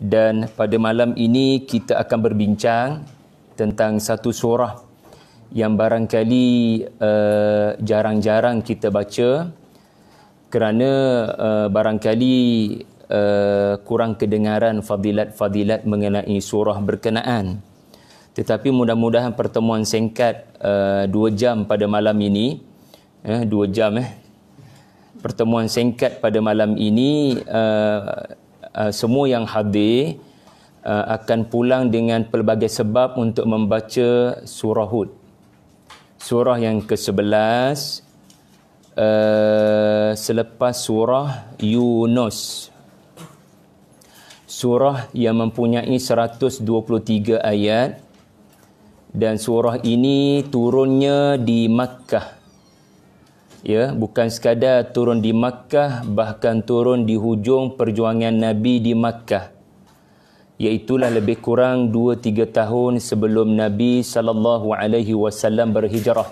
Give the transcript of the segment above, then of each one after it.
dan pada malam ini kita akan berbincang tentang satu surah yang barangkali uh, jarang-jarang kita baca kerana uh, barangkali uh, kurang kedengaran fadilat-fadilat mengenai surah berkenaan tetapi mudah-mudahan pertemuan singkat uh, 2 jam pada malam ini eh 2 jam eh pertemuan singkat pada malam ini uh, Uh, semua yang hadir uh, akan pulang dengan pelbagai sebab untuk membaca surah Hud. Surah yang ke-11 uh, selepas surah Yunus. Surah yang mempunyai 123 ayat dan surah ini turunnya di Makkah ya bukan sekadar turun di Makkah bahkan turun di hujung perjuangan Nabi di Makkah iaitulah lebih kurang 2 3 tahun sebelum Nabi sallallahu alaihi wasallam berhijrah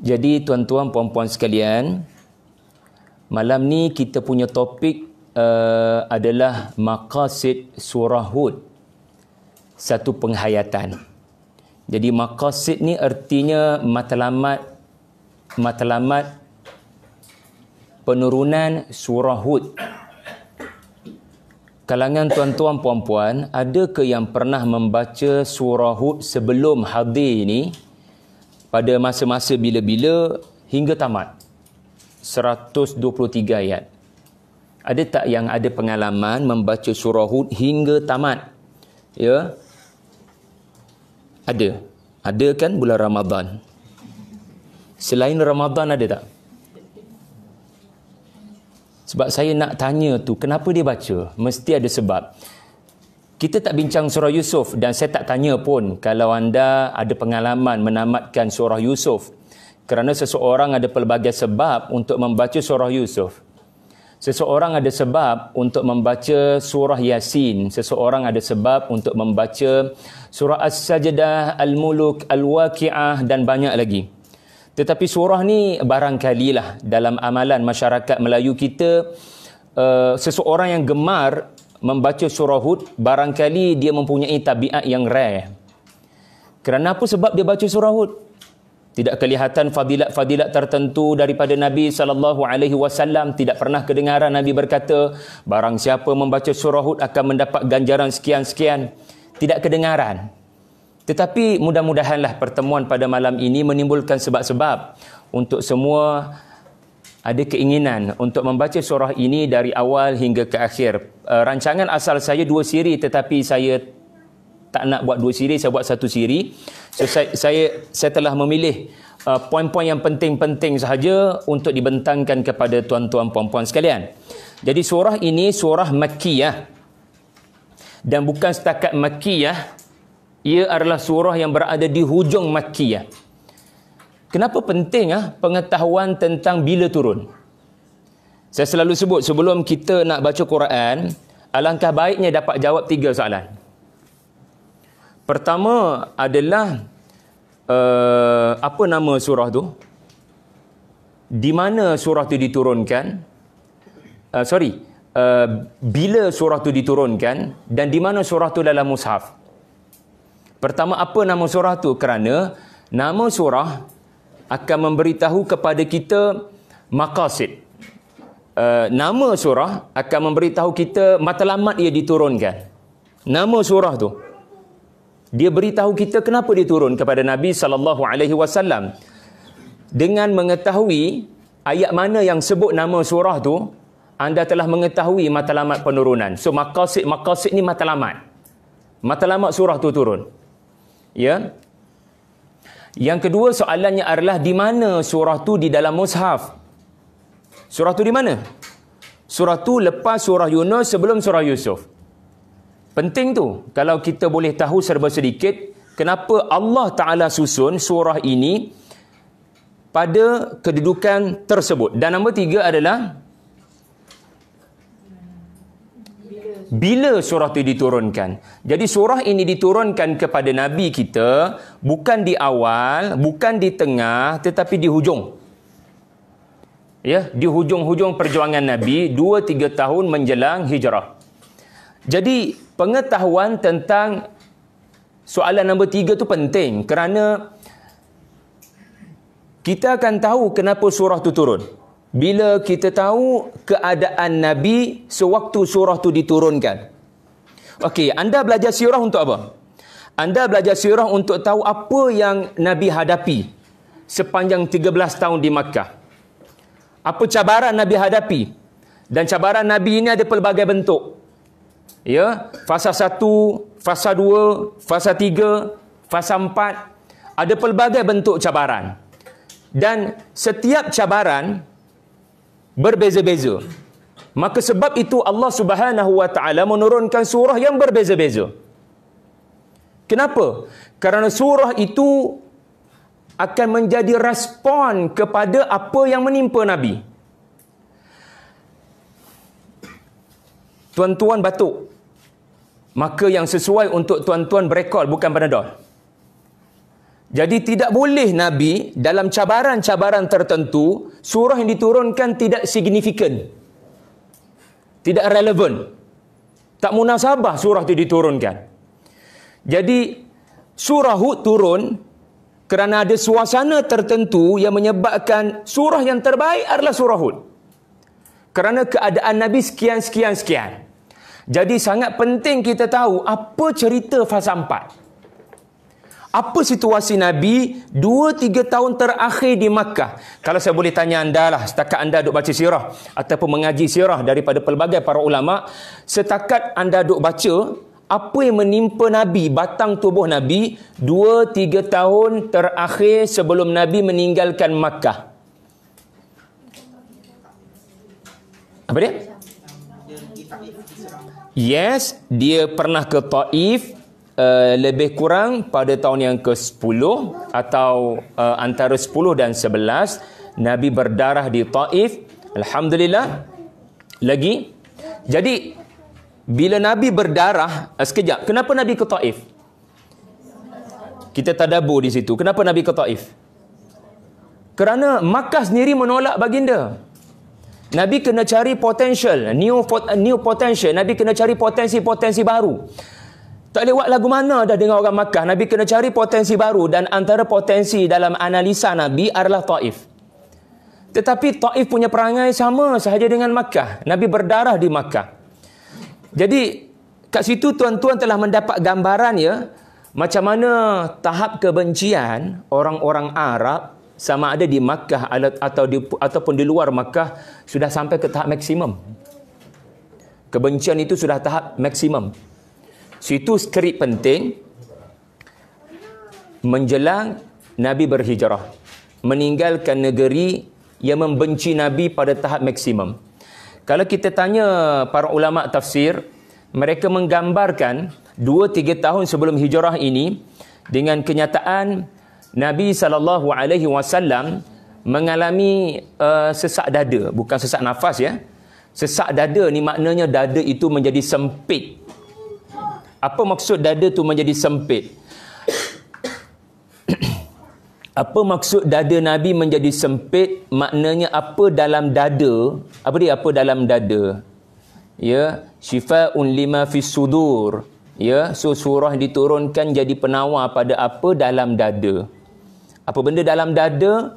jadi tuan-tuan puan-puan sekalian malam ni kita punya topik uh, adalah maqasid surah Hud satu penghayatan jadi maqasid ni artinya matlamat matlamat penurunan surah Hud. Kalangan tuan-tuan puan-puan, ke yang pernah membaca surah Hud sebelum hadir ini pada masa-masa bila-bila hingga tamat? 123 ayat. Ada tak yang ada pengalaman membaca surah Hud hingga tamat? Ya. Ada. Ada kan bulan Ramadan? Selain Ramadan ada tak? Sebab saya nak tanya tu, kenapa dia baca? Mesti ada sebab. Kita tak bincang surah Yusuf dan saya tak tanya pun kalau anda ada pengalaman menamatkan surah Yusuf. Kerana seseorang ada pelbagai sebab untuk membaca surah Yusuf. Seseorang ada sebab untuk membaca surah Yasin. Seseorang ada sebab untuk membaca surah As-Sajdah, Al-Muluk, Al-Waqi'ah dan banyak lagi. Tetapi surah ni barangkali lah dalam amalan masyarakat Melayu kita uh, seseorang yang gemar membaca surah Hud barangkali dia mempunyai tabiat yang rare. Kerana apa sebab dia baca surah Hud? Tidak kelihatan fadilat-fadilat tertentu daripada Nabi sallallahu alaihi wasallam tidak pernah kedengaran Nabi berkata barang siapa membaca surah Hud akan mendapat ganjaran sekian-sekian. Tidak kedengaran. Tetapi mudah-mudahanlah pertemuan pada malam ini menimbulkan sebab-sebab untuk semua ada keinginan untuk membaca surah ini dari awal hingga ke akhir. Eh, rancangan asal saya dua siri tetapi saya tak nak buat dua siri, saya buat satu siri. So, saya, saya, saya telah memilih uh, poin-poin yang penting-penting sahaja untuk dibentangkan kepada tuan-tuan puan-puan sekalian. Jadi surah ini surah Makkiyah. Dan bukan setakat Makkiyah, ia adalah surah yang berada di hujung Makkiyah. Kenapa penting ah pengetahuan tentang bila turun? Saya selalu sebut sebelum kita nak baca Quran, alangkah baiknya dapat jawab tiga soalan. Pertama adalah uh, apa nama surah tu? Di mana surah tu diturunkan? Uh, sorry, uh, bila surah tu diturunkan dan di mana surah tu dalam mushaf? Pertama apa nama surah tu? Kerana nama surah akan memberitahu kepada kita maqasid. Uh, nama surah akan memberitahu kita matlamat ia diturunkan. Nama surah tu dia beritahu kita kenapa dia turun kepada Nabi sallallahu alaihi wasallam dengan mengetahui ayat mana yang sebut nama surah tu anda telah mengetahui matlamat penurunan. So maqasid maqasid ni matlamat. Matlamat surah tu turun ya yang kedua soalannya adalah di mana surah tu di dalam mushaf surah tu di mana surah tu lepas surah yunus sebelum surah yusuf penting tu kalau kita boleh tahu serba sedikit kenapa Allah taala susun surah ini pada kedudukan tersebut dan nombor tiga adalah bila surah itu diturunkan. Jadi surah ini diturunkan kepada Nabi kita bukan di awal, bukan di tengah tetapi di hujung. Ya, di hujung-hujung perjuangan Nabi 2-3 tahun menjelang hijrah. Jadi pengetahuan tentang soalan nombor 3 itu penting kerana kita akan tahu kenapa surah itu turun bila kita tahu keadaan Nabi sewaktu surah tu diturunkan. Okey, anda belajar sirah untuk apa? Anda belajar sirah untuk tahu apa yang Nabi hadapi sepanjang 13 tahun di Makkah. Apa cabaran Nabi hadapi? Dan cabaran Nabi ini ada pelbagai bentuk. Ya, fasa 1, fasa 2, fasa 3, fasa 4 ada pelbagai bentuk cabaran. Dan setiap cabaran berbeza-beza. Maka sebab itu Allah Subhanahu wa taala menurunkan surah yang berbeza-beza. Kenapa? Kerana surah itu akan menjadi respon kepada apa yang menimpa nabi. Tuan-tuan batuk. Maka yang sesuai untuk tuan-tuan berekod bukan panadol. Jadi tidak boleh Nabi dalam cabaran-cabaran tertentu surah yang diturunkan tidak signifikan. Tidak relevan. Tak munasabah surah itu diturunkan. Jadi surah Hud turun kerana ada suasana tertentu yang menyebabkan surah yang terbaik adalah surah Hud. Kerana keadaan Nabi sekian-sekian-sekian. Jadi sangat penting kita tahu apa cerita fasa empat. Apa situasi Nabi 2-3 tahun terakhir di Makkah? Kalau saya boleh tanya anda lah, setakat anda duk baca sirah ataupun mengaji sirah daripada pelbagai para ulama, setakat anda duk baca, apa yang menimpa Nabi, batang tubuh Nabi 2-3 tahun terakhir sebelum Nabi meninggalkan Makkah? Apa dia? Yes, dia pernah ke Taif, Eh, lebih kurang pada tahun yang ke-10 atau uh, antara 10 dan 11 Nabi berdarah di Taif. Alhamdulillah. Lagi. Jadi bila Nabi berdarah uh, sekejap, kenapa Nabi ke Taif? Kita tadabur di situ. Kenapa Nabi ke Taif? Kerana Makkah sendiri menolak baginda. Nabi kena cari potential, new new potential. Nabi kena cari potensi-potensi baru. Tak lewat lagu mana dah dengar orang Makkah. Nabi kena cari potensi baru dan antara potensi dalam analisa Nabi adalah Taif. Tetapi Taif punya perangai sama sahaja dengan Makkah. Nabi berdarah di Makkah. Jadi kat situ tuan-tuan telah mendapat gambaran ya macam mana tahap kebencian orang-orang Arab sama ada di Makkah atau di, ataupun di luar Makkah sudah sampai ke tahap maksimum. Kebencian itu sudah tahap maksimum. So itu skrip penting menjelang Nabi berhijrah. Meninggalkan negeri yang membenci Nabi pada tahap maksimum. Kalau kita tanya para ulama tafsir, mereka menggambarkan 2-3 tahun sebelum hijrah ini dengan kenyataan Nabi saw mengalami uh, sesak dada, bukan sesak nafas ya. Sesak dada ni maknanya dada itu menjadi sempit apa maksud dada tu menjadi sempit? apa maksud dada Nabi menjadi sempit? Maknanya apa dalam dada? Apa dia apa dalam dada? Ya, syifaun lima fi sudur. Ya, so surah diturunkan jadi penawar pada apa dalam dada. Apa benda dalam dada?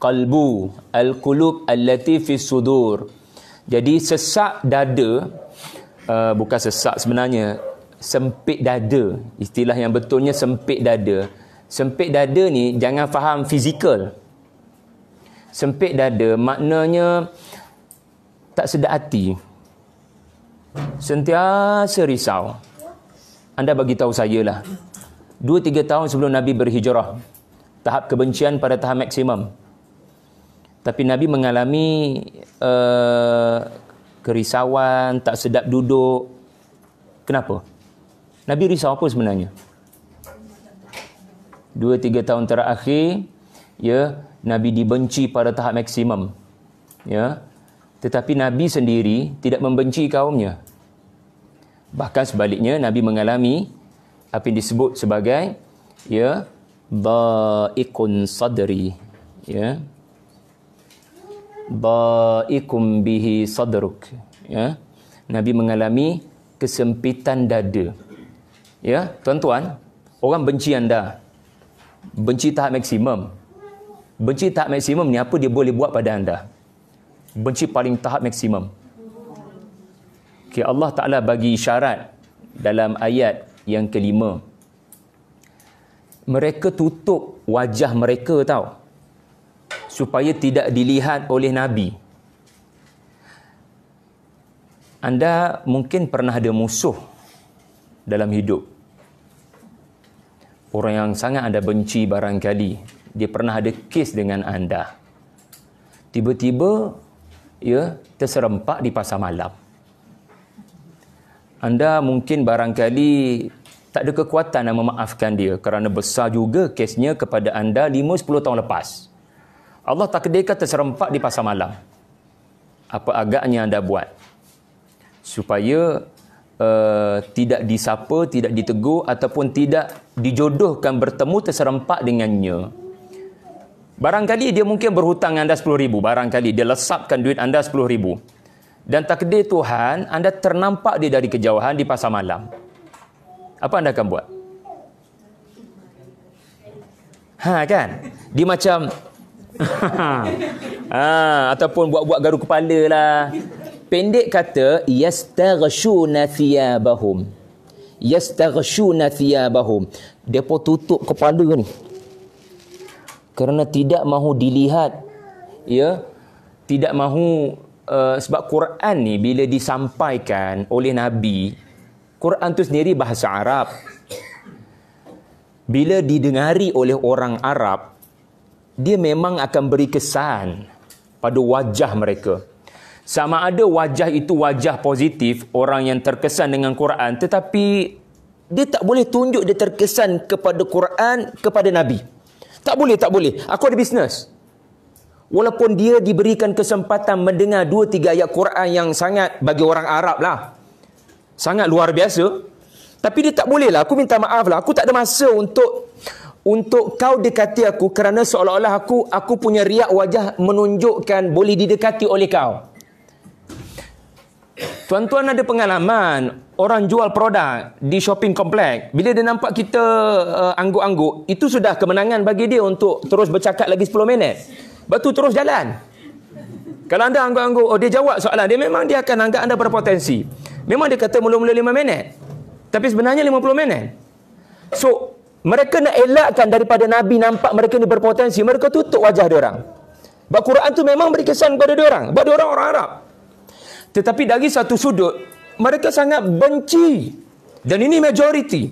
Qalbu, al-qulub allati fi sudur. Jadi sesak dada uh, bukan sesak sebenarnya sempit dada. Istilah yang betulnya sempit dada. Sempit dada ni jangan faham fizikal. Sempit dada maknanya tak sedap hati. Sentiasa risau. Anda bagi tahu saya lah. Dua tiga tahun sebelum Nabi berhijrah. Tahap kebencian pada tahap maksimum. Tapi Nabi mengalami uh, kerisauan, tak sedap duduk. Kenapa? Kenapa? Nabi risau apa sebenarnya? Dua tiga tahun terakhir, ya Nabi dibenci pada tahap maksimum. Ya. Tetapi Nabi sendiri tidak membenci kaumnya. Bahkan sebaliknya Nabi mengalami apa yang disebut sebagai ya baikun sadri ya baikum bihi sadruk ya Nabi mengalami kesempitan dada Ya, tuan-tuan, orang benci anda. Benci tahap maksimum. Benci tahap maksimum ni apa dia boleh buat pada anda? Benci paling tahap maksimum. Okay, Allah Ta'ala bagi syarat dalam ayat yang kelima. Mereka tutup wajah mereka tau. Supaya tidak dilihat oleh Nabi. Anda mungkin pernah ada musuh dalam hidup orang yang sangat anda benci barangkali dia pernah ada kes dengan anda tiba-tiba ya terserempak di pasar malam anda mungkin barangkali tak ada kekuatan nak memaafkan dia kerana besar juga kesnya kepada anda 5-10 tahun lepas. Allah takdirkan terserempak di pasar malam. Apa agaknya anda buat? Supaya Eh, tidak disapa, tidak ditegur ataupun tidak dijodohkan bertemu terserempak dengannya. Barangkali dia mungkin berhutang anda sepuluh ribu, Barangkali dia lesapkan duit anda sepuluh ribu, Dan takdir Tuhan, anda ternampak dia dari kejauhan di pasar malam. Apa anda akan buat? Ha kan? Dia macam... ha, ataupun buat-buat garu kepala lah. Pendek kata yastaghshuna thiyabahum. Yastaghshuna thiyabahum. Depa tutup kepala ni. Kerana tidak mahu dilihat ya. Tidak mahu uh, sebab Quran ni bila disampaikan oleh nabi Quran tu sendiri bahasa Arab. Bila didengari oleh orang Arab, dia memang akan beri kesan pada wajah mereka sama ada wajah itu wajah positif orang yang terkesan dengan Quran tetapi dia tak boleh tunjuk dia terkesan kepada Quran kepada nabi tak boleh tak boleh aku ada bisnes walaupun dia diberikan kesempatan mendengar dua tiga ayat Quran yang sangat bagi orang Arab lah sangat luar biasa tapi dia tak boleh lah aku minta maaf lah aku tak ada masa untuk untuk kau dekati aku kerana seolah-olah aku aku punya riak wajah menunjukkan boleh didekati oleh kau. Tuan-tuan ada pengalaman orang jual produk di shopping komplek bila dia nampak kita uh, angguk-angguk itu sudah kemenangan bagi dia untuk terus bercakap lagi 10 minit. batu terus jalan. Kalau anda angguk-angguk oh dia jawab soalan dia memang dia akan anggap anda berpotensi. Memang dia kata mula-mula 5 minit. Tapi sebenarnya 50 minit. So mereka nak elakkan daripada nabi nampak mereka ni berpotensi mereka tutup wajah dia orang. Bab Quran tu memang beri kesan kepada dia orang. Bab dia orang orang Arab. Tetapi dari satu sudut, mereka sangat benci. Dan ini majoriti.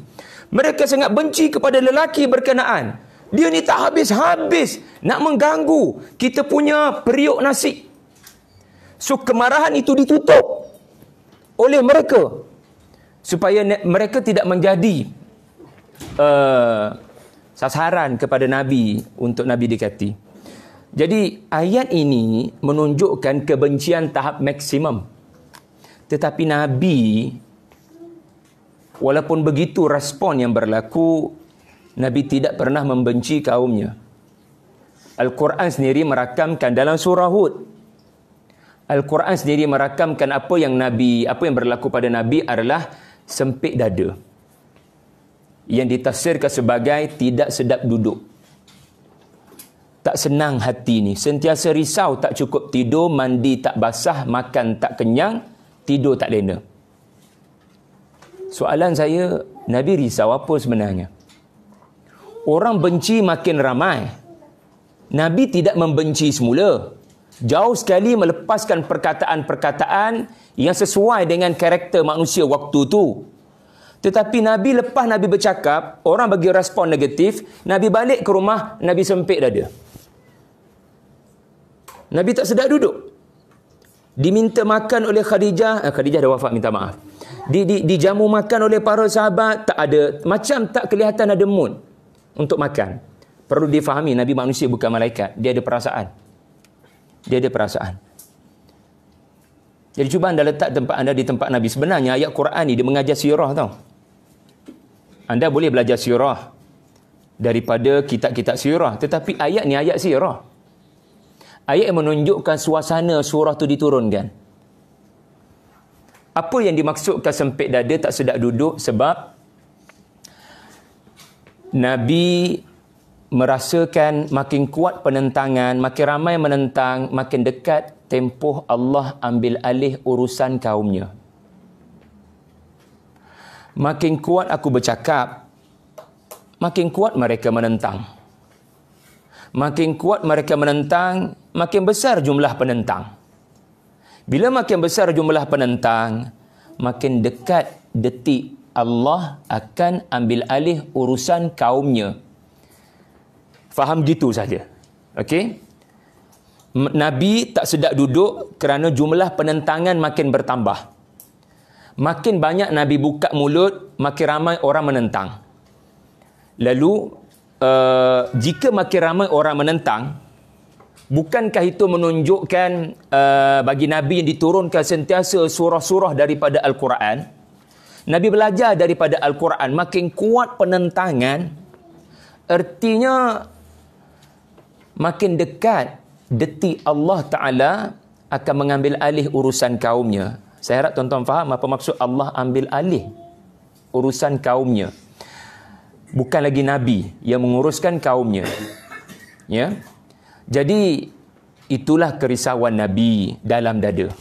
Mereka sangat benci kepada lelaki berkenaan. Dia ni tak habis-habis nak mengganggu kita punya periuk nasi. So kemarahan itu ditutup oleh mereka. Supaya mereka tidak menjadi uh, sasaran kepada Nabi untuk Nabi dikati. Jadi ayat ini menunjukkan kebencian tahap maksimum. Tetapi Nabi Walaupun begitu respon yang berlaku Nabi tidak pernah membenci kaumnya Al-Quran sendiri merakamkan dalam surah Hud Al-Quran sendiri merakamkan apa yang Nabi Apa yang berlaku pada Nabi adalah Sempit dada Yang ditafsirkan sebagai tidak sedap duduk tak senang hati ni. Sentiasa risau tak cukup tidur, mandi tak basah, makan tak kenyang tidur tak lena. Soalan saya, Nabi risau apa sebenarnya? Orang benci makin ramai. Nabi tidak membenci semula. Jauh sekali melepaskan perkataan-perkataan yang sesuai dengan karakter manusia waktu itu. Tetapi Nabi lepas Nabi bercakap, orang bagi respon negatif, Nabi balik ke rumah, Nabi sempit dada. Nabi tak sedar duduk diminta makan oleh Khadijah eh, Khadijah dah wafat minta maaf di, di, dijamu makan oleh para sahabat tak ada macam tak kelihatan ada mood untuk makan perlu difahami Nabi manusia bukan malaikat dia ada perasaan dia ada perasaan jadi cuba anda letak tempat anda di tempat Nabi sebenarnya ayat Quran ni dia mengajar sirah tau anda boleh belajar sirah daripada kitab-kitab sirah tetapi ayat ni ayat sirah ayat yang menunjukkan suasana surah tu diturunkan. Apa yang dimaksudkan sempit dada tak sedap duduk sebab Nabi merasakan makin kuat penentangan, makin ramai menentang, makin dekat tempoh Allah ambil alih urusan kaumnya. Makin kuat aku bercakap, makin kuat mereka menentang makin kuat mereka menentang, makin besar jumlah penentang. Bila makin besar jumlah penentang, makin dekat detik Allah akan ambil alih urusan kaumnya. Faham gitu saja. Okey? Nabi tak sedap duduk kerana jumlah penentangan makin bertambah. Makin banyak Nabi buka mulut, makin ramai orang menentang. Lalu uh, jika makin ramai orang menentang, bukankah itu menunjukkan uh, bagi Nabi yang diturunkan sentiasa surah-surah daripada Al-Quran? Nabi belajar daripada Al-Quran, makin kuat penentangan, artinya makin dekat deti Allah Ta'ala akan mengambil alih urusan kaumnya. Saya harap tuan-tuan faham apa maksud Allah ambil alih urusan kaumnya bukan lagi nabi yang menguruskan kaumnya ya jadi itulah kerisauan nabi dalam dada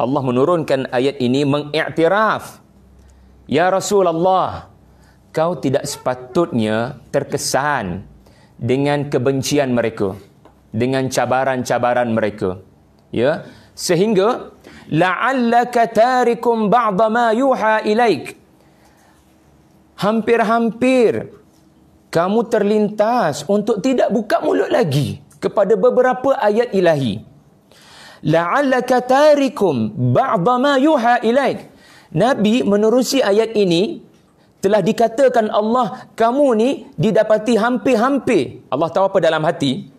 Allah menurunkan ayat ini mengiktiraf ya Rasulullah kau tidak sepatutnya terkesan dengan kebencian mereka dengan cabaran-cabaran mereka ya sehingga la'allaka tarikum ba'dama yuha ilaika hampir-hampir kamu terlintas untuk tidak buka mulut lagi kepada beberapa ayat ilahi. La'allaka tarikum ba'dha ma yuha ilaik. Nabi menerusi ayat ini telah dikatakan Allah kamu ni didapati hampir-hampir. Allah tahu apa dalam hati.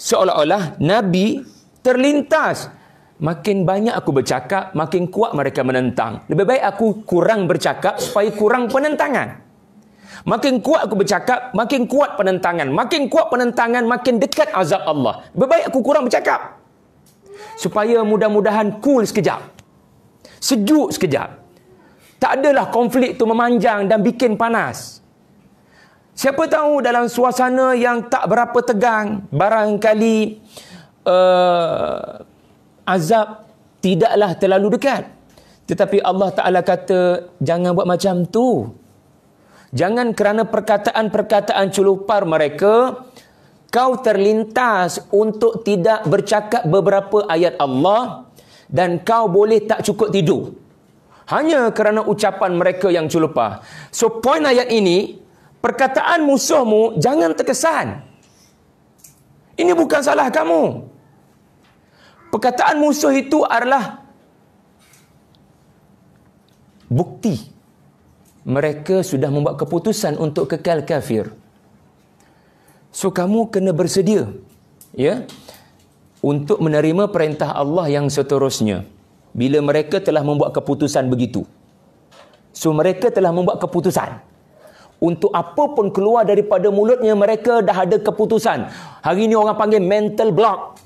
Seolah-olah Nabi terlintas makin banyak aku bercakap, makin kuat mereka menentang. Lebih baik aku kurang bercakap supaya kurang penentangan. Makin kuat aku bercakap, makin kuat penentangan. Makin kuat penentangan, makin dekat azab Allah. Lebih baik aku kurang bercakap. Supaya mudah-mudahan cool sekejap. Sejuk sekejap. Tak adalah konflik tu memanjang dan bikin panas. Siapa tahu dalam suasana yang tak berapa tegang, barangkali uh, azab tidaklah terlalu dekat. Tetapi Allah Ta'ala kata, jangan buat macam tu. Jangan kerana perkataan-perkataan culupar mereka, kau terlintas untuk tidak bercakap beberapa ayat Allah dan kau boleh tak cukup tidur. Hanya kerana ucapan mereka yang culupar. So, point ayat ini, perkataan musuhmu jangan terkesan. Ini bukan salah Kamu perkataan musuh itu adalah bukti mereka sudah membuat keputusan untuk kekal kafir. So kamu kena bersedia ya untuk menerima perintah Allah yang seterusnya bila mereka telah membuat keputusan begitu. So mereka telah membuat keputusan untuk apa pun keluar daripada mulutnya mereka dah ada keputusan. Hari ini orang panggil mental block.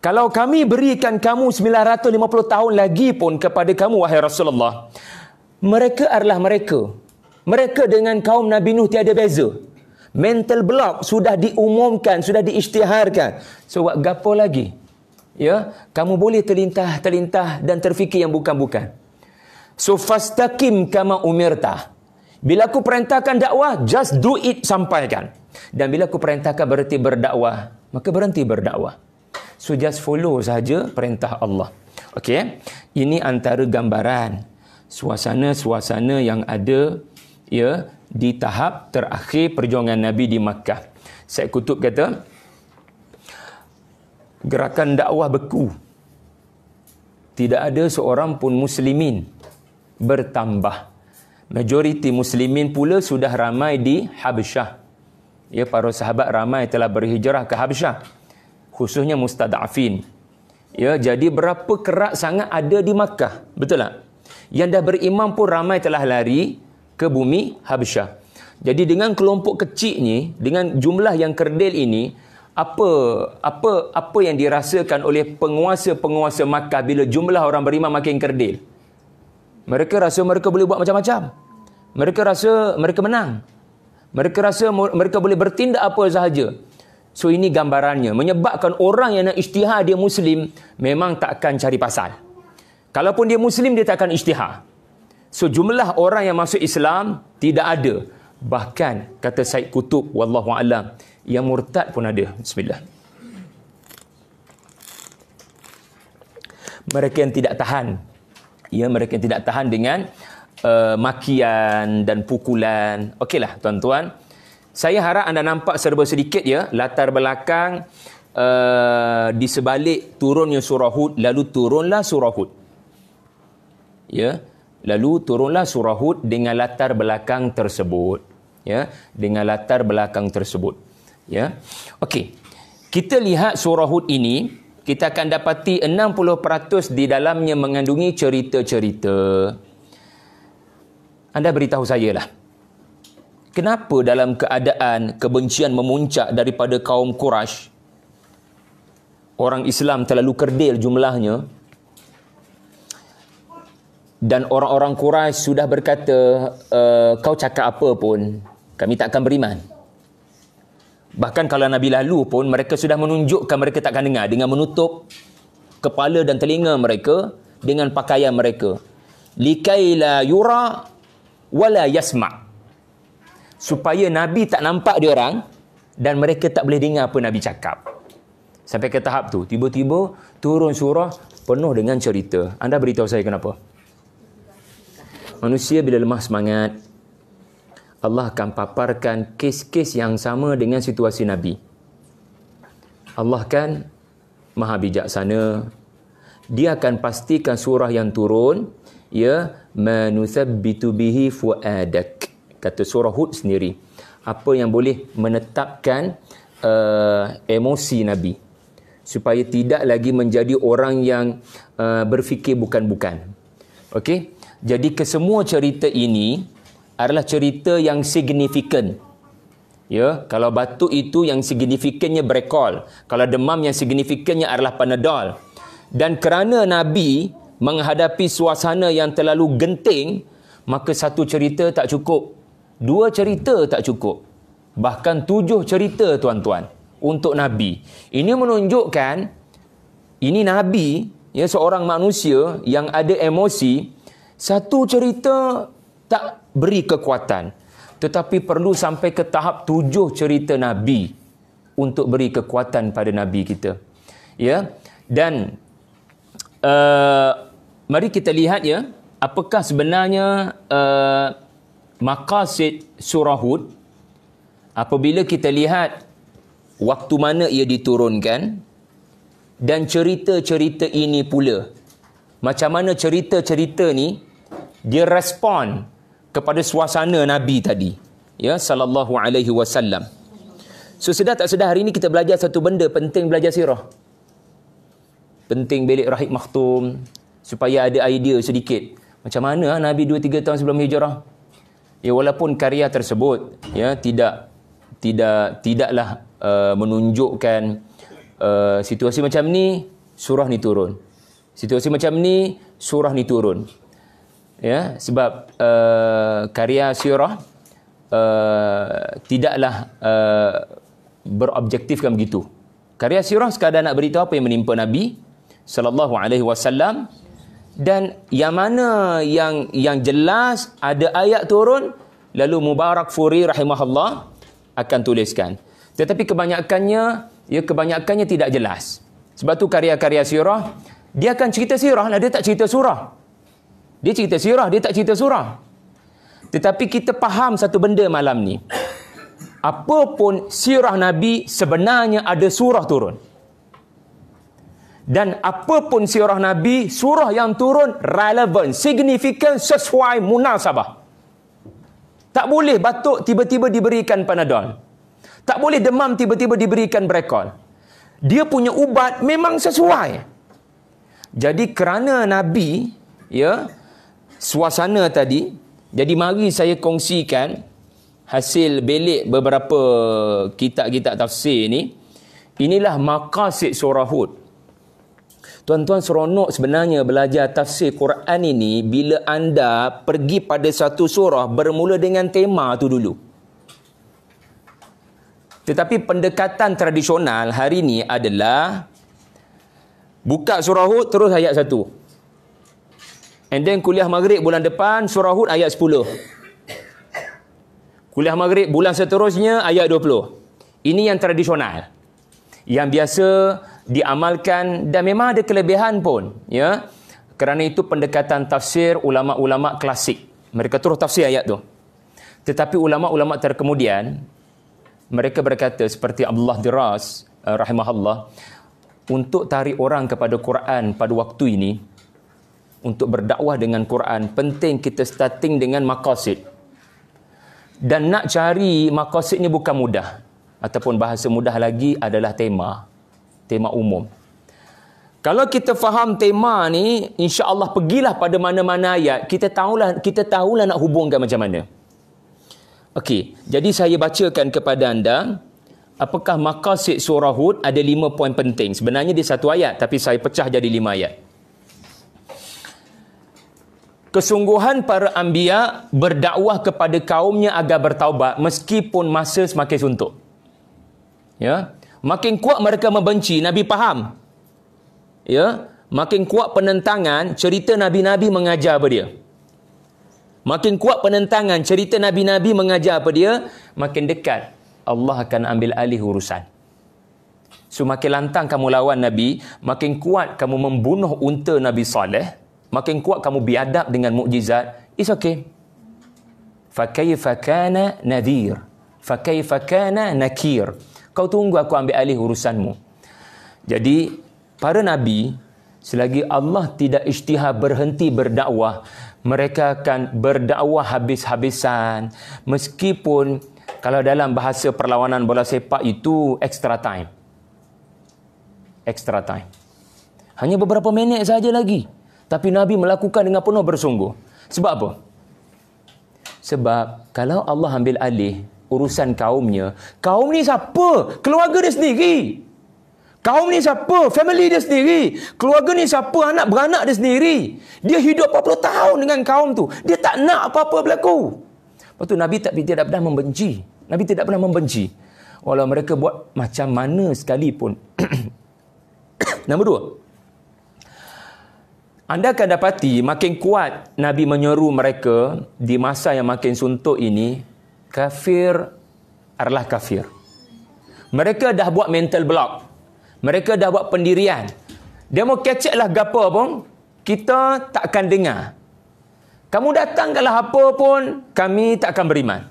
Kalau kami berikan kamu 950 tahun lagi pun kepada kamu wahai Rasulullah. Mereka adalah mereka. Mereka dengan kaum Nabi Nuh tiada beza. Mental block sudah diumumkan, sudah diisytiharkan. So buat gapo lagi? Ya, kamu boleh terlintah-terlintah dan terfikir yang bukan-bukan. So fastaqim kama umirta. Bila aku perintahkan dakwah, just do it sampaikan. Dan bila aku perintahkan berhenti berdakwah, maka berhenti berdakwah. So just follow sahaja perintah Allah. Okey. Eh? Ini antara gambaran suasana-suasana yang ada ya di tahap terakhir perjuangan Nabi di Makkah. Said Kutub kata gerakan dakwah beku. Tidak ada seorang pun muslimin bertambah. Majoriti muslimin pula sudah ramai di Habsyah. Ya para sahabat ramai telah berhijrah ke Habsyah khususnya mustadafin. Ya, jadi berapa kerak sangat ada di Makkah, betul tak? Yang dah beriman pun ramai telah lari ke bumi Habsyah. Jadi dengan kelompok kecil ni, dengan jumlah yang kerdil ini, apa apa apa yang dirasakan oleh penguasa-penguasa Makkah bila jumlah orang beriman makin kerdil? Mereka rasa mereka boleh buat macam-macam. Mereka rasa mereka menang. Mereka rasa mereka boleh bertindak apa sahaja. So ini gambarannya menyebabkan orang yang nak ijtihad dia muslim memang takkan cari pasal. Kalaupun dia muslim dia takkan ijtihad. So jumlah orang yang masuk Islam tidak ada. Bahkan kata Said Kutub wallahu yang murtad pun ada. Bismillah. Mereka yang tidak tahan. Ya mereka yang tidak tahan dengan uh, makian dan pukulan. Okeylah tuan-tuan saya harap anda nampak serba sedikit ya latar belakang uh, di sebalik turunnya surah Hud lalu turunlah surah Hud. Ya. Lalu turunlah surah Hud dengan latar belakang tersebut. Ya, dengan latar belakang tersebut. Ya. Okey. Kita lihat surah Hud ini, kita akan dapati 60% di dalamnya mengandungi cerita-cerita. Anda beritahu saya lah kenapa dalam keadaan kebencian memuncak daripada kaum Quraisy orang Islam terlalu kerdil jumlahnya dan orang-orang Quraisy sudah berkata eh, kau cakap apa pun kami tak akan beriman bahkan kalau Nabi lalu pun mereka sudah menunjukkan mereka takkan dengar dengan menutup kepala dan telinga mereka dengan pakaian mereka likaila yura wala yasma' supaya Nabi tak nampak dia orang dan mereka tak boleh dengar apa Nabi cakap. Sampai ke tahap tu, tiba-tiba turun surah penuh dengan cerita. Anda beritahu saya kenapa? Manusia bila lemah semangat, Allah akan paparkan kes-kes yang sama dengan situasi Nabi. Allah kan maha bijaksana. Dia akan pastikan surah yang turun, ya, manusabbitu bihi fuadak kata surah Hud sendiri apa yang boleh menetapkan uh, emosi Nabi supaya tidak lagi menjadi orang yang uh, berfikir bukan-bukan. Okey. Jadi kesemua cerita ini adalah cerita yang signifikan. Ya, kalau batu itu yang signifikannya brekol, kalau demam yang signifikannya adalah panadol. Dan kerana Nabi menghadapi suasana yang terlalu genting, maka satu cerita tak cukup dua cerita tak cukup. Bahkan tujuh cerita tuan-tuan untuk Nabi. Ini menunjukkan ini Nabi, ya seorang manusia yang ada emosi, satu cerita tak beri kekuatan. Tetapi perlu sampai ke tahap tujuh cerita Nabi untuk beri kekuatan pada Nabi kita. Ya. Dan uh, mari kita lihat ya, apakah sebenarnya uh, maqasid surah Hud apabila kita lihat waktu mana ia diturunkan dan cerita-cerita ini pula macam mana cerita-cerita ni dia respon kepada suasana nabi tadi ya sallallahu alaihi wasallam so sudah tak sudah hari ini kita belajar satu benda penting belajar sirah penting belik rahib maktum supaya ada idea sedikit macam mana ah, nabi 2 3 tahun sebelum hijrah ya walaupun karya tersebut ya tidak tidak tidaklah uh, menunjukkan uh, situasi macam ni surah ni turun situasi macam ni surah ni turun ya sebab uh, karya syurah uh, tidaklah uh, berobjektifkan begitu karya syurah sekadar nak beritahu apa yang menimpa nabi sallallahu alaihi wasallam dan yang mana yang yang jelas ada ayat turun lalu Mubarak Furi rahimahullah akan tuliskan tetapi kebanyakannya ya kebanyakannya tidak jelas sebab tu karya-karya sirah dia akan cerita sirah lah dia tak cerita surah dia cerita sirah dia tak cerita surah tetapi kita faham satu benda malam ni apapun sirah nabi sebenarnya ada surah turun dan apapun sirah Nabi, surah yang turun relevant, signifikan sesuai munasabah. Tak boleh batuk tiba-tiba diberikan panadol. Tak boleh demam tiba-tiba diberikan brekol. Dia punya ubat memang sesuai. Jadi kerana Nabi, ya, suasana tadi, jadi mari saya kongsikan hasil belik beberapa kitab-kitab tafsir ini. Inilah makasih surah Hud. Tuan-tuan seronok sebenarnya belajar tafsir Quran ini bila anda pergi pada satu surah bermula dengan tema tu dulu. Tetapi pendekatan tradisional hari ini adalah buka surah Hud terus ayat satu. And then kuliah maghrib bulan depan surah Hud ayat sepuluh, Kuliah maghrib bulan seterusnya ayat dua puluh. Ini yang tradisional. Yang biasa diamalkan dan memang ada kelebihan pun ya kerana itu pendekatan tafsir ulama-ulama klasik mereka terus tafsir ayat tu tetapi ulama-ulama terkemudian mereka berkata seperti Abdullah Diras eh, rahimahullah untuk tarik orang kepada Quran pada waktu ini untuk berdakwah dengan Quran penting kita starting dengan maqasid dan nak cari maqasidnya bukan mudah ataupun bahasa mudah lagi adalah tema tema umum. Kalau kita faham tema ni, insya-Allah pergilah pada mana-mana ayat, kita tahulah kita tahulah nak hubungkan macam mana. Okey, jadi saya bacakan kepada anda apakah maqasid surah Hud ada lima poin penting. Sebenarnya dia satu ayat tapi saya pecah jadi lima ayat. Kesungguhan para ambia berdakwah kepada kaumnya agar bertaubat meskipun masa semakin suntuk. Ya, makin kuat mereka membenci nabi faham ya makin kuat penentangan cerita nabi-nabi mengajar apa dia makin kuat penentangan cerita nabi-nabi mengajar apa dia makin dekat Allah akan ambil alih urusan so makin lantang kamu lawan nabi makin kuat kamu membunuh unta nabi saleh makin kuat kamu biadab dengan mukjizat it's okay fa kaifa kana nadhir fa nakir kau tunggu aku ambil alih urusanmu. Jadi, para Nabi, selagi Allah tidak isytiha berhenti berdakwah, mereka akan berdakwah habis-habisan. Meskipun kalau dalam bahasa perlawanan bola sepak itu extra time. Extra time. Hanya beberapa minit saja lagi. Tapi Nabi melakukan dengan penuh bersungguh. Sebab apa? Sebab kalau Allah ambil alih, urusan kaumnya. Kaum ni siapa? Keluarga dia sendiri. Kaum ni siapa? Family dia sendiri. Keluarga ni siapa? Anak beranak dia sendiri. Dia hidup 40 tahun dengan kaum tu. Dia tak nak apa-apa berlaku. Lepas tu Nabi tak tidak pernah membenci. Nabi tidak pernah membenci. Walau mereka buat macam mana sekalipun. Nombor dua. Anda akan dapati makin kuat Nabi menyeru mereka di masa yang makin suntuk ini, kafir adalah kafir. Mereka dah buat mental block. Mereka dah buat pendirian. Dia mau kecek lah gapa pun, kita takkan dengar. Kamu datang kalau apa pun, kami takkan beriman.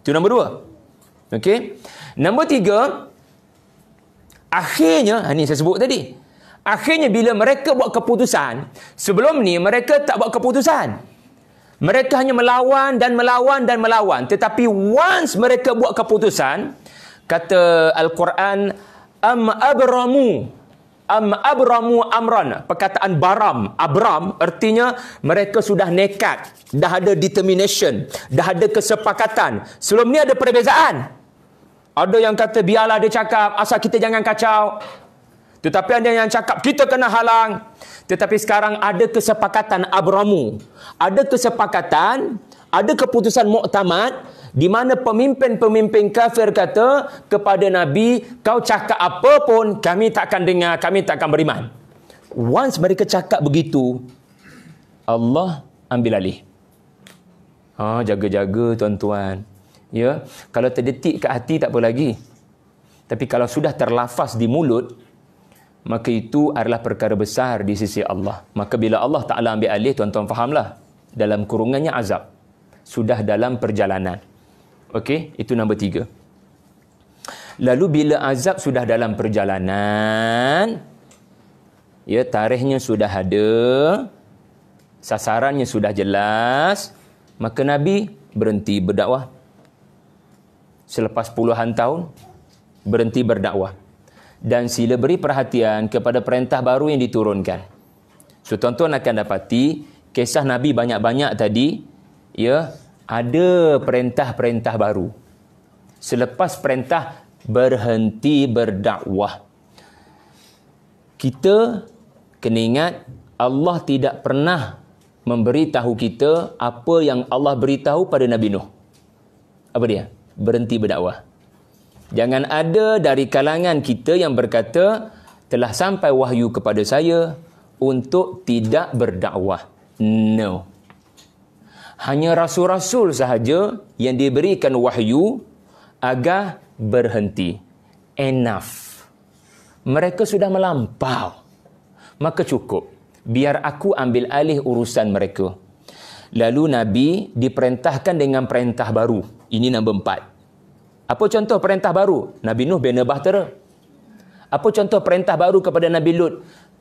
Itu nombor dua. Okey. Nombor tiga, akhirnya, ini ha, saya sebut tadi. Akhirnya bila mereka buat keputusan, sebelum ni mereka tak buat keputusan. Mereka hanya melawan dan melawan dan melawan. Tetapi once mereka buat keputusan, kata Al-Quran, Am abramu, am abramu amran. Perkataan baram, abram, artinya mereka sudah nekat. Dah ada determination. Dah ada kesepakatan. Sebelum ni ada perbezaan. Ada yang kata biarlah dia cakap, asal kita jangan kacau. Tetapi ada yang cakap kita kena halang. Tetapi sekarang ada kesepakatan Abramu. Ada kesepakatan, ada keputusan muktamad di mana pemimpin-pemimpin kafir kata kepada Nabi, kau cakap apa pun kami tak akan dengar, kami tak akan beriman. Once mereka cakap begitu, Allah ambil alih. Ha, jaga-jaga tuan-tuan. Ya, kalau terdetik ke hati tak apa lagi. Tapi kalau sudah terlafaz di mulut, maka itu adalah perkara besar di sisi Allah. Maka bila Allah Ta'ala ambil alih, tuan-tuan fahamlah. Dalam kurungannya azab. Sudah dalam perjalanan. Okey, itu nombor tiga. Lalu bila azab sudah dalam perjalanan, ya tarikhnya sudah ada, sasarannya sudah jelas, maka Nabi berhenti berdakwah. Selepas puluhan tahun, berhenti berdakwah dan sila beri perhatian kepada perintah baru yang diturunkan. So tuan-tuan akan dapati kisah Nabi banyak-banyak tadi ya ada perintah-perintah baru. Selepas perintah berhenti berdakwah. Kita kena ingat Allah tidak pernah memberitahu kita apa yang Allah beritahu pada Nabi Nuh. Apa dia? Berhenti berdakwah. Jangan ada dari kalangan kita yang berkata telah sampai wahyu kepada saya untuk tidak berdakwah. No. Hanya rasul-rasul sahaja yang diberikan wahyu agar berhenti. Enough. Mereka sudah melampau. Maka cukup. Biar aku ambil alih urusan mereka. Lalu Nabi diperintahkan dengan perintah baru. Ini nombor empat. Apa contoh perintah baru? Nabi Nuh bina bahtera. Apa contoh perintah baru kepada Nabi Lut?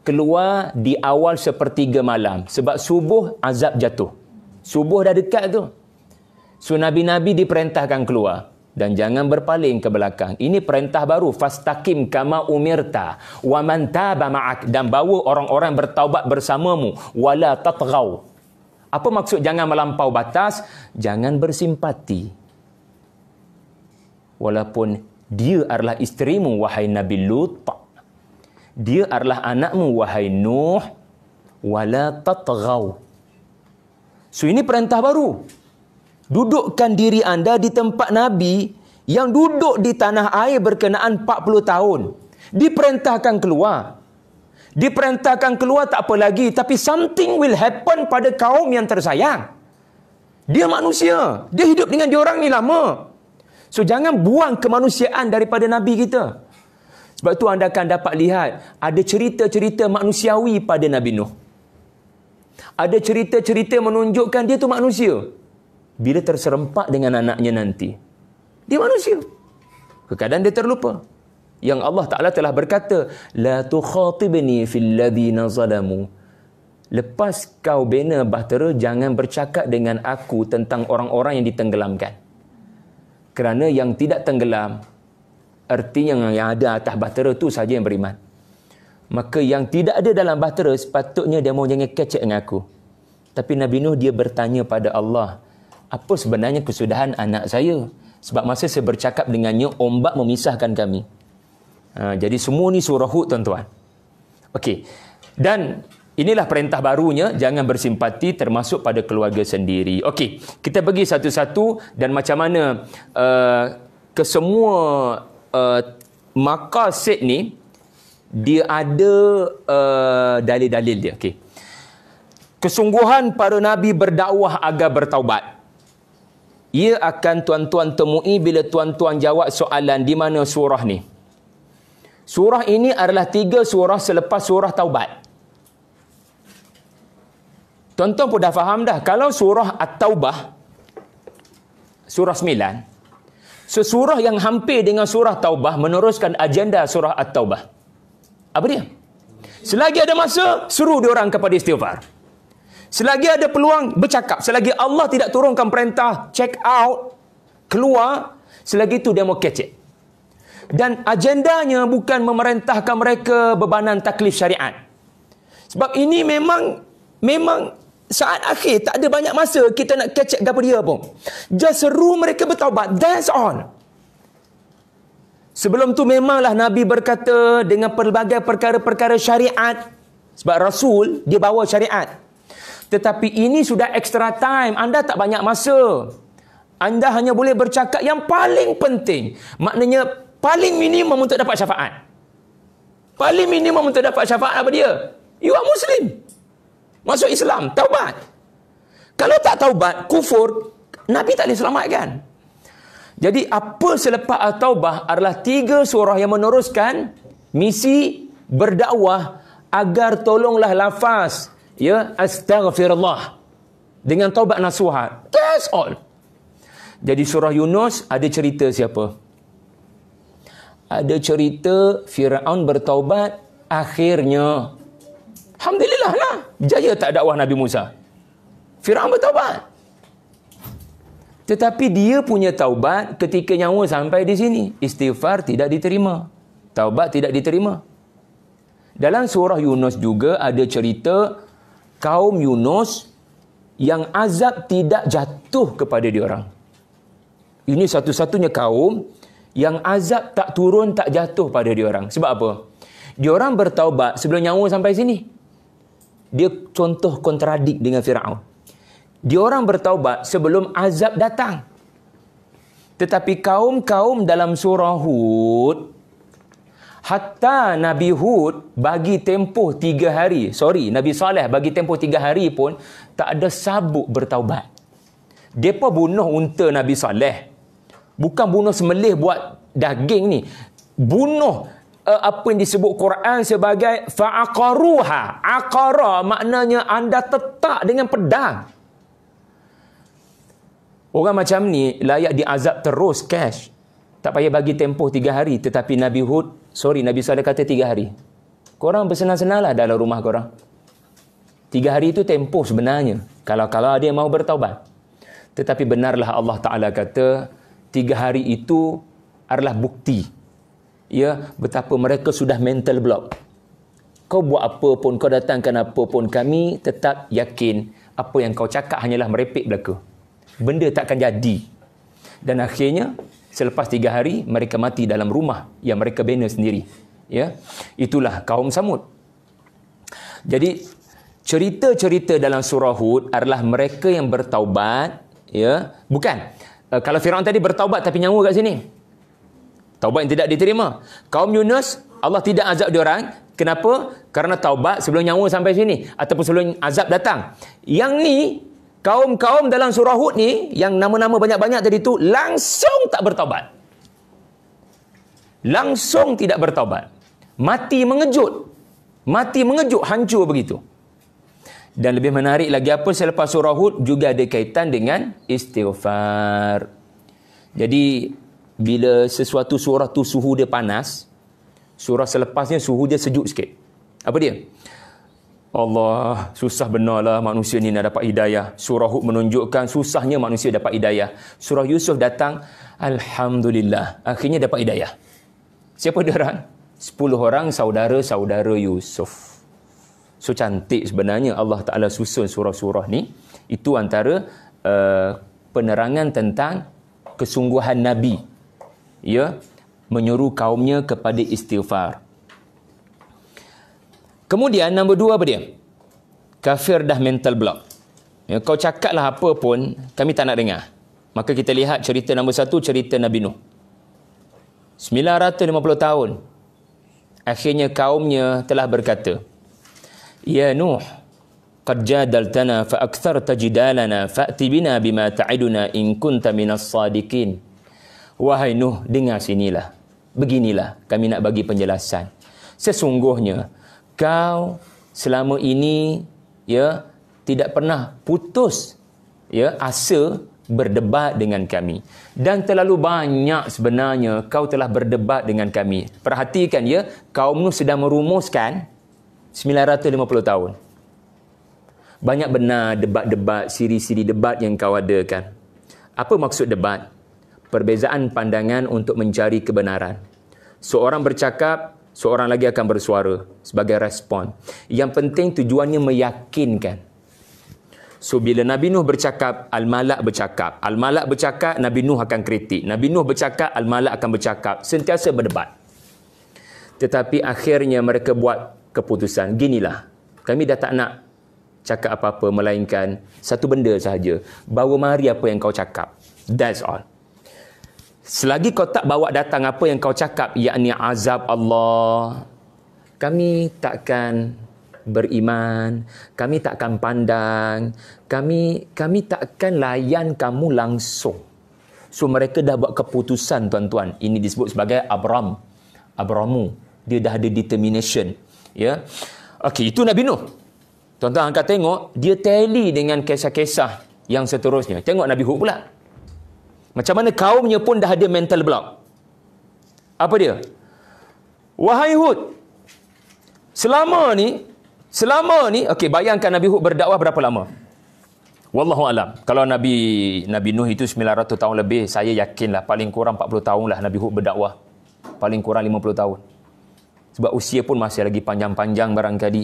Keluar di awal sepertiga malam. Sebab subuh azab jatuh. Subuh dah dekat tu. So Nabi-Nabi diperintahkan keluar. Dan jangan berpaling ke belakang. Ini perintah baru. Fastakim kama umirta. Wa man ma'ak. Dan bawa orang-orang bertaubat bersamamu. Wala tatgaw. Apa maksud jangan melampau batas? Jangan bersimpati walaupun dia adalah isterimu wahai Nabi Lut. Dia adalah anakmu wahai Nuh. Wala tatgaw. So ini perintah baru. Dudukkan diri anda di tempat Nabi yang duduk di tanah air berkenaan 40 tahun. Diperintahkan keluar. Diperintahkan keluar tak apa lagi. Tapi something will happen pada kaum yang tersayang. Dia manusia. Dia hidup dengan orang ni Lama. So jangan buang kemanusiaan daripada Nabi kita. Sebab tu anda akan dapat lihat ada cerita-cerita manusiawi pada Nabi Nuh. Ada cerita-cerita menunjukkan dia tu manusia. Bila terserempak dengan anaknya nanti. Dia manusia. Kekadang dia terlupa. Yang Allah Ta'ala telah berkata, La tukhatibni fil ladhina zalamu. Lepas kau bina bahtera, jangan bercakap dengan aku tentang orang-orang yang ditenggelamkan. Kerana yang tidak tenggelam Artinya yang ada atas bahtera tu saja yang beriman Maka yang tidak ada dalam bahtera Sepatutnya dia mahu jangan kecek dengan aku Tapi Nabi Nuh dia bertanya pada Allah Apa sebenarnya kesudahan anak saya? Sebab masa saya bercakap dengannya Ombak memisahkan kami ha, Jadi semua ni surah hud tuan-tuan Okey Dan Inilah perintah barunya, jangan bersimpati termasuk pada keluarga sendiri. Okey, kita pergi satu-satu dan macam mana uh, eh, kesemua uh, eh, makasid ni, dia ada uh, dalil-dalil dia. Okey. Kesungguhan para nabi berdakwah agar bertaubat. Ia akan tuan-tuan temui bila tuan-tuan jawab soalan di mana surah ni. Surah ini adalah tiga surah selepas surah taubat. Tuan-tuan pun dah faham dah. Kalau surah At-Taubah, surah 9, sesurah yang hampir dengan surah Taubah meneruskan agenda surah At-Taubah. Apa dia? Selagi ada masa, suruh orang kepada istighfar. Selagi ada peluang, bercakap. Selagi Allah tidak turunkan perintah, check out, keluar, selagi itu dia mau catch kecek. Dan agendanya bukan memerintahkan mereka bebanan taklif syariat. Sebab ini memang memang saat akhir tak ada banyak masa kita nak catch up dia pun. Just seru mereka bertaubat. That's all. Sebelum tu memanglah Nabi berkata dengan pelbagai perkara-perkara syariat. Sebab Rasul dia bawa syariat. Tetapi ini sudah extra time. Anda tak banyak masa. Anda hanya boleh bercakap yang paling penting. Maknanya paling minimum untuk dapat syafaat. Paling minimum untuk dapat syafaat apa dia? You are Muslim. Masuk Islam, taubat. Kalau tak taubat, kufur, Nabi tak boleh selamatkan. Jadi apa selepas taubat? adalah tiga surah yang meneruskan misi berdakwah agar tolonglah lafaz ya astaghfirullah dengan taubat nasuha. That's all. Jadi surah Yunus ada cerita siapa? Ada cerita Firaun bertaubat akhirnya Alhamdulillah lah. Jaya tak dakwah Nabi Musa. Fir'aun bertaubat. Tetapi dia punya taubat ketika nyawa sampai di sini. Istighfar tidak diterima. Taubat tidak diterima. Dalam surah Yunus juga ada cerita kaum Yunus yang azab tidak jatuh kepada diorang. Ini satu-satunya kaum yang azab tak turun tak jatuh pada diorang. Sebab apa? Diorang bertaubat sebelum nyawa sampai sini dia contoh kontradik dengan Firaun. Dia orang bertaubat sebelum azab datang. Tetapi kaum-kaum dalam surah Hud hatta Nabi Hud bagi tempoh tiga hari, sorry, Nabi Saleh bagi tempoh tiga hari pun tak ada sabuk bertaubat. Depa bunuh unta Nabi Saleh. Bukan bunuh semelih buat daging ni. Bunuh uh, apa yang disebut Quran sebagai fa'aqaruha. Aqara maknanya anda tetak dengan pedang. Orang macam ni layak diazab terus cash. Tak payah bagi tempoh tiga hari. Tetapi Nabi Hud, sorry Nabi Saleh kata tiga hari. Korang bersenang-senanglah dalam rumah korang. Tiga hari itu tempoh sebenarnya. Kalau-kalau dia mau bertaubat. Tetapi benarlah Allah Ta'ala kata, tiga hari itu adalah bukti ya betapa mereka sudah mental block kau buat apa pun kau datangkan apa pun kami tetap yakin apa yang kau cakap hanyalah merepek belaka benda takkan jadi dan akhirnya selepas tiga hari mereka mati dalam rumah yang mereka bina sendiri ya itulah kaum samud jadi cerita-cerita dalam surah hud adalah mereka yang bertaubat ya bukan eh, kalau Firaun tadi bertaubat tapi nyawa kat sini taubat yang tidak diterima. Kaum Yunus, Allah tidak azab diorang. Kenapa? Kerana taubat sebelum nyawa sampai sini. Ataupun sebelum azab datang. Yang ni, kaum-kaum dalam surah Hud ni, yang nama-nama banyak-banyak tadi tu, langsung tak bertaubat. Langsung tidak bertaubat. Mati mengejut. Mati mengejut, hancur begitu. Dan lebih menarik lagi apa selepas surah Hud juga ada kaitan dengan istighfar. Jadi bila sesuatu surah tu suhu dia panas, surah selepasnya suhu dia sejuk sikit. Apa dia? Allah, susah benarlah manusia ni nak dapat hidayah. Surah Hud menunjukkan susahnya manusia dapat hidayah. Surah Yusuf datang, Alhamdulillah. Akhirnya dapat hidayah. Siapa dia orang? Sepuluh orang saudara-saudara Yusuf. So cantik sebenarnya Allah Ta'ala susun surah-surah ni. Itu antara uh, penerangan tentang kesungguhan Nabi ya menyuruh kaumnya kepada istighfar. Kemudian nombor dua apa dia? Kafir dah mental block. Ya, kau cakaplah apa pun, kami tak nak dengar. Maka kita lihat cerita nombor satu, cerita Nabi Nuh. 950 tahun. Akhirnya kaumnya telah berkata, Ya Nuh, قد جادلتنا فأكثرت جدالنا فأتي bima بما تعدنا إن كنت من الصادقين Wahai Nuh, dengar sinilah. Beginilah kami nak bagi penjelasan. Sesungguhnya, kau selama ini ya tidak pernah putus ya asa berdebat dengan kami. Dan terlalu banyak sebenarnya kau telah berdebat dengan kami. Perhatikan ya, kaum Nuh sedang merumuskan 950 tahun. Banyak benar debat-debat, siri-siri debat yang kau adakan. Apa maksud debat? perbezaan pandangan untuk mencari kebenaran. Seorang bercakap, seorang lagi akan bersuara sebagai respon. Yang penting tujuannya meyakinkan. So bila Nabi Nuh bercakap, Al-Malak bercakap. Al-Malak bercakap, Nabi Nuh akan kritik. Nabi Nuh bercakap, Al-Malak akan bercakap. Sentiasa berdebat. Tetapi akhirnya mereka buat keputusan. Ginilah, kami dah tak nak cakap apa-apa melainkan satu benda sahaja. Bawa mari apa yang kau cakap. That's all. Selagi kau tak bawa datang apa yang kau cakap, yakni azab Allah, kami takkan beriman, kami takkan pandang, kami kami takkan layan kamu langsung. So mereka dah buat keputusan tuan-tuan. Ini disebut sebagai Abram. Abramu. Dia dah ada determination. Ya. Yeah? Okey, itu Nabi Nuh. Tuan-tuan angkat tengok, dia tally dengan kisah-kisah yang seterusnya. Tengok Nabi Hud pula. Macam mana kaumnya pun dah ada mental block. Apa dia? Wahai Hud. Selama ni, selama ni, okey bayangkan Nabi Hud berdakwah berapa lama? Wallahu alam. Kalau Nabi Nabi Nuh itu 900 tahun lebih, saya yakinlah paling kurang 40 tahun lah Nabi Hud berdakwah. Paling kurang 50 tahun. Sebab usia pun masih lagi panjang-panjang barangkali.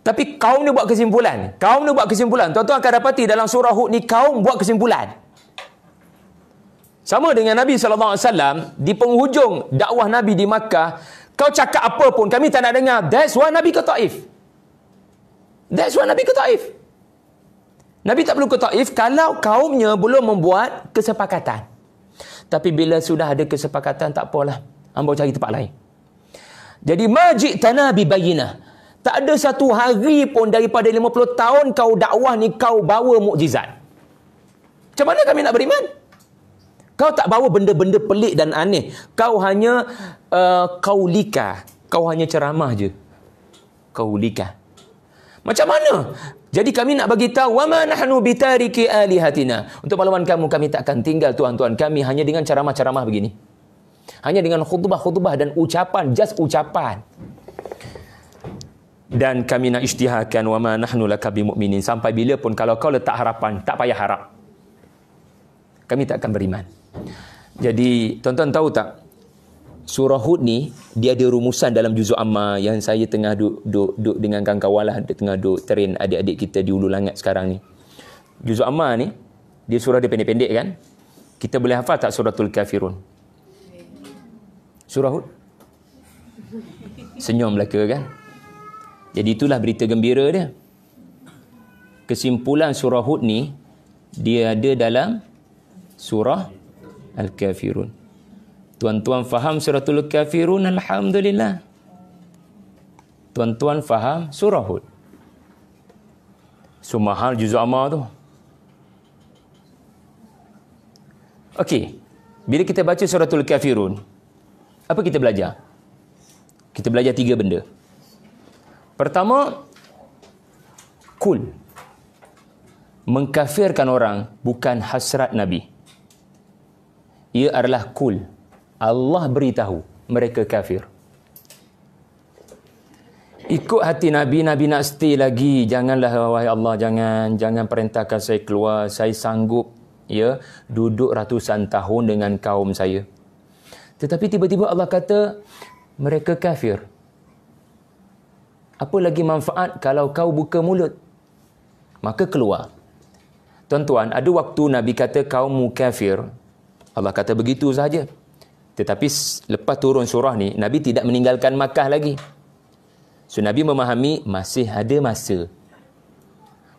Tapi kaum ni buat kesimpulan. Kaum ni buat kesimpulan. Tuan-tuan akan dapati dalam surah Hud ni kaum buat kesimpulan. Sama dengan Nabi saw di penghujung dakwah Nabi di Makkah, kau cakap apa pun kami tak nak dengar. That's why Nabi ke Taif. That's why Nabi ke Taif. Nabi tak perlu ke Taif kalau kaumnya belum membuat kesepakatan. Tapi bila sudah ada kesepakatan tak apalah. Ambo cari tempat lain. Jadi majid tanabi bayina. Tak ada satu hari pun daripada 50 tahun kau dakwah ni kau bawa mukjizat. Macam mana kami nak beriman? Kau tak bawa benda-benda pelik dan aneh. Kau hanya uh, kaulika. Kau hanya ceramah je. Kaulika. Macam mana? Jadi kami nak bagi tahu wa ma nahnu bitariki alihatina. Untuk maklumat kamu kami tak akan tinggal tuan-tuan kami hanya dengan ceramah-ceramah begini. Hanya dengan khutbah-khutbah dan ucapan, just ucapan. Dan kami nak isytiharkan wa ma nahnu lakabi mu'minin. Sampai bila pun kalau kau letak harapan, tak payah harap. Kami tak akan beriman. Jadi tuan-tuan tahu tak surah Hud ni dia ada rumusan dalam juzuk amma yang saya tengah duduk duduk, duduk dengan kawan-kawan lah tengah duduk train adik-adik kita di Ulu Langat sekarang ni. Juzuk amma ni dia surah dia pendek-pendek kan? Kita boleh hafal tak surah tul kafirun? Surah Hud. Senyum belaka kan? Jadi itulah berita gembira dia. Kesimpulan surah Hud ni dia ada dalam surah Al-Kafirun. Tuan-tuan faham suratul Al-Kafirun? Alhamdulillah. Tuan-tuan faham surah Hud. Sumahal juz amal tu. Okey. Bila kita baca suratul Al-Kafirun, apa kita belajar? Kita belajar tiga benda. Pertama, kul. Mengkafirkan orang bukan hasrat Nabi. Nabi ia adalah kul. Allah beritahu mereka kafir. Ikut hati Nabi, Nabi nak stay lagi. Janganlah, wahai Allah, jangan. Jangan perintahkan saya keluar. Saya sanggup ya duduk ratusan tahun dengan kaum saya. Tetapi tiba-tiba Allah kata, mereka kafir. Apa lagi manfaat kalau kau buka mulut? Maka keluar. Tuan-tuan, ada waktu Nabi kata kaum mu kafir, Allah kata begitu saja. Tetapi lepas turun surah ni, Nabi tidak meninggalkan Makkah lagi. So Nabi memahami masih ada masa.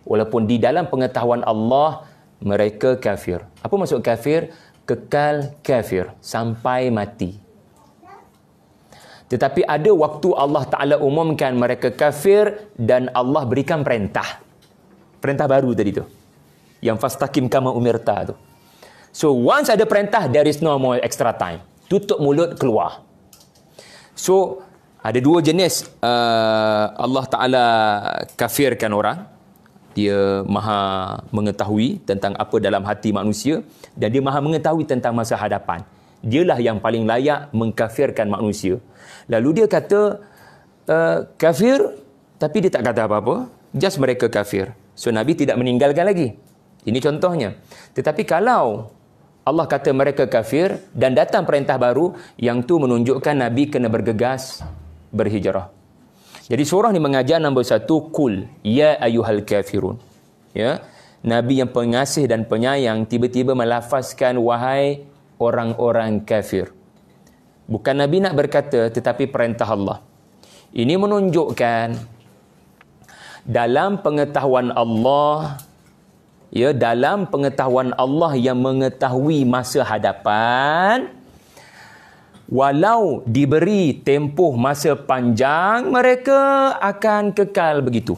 Walaupun di dalam pengetahuan Allah, mereka kafir. Apa maksud kafir? Kekal kafir sampai mati. Tetapi ada waktu Allah Ta'ala umumkan mereka kafir dan Allah berikan perintah. Perintah baru tadi tu. Yang fastakim kama umirta tu. So once ada perintah, there is no more extra time. Tutup mulut, keluar. So ada dua jenis uh, Allah Ta'ala kafirkan orang. Dia maha mengetahui tentang apa dalam hati manusia dan dia maha mengetahui tentang masa hadapan. Dialah yang paling layak mengkafirkan manusia. Lalu dia kata uh, kafir tapi dia tak kata apa-apa. Just mereka kafir. So Nabi tidak meninggalkan lagi. Ini contohnya. Tetapi kalau Allah kata mereka kafir dan datang perintah baru yang tu menunjukkan Nabi kena bergegas berhijrah. Jadi surah ni mengajar nombor satu, Kul, Ya Ayuhal Kafirun. Ya? Nabi yang pengasih dan penyayang tiba-tiba melafazkan, Wahai orang-orang kafir. Bukan Nabi nak berkata, tetapi perintah Allah. Ini menunjukkan dalam pengetahuan Allah, ya dalam pengetahuan Allah yang mengetahui masa hadapan walau diberi tempoh masa panjang mereka akan kekal begitu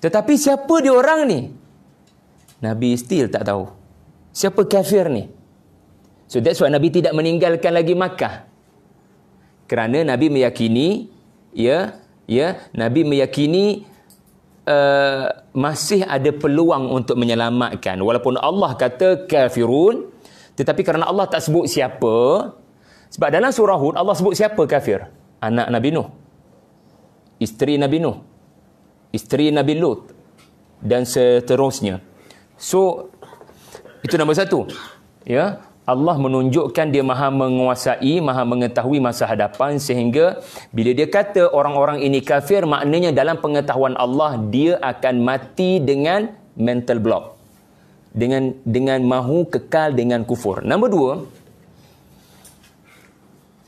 tetapi siapa dia orang ni Nabi still tak tahu siapa kafir ni so that's why Nabi tidak meninggalkan lagi Makkah kerana Nabi meyakini ya ya Nabi meyakini Eh, masih ada peluang untuk menyelamatkan walaupun Allah kata kafirun tetapi kerana Allah tak sebut siapa sebab dalam surah Hud Allah sebut siapa kafir anak Nabi Nuh isteri Nabi Nuh isteri Nabi Lut dan seterusnya so itu nombor satu ya Allah menunjukkan dia maha menguasai, maha mengetahui masa hadapan sehingga bila dia kata orang-orang ini kafir, maknanya dalam pengetahuan Allah, dia akan mati dengan mental block. Dengan dengan mahu kekal dengan kufur. Nombor dua,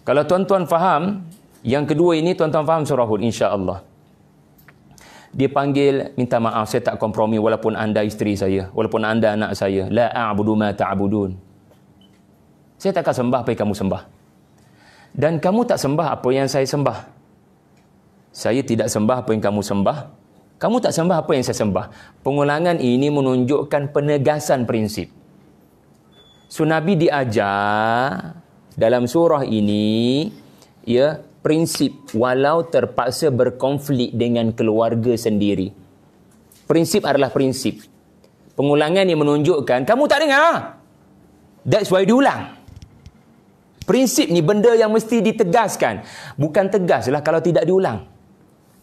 kalau tuan-tuan faham, yang kedua ini tuan-tuan faham surah Hud, insyaAllah. Dia panggil, minta maaf, saya tak kompromi walaupun anda isteri saya, walaupun anda anak saya. La a'budu ma ta'budun. Ta saya takkan sembah apa yang kamu sembah. Dan kamu tak sembah apa yang saya sembah. Saya tidak sembah apa yang kamu sembah. Kamu tak sembah apa yang saya sembah. Pengulangan ini menunjukkan penegasan prinsip. So Nabi diajar dalam surah ini ya prinsip walau terpaksa berkonflik dengan keluarga sendiri. Prinsip adalah prinsip. Pengulangan ini menunjukkan kamu tak dengar. That's why diulang. Prinsip ni benda yang mesti ditegaskan. Bukan tegaslah kalau tidak diulang.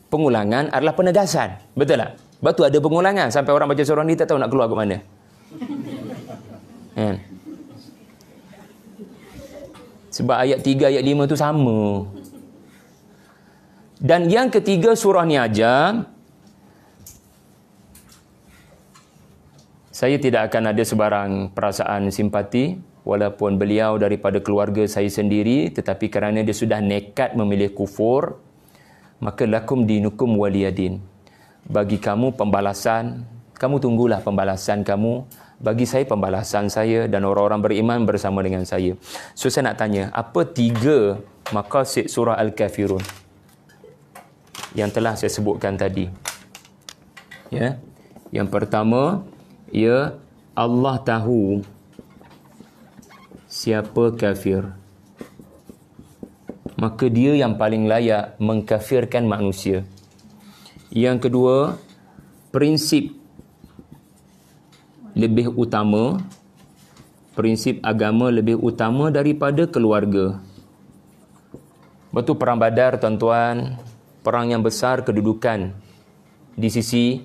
Pengulangan adalah penegasan. Betul tak? Batu ada pengulangan. Sampai orang baca surah ni tak tahu nak keluar ke mana. Kan? Sebab ayat tiga, ayat lima tu sama. Dan yang ketiga surah ni ajar. Saya tidak akan ada sebarang perasaan simpati walaupun beliau daripada keluarga saya sendiri tetapi kerana dia sudah nekat memilih kufur maka lakum dinukum waliyadin bagi kamu pembalasan kamu tunggulah pembalasan kamu bagi saya pembalasan saya dan orang-orang beriman bersama dengan saya so saya nak tanya apa tiga maqasid surah al-kafirun yang telah saya sebutkan tadi ya yang pertama ya Allah tahu siapa kafir maka dia yang paling layak mengkafirkan manusia yang kedua prinsip lebih utama prinsip agama lebih utama daripada keluarga betul perang badar tuan-tuan perang yang besar kedudukan di sisi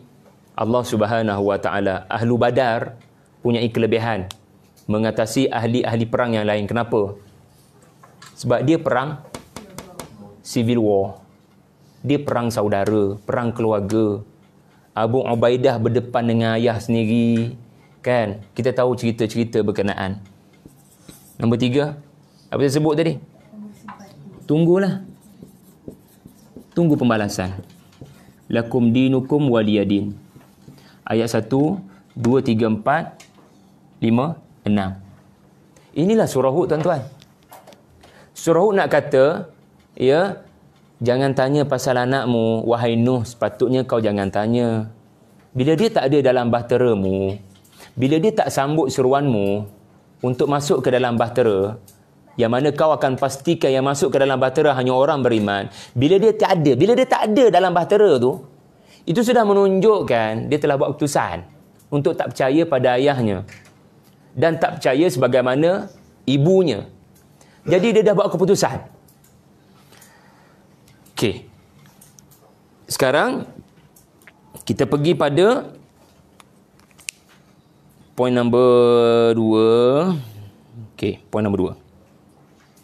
Allah Subhanahu Wa Taala ahlu badar punya kelebihan mengatasi ahli-ahli perang yang lain. Kenapa? Sebab dia perang civil war. Dia perang saudara, perang keluarga. Abu Ubaidah berdepan dengan ayah sendiri. Kan? Kita tahu cerita-cerita berkenaan. Nombor tiga. Apa saya sebut tadi? Tunggulah. Tunggu pembalasan. Lakum dinukum waliyadin. Ayat satu, dua, tiga, empat, lima, enam. Inilah surah Hud tuan-tuan. Surah Hud nak kata, ya, jangan tanya pasal anakmu, wahai Nuh, sepatutnya kau jangan tanya. Bila dia tak ada dalam bahtera mu, bila dia tak sambut seruanmu untuk masuk ke dalam bahtera, yang mana kau akan pastikan yang masuk ke dalam bahtera hanya orang beriman. Bila dia tak ada, bila dia tak ada dalam bahtera tu, itu sudah menunjukkan dia telah buat keputusan untuk tak percaya pada ayahnya dan tak percaya sebagaimana ibunya. Jadi dia dah buat keputusan. Okey. Sekarang kita pergi pada point number 2. Okey, point number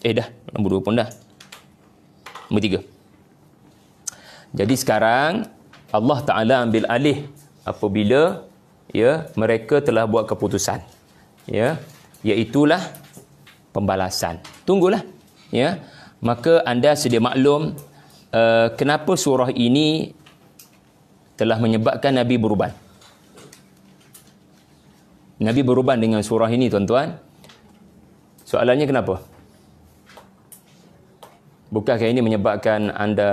2. Eh dah, nombor 2 pun dah. Nombor 3. Jadi sekarang Allah Taala ambil alih apabila ya mereka telah buat keputusan ya iaitulah pembalasan tunggulah ya maka anda sedia maklum uh, kenapa surah ini telah menyebabkan nabi beruban nabi beruban dengan surah ini tuan-tuan soalannya kenapa bukankah ini menyebabkan anda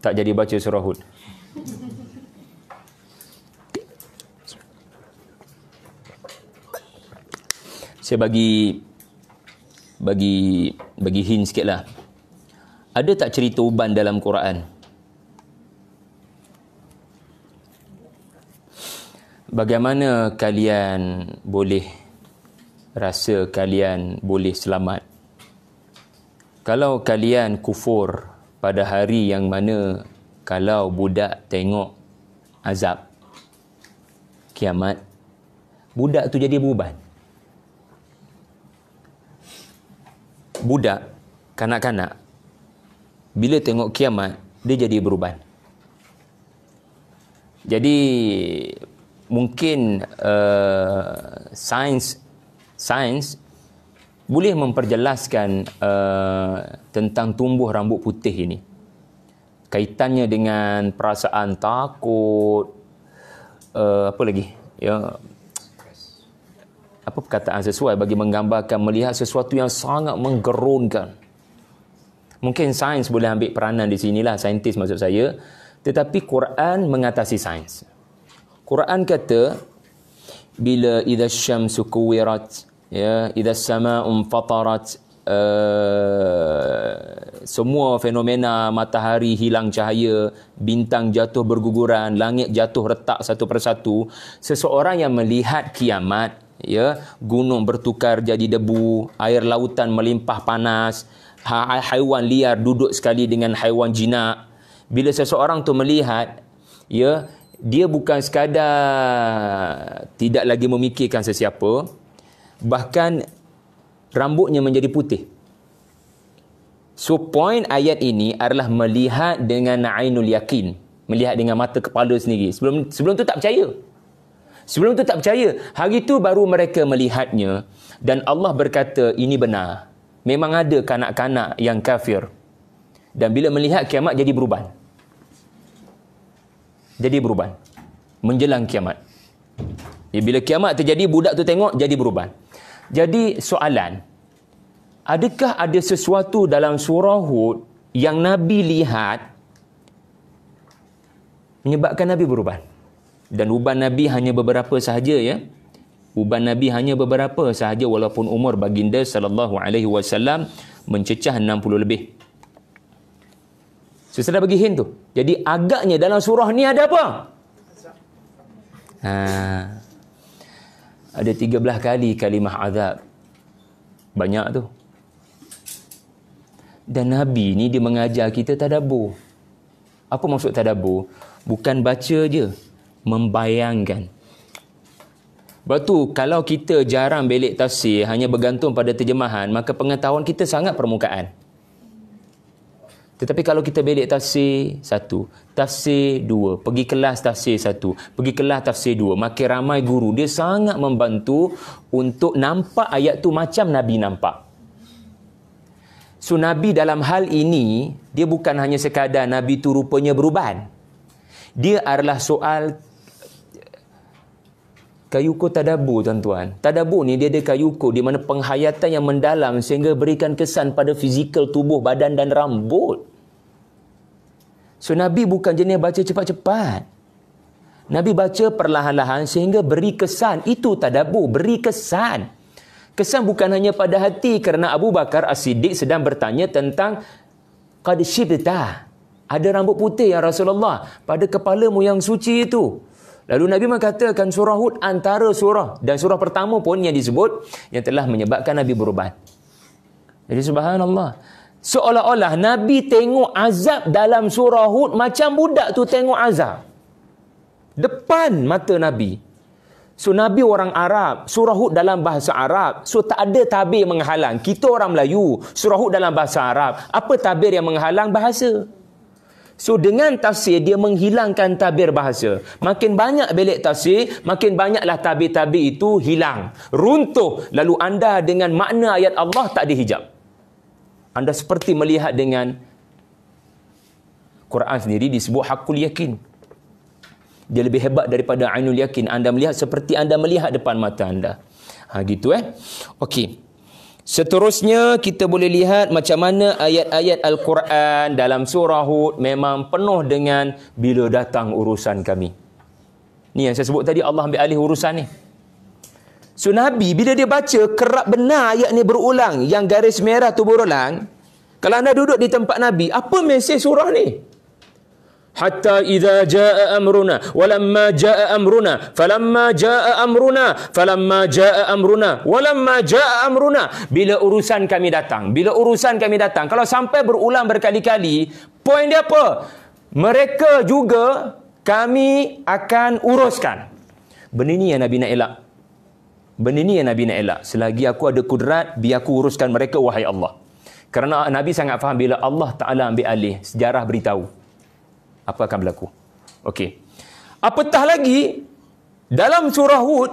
tak jadi baca surah hud saya bagi bagi bagi hint sikitlah. Ada tak cerita uban dalam Quran? Bagaimana kalian boleh rasa kalian boleh selamat? Kalau kalian kufur pada hari yang mana kalau budak tengok azab kiamat, budak tu jadi buban. budak kanak-kanak bila tengok kiamat dia jadi berubah. jadi mungkin uh, sains sains boleh memperjelaskan uh, tentang tumbuh rambut putih ini kaitannya dengan perasaan takut uh, apa lagi ya apa perkataan sesuai bagi menggambarkan melihat sesuatu yang sangat menggerunkan. Mungkin sains boleh ambil peranan di sinilah, saintis maksud saya. Tetapi Quran mengatasi sains. Quran kata bila idza syamsu kuwirat ya idza sama'un fatarat uh, semua fenomena matahari hilang cahaya bintang jatuh berguguran langit jatuh retak satu persatu seseorang yang melihat kiamat ya gunung bertukar jadi debu air lautan melimpah panas ha- haiwan liar duduk sekali dengan haiwan jinak bila seseorang tu melihat ya dia bukan sekadar tidak lagi memikirkan sesiapa bahkan rambutnya menjadi putih so point ayat ini adalah melihat dengan ainul yakin melihat dengan mata kepala sendiri sebelum sebelum tu tak percaya Sebelum tu tak percaya. Hari tu baru mereka melihatnya. Dan Allah berkata, ini benar. Memang ada kanak-kanak yang kafir. Dan bila melihat kiamat, jadi beruban. Jadi beruban. Menjelang kiamat. Ya, bila kiamat terjadi, budak tu tengok, jadi beruban. Jadi soalan, adakah ada sesuatu dalam surah Hud yang Nabi lihat menyebabkan Nabi berubah? dan uban nabi hanya beberapa sahaja ya uban nabi hanya beberapa sahaja walaupun umur baginda sallallahu alaihi wasallam mencecah 60 lebih so, dah bagi hint tu jadi agaknya dalam surah ni ada apa ha, ada belah kali kalimah azab banyak tu dan Nabi ni dia mengajar kita tadabur. Apa maksud tadabur? Bukan baca je membayangkan. Batu kalau kita jarang belik tafsir hanya bergantung pada terjemahan maka pengetahuan kita sangat permukaan. Tetapi kalau kita belik tafsir satu, tafsir dua, pergi kelas tafsir satu, pergi kelas tafsir dua, makin ramai guru dia sangat membantu untuk nampak ayat tu macam Nabi nampak. So Nabi dalam hal ini dia bukan hanya sekadar Nabi tu rupanya berubah. Dia adalah soal Kayu ukur tadabu, tuan-tuan. Tadabur ni dia ada kayu ukur di mana penghayatan yang mendalam sehingga berikan kesan pada fizikal tubuh, badan dan rambut. So Nabi bukan jenis baca cepat-cepat. Nabi baca perlahan-lahan sehingga beri kesan. Itu tadabu beri kesan. Kesan bukan hanya pada hati kerana Abu Bakar As-Siddiq sedang bertanya tentang Qad Shibta. Ada rambut putih ya Rasulullah pada kepala mu yang suci itu. Lalu Nabi mengatakan surah Hud antara surah dan surah pertama pun yang disebut yang telah menyebabkan Nabi berubah. Jadi subhanallah. Seolah-olah Nabi tengok azab dalam surah Hud macam budak tu tengok azab. Depan mata Nabi. So Nabi orang Arab, surah Hud dalam bahasa Arab. So tak ada tabir menghalang. Kita orang Melayu, surah Hud dalam bahasa Arab. Apa tabir yang menghalang bahasa? Bahasa. So dengan tafsir dia menghilangkan tabir bahasa. Makin banyak belik tafsir, makin banyaklah tabir-tabir itu hilang. Runtuh lalu anda dengan makna ayat Allah tak dihijab. Anda seperti melihat dengan Quran sendiri disebut hakul yakin. Dia lebih hebat daripada ainul yakin. Anda melihat seperti anda melihat depan mata anda. Ha gitu eh. Okey. Seterusnya kita boleh lihat macam mana ayat-ayat Al-Quran dalam surah Hud memang penuh dengan bila datang urusan kami. Ni yang saya sebut tadi Allah ambil alih urusan ni. So Nabi bila dia baca kerap benar ayat ni berulang yang garis merah tu berulang. Kalau anda duduk di tempat Nabi, apa mesej surah ni? حتى إذا جاء أمرنا ولما جاء أمرنا فلما جاء أمرنا فلما جاء أمرنا ولما جاء أمرنا bila urusan kami datang bila urusan kami datang kalau sampai berulang berkali-kali point dia apa mereka juga kami akan uruskan benda ni yang Nabi nak elak benda ni yang Nabi nak elak selagi aku ada kudrat biar aku uruskan mereka wahai Allah kerana Nabi sangat faham bila Allah Ta'ala ambil alih sejarah beritahu apa akan berlaku. Okey. Apatah lagi dalam surah Hud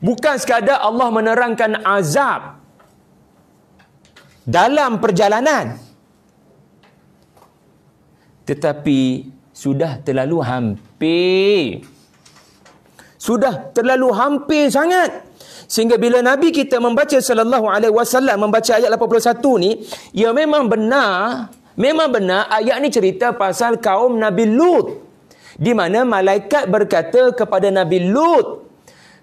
bukan sekadar Allah menerangkan azab dalam perjalanan tetapi sudah terlalu hampir sudah terlalu hampir sangat sehingga bila nabi kita membaca sallallahu alaihi wasallam membaca ayat 81 ni ia memang benar Memang benar ayat ni cerita pasal kaum Nabi Lut. Di mana malaikat berkata kepada Nabi Lut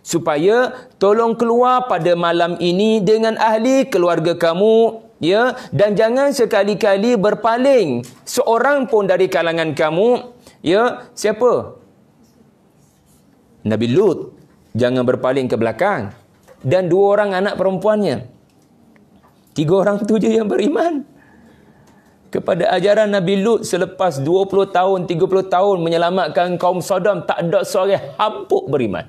supaya tolong keluar pada malam ini dengan ahli keluarga kamu ya dan jangan sekali-kali berpaling seorang pun dari kalangan kamu ya siapa Nabi Lut jangan berpaling ke belakang dan dua orang anak perempuannya tiga orang tu je yang beriman kepada ajaran Nabi Lut selepas 20 tahun, 30 tahun menyelamatkan kaum Sodom, tak ada seorang hampuk beriman.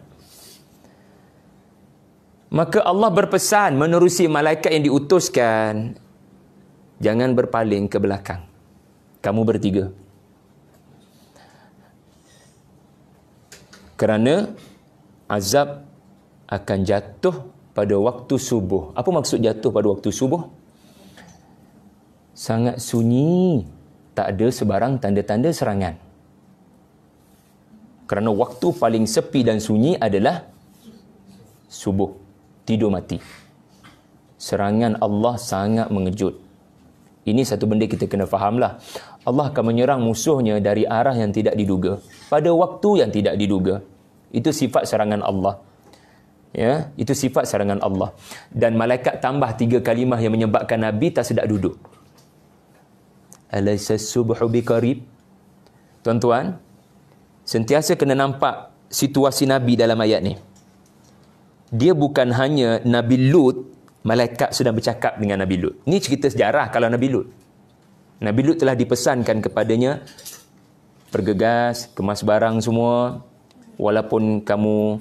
Maka Allah berpesan menerusi malaikat yang diutuskan, jangan berpaling ke belakang. Kamu bertiga. Kerana azab akan jatuh pada waktu subuh. Apa maksud jatuh pada waktu subuh? sangat sunyi tak ada sebarang tanda-tanda serangan kerana waktu paling sepi dan sunyi adalah subuh tidur mati serangan Allah sangat mengejut ini satu benda kita kena fahamlah Allah akan menyerang musuhnya dari arah yang tidak diduga pada waktu yang tidak diduga itu sifat serangan Allah ya itu sifat serangan Allah dan malaikat tambah tiga kalimah yang menyebabkan nabi tak sedap duduk Alaysa subuhu biqarib? Tuan-tuan, sentiasa kena nampak situasi Nabi dalam ayat ni. Dia bukan hanya Nabi Lut, malaikat sedang bercakap dengan Nabi Lut. Ini cerita sejarah kalau Nabi Lut. Nabi Lut telah dipesankan kepadanya, pergegas, kemas barang semua, walaupun kamu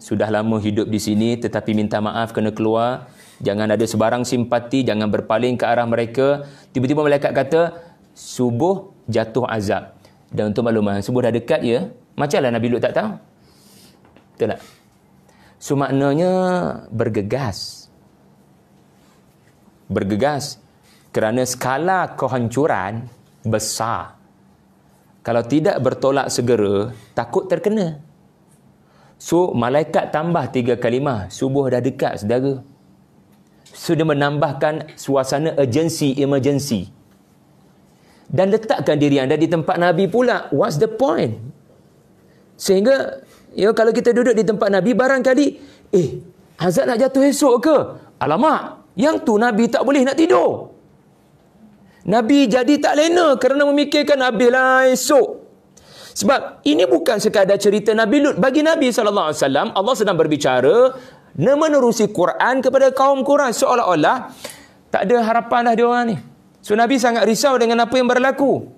sudah lama hidup di sini tetapi minta maaf kena keluar, jangan ada sebarang simpati, jangan berpaling ke arah mereka. Tiba-tiba malaikat kata, subuh jatuh azab. Dan untuk makluman, subuh dah dekat ya. Macamlah Nabi Lut tak tahu. Betul tak? So, maknanya bergegas. Bergegas. Kerana skala kehancuran besar. Kalau tidak bertolak segera, takut terkena. So, malaikat tambah tiga kalimah. Subuh dah dekat, saudara. So, dia menambahkan suasana urgency, emergency dan letakkan diri anda di tempat Nabi pula. What's the point? Sehingga, ya, kalau kita duduk di tempat Nabi, barangkali, eh, azab nak jatuh esok ke? Alamak, yang tu Nabi tak boleh nak tidur. Nabi jadi tak lena kerana memikirkan habislah esok. Sebab ini bukan sekadar cerita Nabi Lut. Bagi Nabi SAW, Allah sedang berbicara menerusi Quran kepada kaum Quran. Seolah-olah tak ada harapan dah diorang ni. So Nabi sangat risau dengan apa yang berlaku.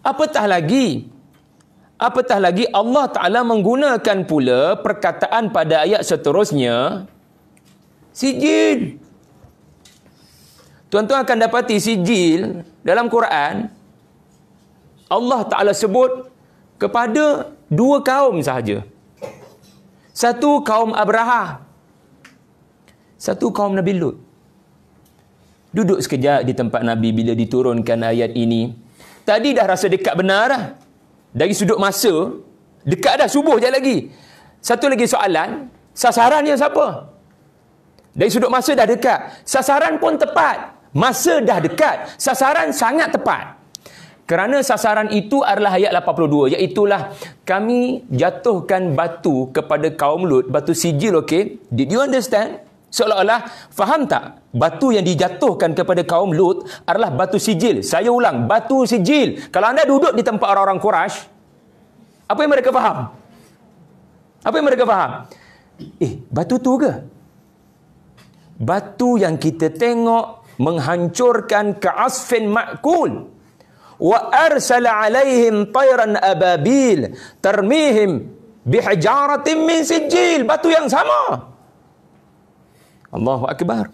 Apatah lagi apatah lagi Allah Taala menggunakan pula perkataan pada ayat seterusnya sijil. Tuan-tuan akan dapati sijil dalam Quran Allah Taala sebut kepada dua kaum sahaja. Satu kaum Abraha. Satu kaum Nabi Lut. Duduk sekejap di tempat Nabi bila diturunkan ayat ini. Tadi dah rasa dekat benar dah. Dari sudut masa, dekat dah subuh je lagi. Satu lagi soalan, sasarannya siapa? Dari sudut masa dah dekat. Sasaran pun tepat. Masa dah dekat. Sasaran sangat tepat. Kerana sasaran itu adalah ayat 82. Iaitulah kami jatuhkan batu kepada kaum Lut. Batu sijil, okay? Did you understand? Seolah-olah faham tak batu yang dijatuhkan kepada kaum Lut adalah batu sijil. Saya ulang, batu sijil. Kalau anda duduk di tempat orang-orang Quraisy, apa yang mereka faham? Apa yang mereka faham? Eh, batu tu ke? Batu yang kita tengok menghancurkan ka'asfin ma'kul. Wa arsala alaihim tayran ababil. Termihim bihajaratim min sijil. Batu yang sama. Allahu Akbar.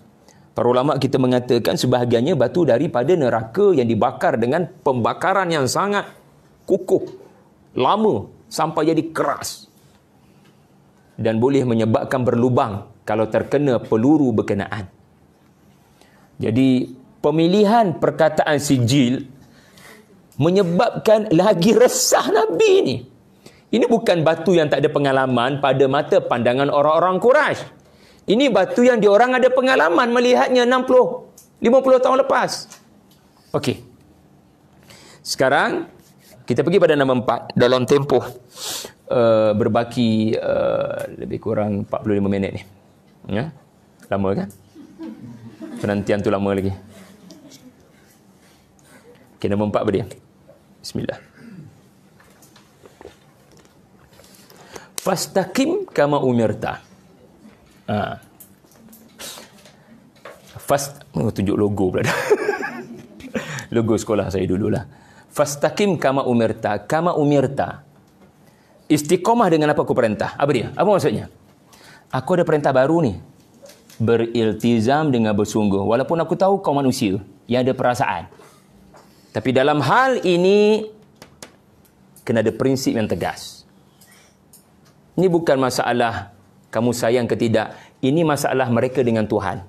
Para ulama kita mengatakan sebahagiannya batu daripada neraka yang dibakar dengan pembakaran yang sangat kukuh, lama sampai jadi keras dan boleh menyebabkan berlubang kalau terkena peluru berkenaan. Jadi pemilihan perkataan sijil menyebabkan lagi resah Nabi ini. Ini bukan batu yang tak ada pengalaman pada mata pandangan orang-orang Quraisy. Ini batu yang diorang ada pengalaman melihatnya 60, 50 tahun lepas. Okey. Sekarang, kita pergi pada nombor empat. Dalam tempoh uh, berbaki uh, lebih kurang 45 minit ni. Ya? Lama kan? Penantian tu lama lagi. Okey, nombor empat berdiam. Bismillah. Fastaqim kama umirta. Ha. Fast oh, tunjuk logo pula dah. logo sekolah saya dululah. Fastaqim kama umirta, kama umirta. Istiqomah dengan apa aku perintah? Apa dia? Apa maksudnya? Aku ada perintah baru ni. Beriltizam dengan bersungguh. Walaupun aku tahu kau manusia yang ada perasaan. Tapi dalam hal ini, kena ada prinsip yang tegas. Ini bukan masalah kamu sayang ke tidak ini masalah mereka dengan Tuhan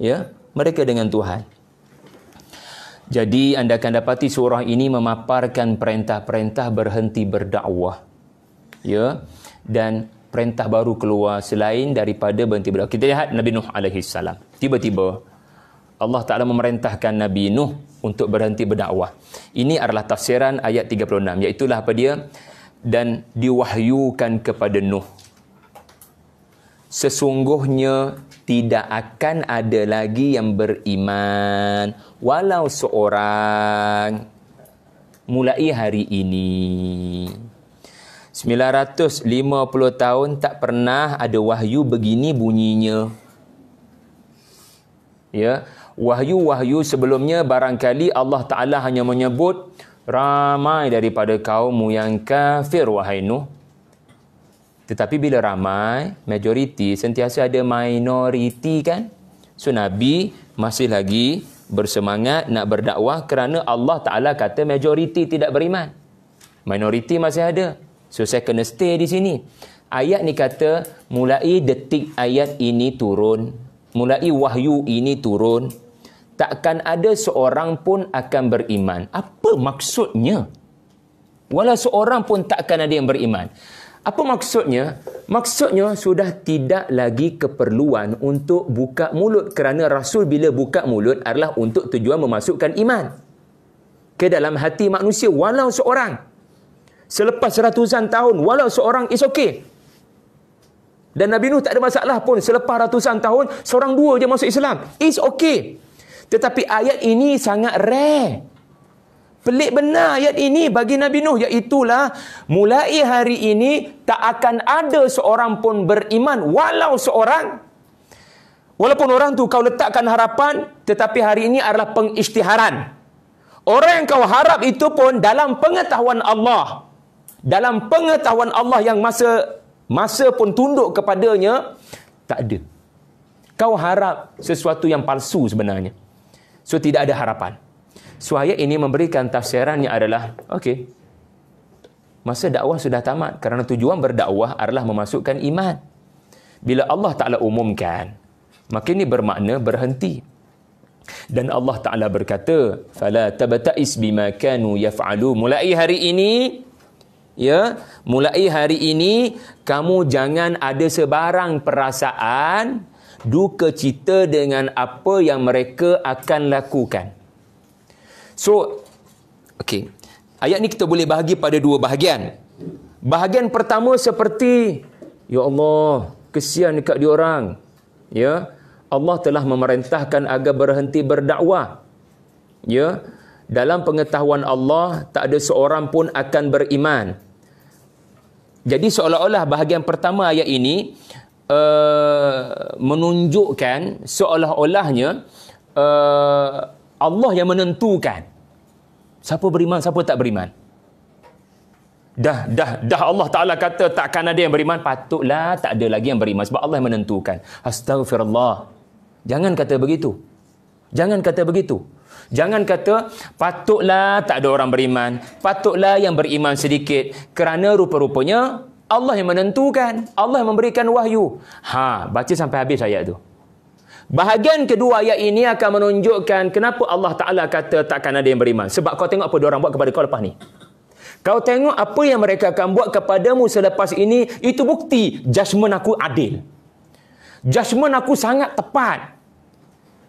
ya mereka dengan Tuhan jadi anda akan dapati surah ini memaparkan perintah-perintah berhenti berdakwah ya dan perintah baru keluar selain daripada berhenti berdakwah kita lihat Nabi Nuh alaihi salam tiba-tiba Allah Ta'ala memerintahkan Nabi Nuh untuk berhenti berdakwah. Ini adalah tafsiran ayat 36. Iaitulah apa dia? dan diwahyukan kepada Nuh. Sesungguhnya tidak akan ada lagi yang beriman walau seorang mulai hari ini. 950 tahun tak pernah ada wahyu begini bunyinya. Ya, wahyu-wahyu sebelumnya barangkali Allah Taala hanya menyebut ramai daripada kaummu yang kafir wahai Nuh. Tetapi bila ramai, majoriti sentiasa ada minoriti kan? So Nabi masih lagi bersemangat nak berdakwah kerana Allah Ta'ala kata majoriti tidak beriman. Minoriti masih ada. So saya kena stay di sini. Ayat ni kata mulai detik ayat ini turun. Mulai wahyu ini turun takkan ada seorang pun akan beriman. Apa maksudnya? Walau seorang pun takkan ada yang beriman. Apa maksudnya? Maksudnya sudah tidak lagi keperluan untuk buka mulut kerana Rasul bila buka mulut adalah untuk tujuan memasukkan iman ke dalam hati manusia walau seorang. Selepas ratusan tahun, walau seorang is okay. Dan Nabi Nuh tak ada masalah pun selepas ratusan tahun, seorang dua je masuk Islam. Is okay. Tetapi ayat ini sangat rare. Pelik benar ayat ini bagi Nabi Nuh iaitulah mulai hari ini tak akan ada seorang pun beriman walau seorang walaupun orang tu kau letakkan harapan tetapi hari ini adalah pengisytiharan. Orang yang kau harap itu pun dalam pengetahuan Allah dalam pengetahuan Allah yang masa masa pun tunduk kepadanya tak ada. Kau harap sesuatu yang palsu sebenarnya. So tidak ada harapan. So ayat ini memberikan tafsirannya adalah, okey. Masa dakwah sudah tamat kerana tujuan berdakwah adalah memasukkan iman. Bila Allah Taala umumkan, maka ini bermakna berhenti. Dan Allah Taala berkata, "Fala tabta'is bima kanu yaf'alu." Mulai hari ini, ya, mulai hari ini kamu jangan ada sebarang perasaan duka cita dengan apa yang mereka akan lakukan. So, okay. Ayat ni kita boleh bahagi pada dua bahagian. Bahagian pertama seperti, Ya Allah, kesian dekat diorang. Ya, Allah telah memerintahkan agar berhenti berdakwah. Ya, dalam pengetahuan Allah, tak ada seorang pun akan beriman. Jadi seolah-olah bahagian pertama ayat ini, uh, menunjukkan seolah-olahnya uh, Allah yang menentukan siapa beriman siapa tak beriman dah dah dah Allah Taala kata takkan ada yang beriman patutlah tak ada lagi yang beriman sebab Allah yang menentukan astagfirullah jangan kata begitu jangan kata begitu Jangan kata patutlah tak ada orang beriman, patutlah yang beriman sedikit kerana rupa-rupanya Allah yang menentukan, Allah yang memberikan wahyu. Ha, baca sampai habis ayat tu. Bahagian kedua ayat ini akan menunjukkan kenapa Allah Taala kata takkan ada yang beriman. Sebab kau tengok apa orang buat kepada kau lepas ni. Kau tengok apa yang mereka akan buat kepadamu selepas ini, itu bukti judgement aku adil. Judgement aku sangat tepat.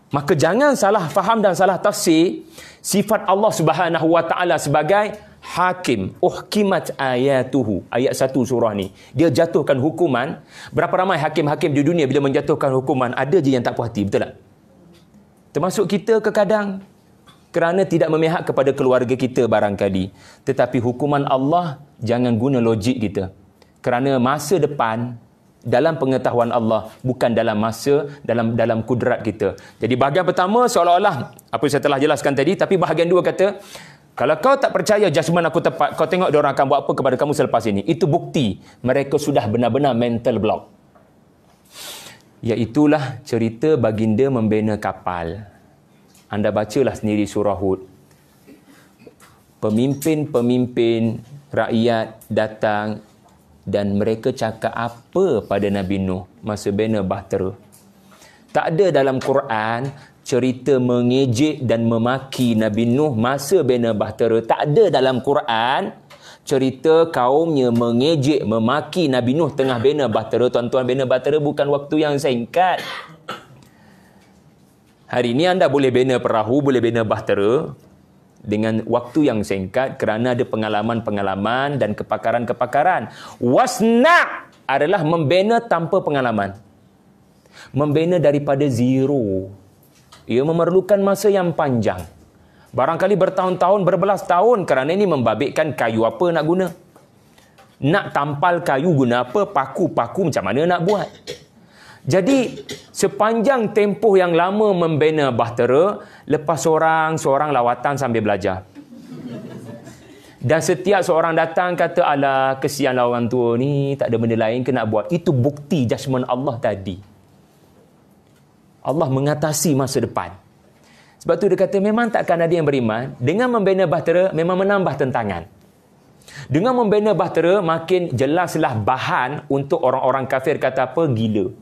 Maka jangan salah faham dan salah tafsir sifat Allah Subhanahu Wa Taala sebagai hakim uhkimat ayatuhu ayat satu surah ni dia jatuhkan hukuman berapa ramai hakim-hakim di dunia bila menjatuhkan hukuman ada je yang tak puas hati betul tak termasuk kita ke kadang kerana tidak memihak kepada keluarga kita barangkali tetapi hukuman Allah jangan guna logik kita kerana masa depan dalam pengetahuan Allah bukan dalam masa dalam dalam kudrat kita. Jadi bahagian pertama seolah-olah apa yang saya telah jelaskan tadi tapi bahagian dua kata kalau kau tak percaya jasman aku tepat, kau tengok orang akan buat apa kepada kamu selepas ini. Itu bukti mereka sudah benar-benar mental block. Iaitulah cerita baginda membina kapal. Anda bacalah sendiri surah Hud. Pemimpin-pemimpin rakyat datang dan mereka cakap apa pada Nabi Nuh masa bina bahtera. Tak ada dalam Quran cerita mengejek dan memaki Nabi Nuh masa bina bahtera tak ada dalam Quran cerita kaumnya mengejek memaki Nabi Nuh tengah bina bahtera tuan-tuan bina bahtera bukan waktu yang singkat hari ini anda boleh bina perahu boleh bina bahtera dengan waktu yang singkat kerana ada pengalaman-pengalaman dan kepakaran-kepakaran wasna adalah membina tanpa pengalaman membina daripada zero ia memerlukan masa yang panjang. Barangkali bertahun-tahun, berbelas tahun kerana ini membabitkan kayu apa nak guna. Nak tampal kayu guna apa, paku-paku macam mana nak buat. Jadi, sepanjang tempoh yang lama membina bahtera, lepas seorang, seorang lawatan sambil belajar. Dan setiap seorang datang kata, ala kesian lawan tua ni, tak ada benda lain ke nak buat. Itu bukti jasman Allah tadi. Allah mengatasi masa depan. Sebab tu dia kata memang takkan ada yang beriman dengan membina bahtera memang menambah tentangan. Dengan membina bahtera makin jelaslah bahan untuk orang-orang kafir kata apa gila.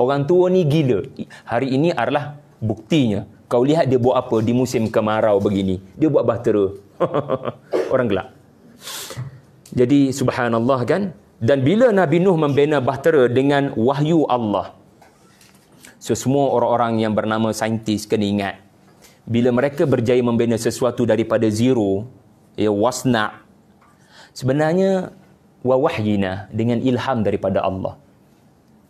Orang tua ni gila. Hari ini adalah buktinya. Kau lihat dia buat apa di musim kemarau begini. Dia buat bahtera. orang gelak. Jadi subhanallah kan. Dan bila Nabi Nuh membina bahtera dengan wahyu Allah. So semua orang-orang yang bernama saintis kena ingat bila mereka berjaya membina sesuatu daripada zero ya wasna sebenarnya wa wahyina dengan ilham daripada Allah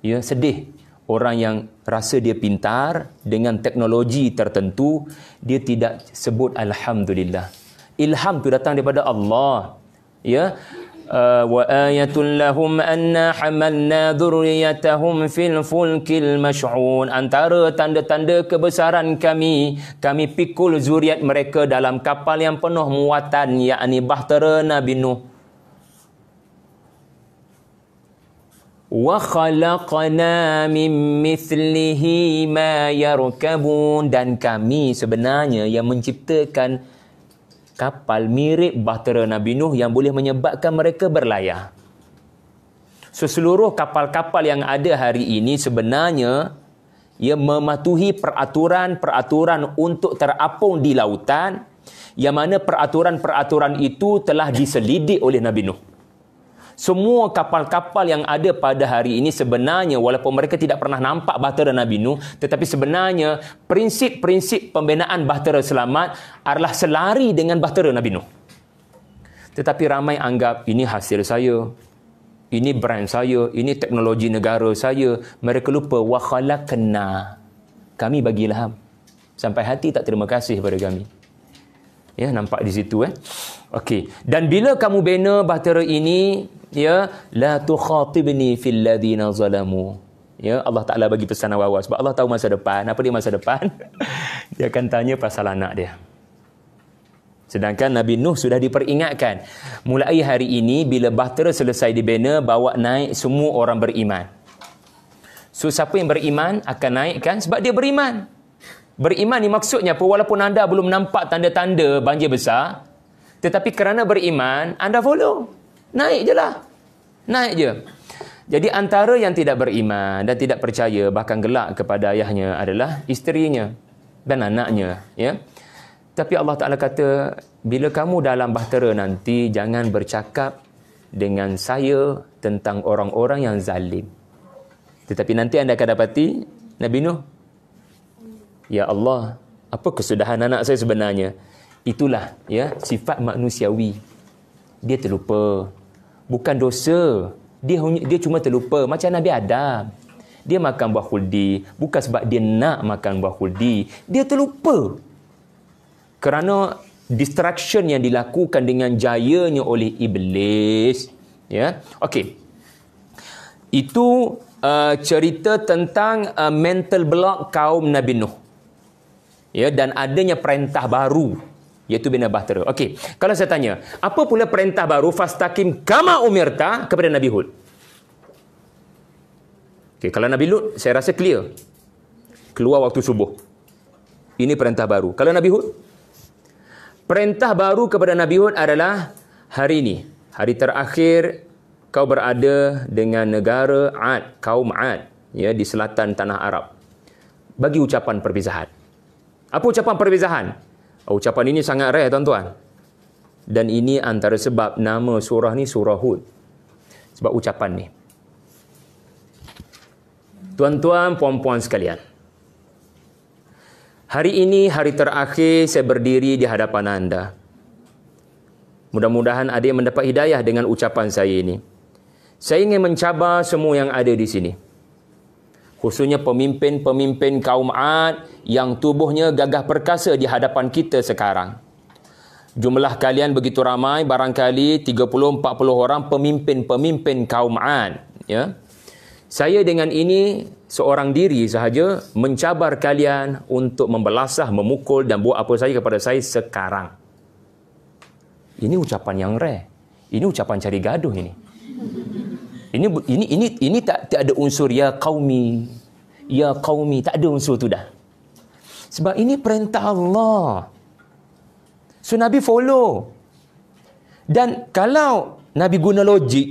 ya sedih orang yang rasa dia pintar dengan teknologi tertentu dia tidak sebut alhamdulillah ilham tu datang daripada Allah ya Uh, wa ayatul لهم أن hamalna ذريتهم fil fulkil المشعون antara tanda-tanda kebesaran kami kami pikul zuriat mereka dalam kapal yang penuh muatan yakni bahtera Nabi Nuh وَخَلَقْنَا مِنْ مِثْلِهِ مَا يَرْكَبُونَ Dan kami sebenarnya yang menciptakan kapal mirip bahtera Nabi Nuh yang boleh menyebabkan mereka berlayar. So, seluruh kapal-kapal yang ada hari ini sebenarnya ia mematuhi peraturan-peraturan untuk terapung di lautan yang mana peraturan-peraturan itu telah diselidik oleh Nabi Nuh semua kapal-kapal yang ada pada hari ini sebenarnya walaupun mereka tidak pernah nampak bahtera Nabi Nuh tetapi sebenarnya prinsip-prinsip pembinaan bahtera selamat adalah selari dengan bahtera Nabi Nuh. Tetapi ramai anggap ini hasil saya. Ini brand saya, ini teknologi negara saya. Mereka lupa wa kena Kami bagi ilham. Sampai hati tak terima kasih kepada kami. Ya, nampak di situ eh. okay. Dan bila kamu bina bahtera ini, ya la tukhatibni fil ladina zalamu ya Allah Taala bagi pesanan awal-awal sebab Allah tahu masa depan apa dia masa depan dia akan tanya pasal anak dia sedangkan Nabi Nuh sudah diperingatkan mulai hari ini bila bahtera selesai dibina bawa naik semua orang beriman so siapa yang beriman akan naikkan sebab dia beriman beriman ni maksudnya apa walaupun anda belum nampak tanda-tanda banjir besar tetapi kerana beriman anda follow Naik je lah. Naik je. Jadi antara yang tidak beriman dan tidak percaya bahkan gelak kepada ayahnya adalah isterinya dan anaknya. Ya? Tapi Allah Ta'ala kata, bila kamu dalam bahtera nanti, jangan bercakap dengan saya tentang orang-orang yang zalim. Tetapi nanti anda akan dapati, Nabi Nuh, Ya Allah, apa kesudahan anak saya sebenarnya? Itulah ya sifat manusiawi. Dia terlupa bukan dosa. Dia dia cuma terlupa macam Nabi Adam. Dia makan buah khuldi bukan sebab dia nak makan buah khuldi. Dia terlupa. Kerana distraction yang dilakukan dengan jayanya oleh iblis, ya. Okey. Itu uh, cerita tentang uh, mental block kaum Nabi Nuh. Ya dan adanya perintah baru iaitu bina bahtera. Okey, kalau saya tanya, apa pula perintah baru Fastaqim kama umirta kepada Nabi Hud? Okey, kalau Nabi Lut, saya rasa clear. Keluar waktu subuh. Ini perintah baru. Kalau Nabi Hud? Perintah baru kepada Nabi Hud adalah hari ini. Hari terakhir kau berada dengan negara Ad, kaum Ad. Ya, di selatan tanah Arab. Bagi ucapan perpisahan. Apa ucapan perpisahan? Oh, ucapan ini sangat rare tuan-tuan. Dan ini antara sebab nama surah ni surah Hud. Sebab ucapan ni. Tuan-tuan, puan-puan sekalian. Hari ini hari terakhir saya berdiri di hadapan anda. Mudah-mudahan ada yang mendapat hidayah dengan ucapan saya ini. Saya ingin mencabar semua yang ada di sini khususnya pemimpin-pemimpin kaum Ad yang tubuhnya gagah perkasa di hadapan kita sekarang. Jumlah kalian begitu ramai, barangkali 30-40 orang pemimpin-pemimpin kaum Ad. Ya. Saya dengan ini seorang diri sahaja mencabar kalian untuk membelasah, memukul dan buat apa saja kepada saya sekarang. Ini ucapan yang rare. Ini ucapan cari gaduh ini ini ini ini ini tak tak ada unsur ya qaumi ya qaumi tak ada unsur tu dah sebab ini perintah Allah so nabi follow dan kalau nabi guna logik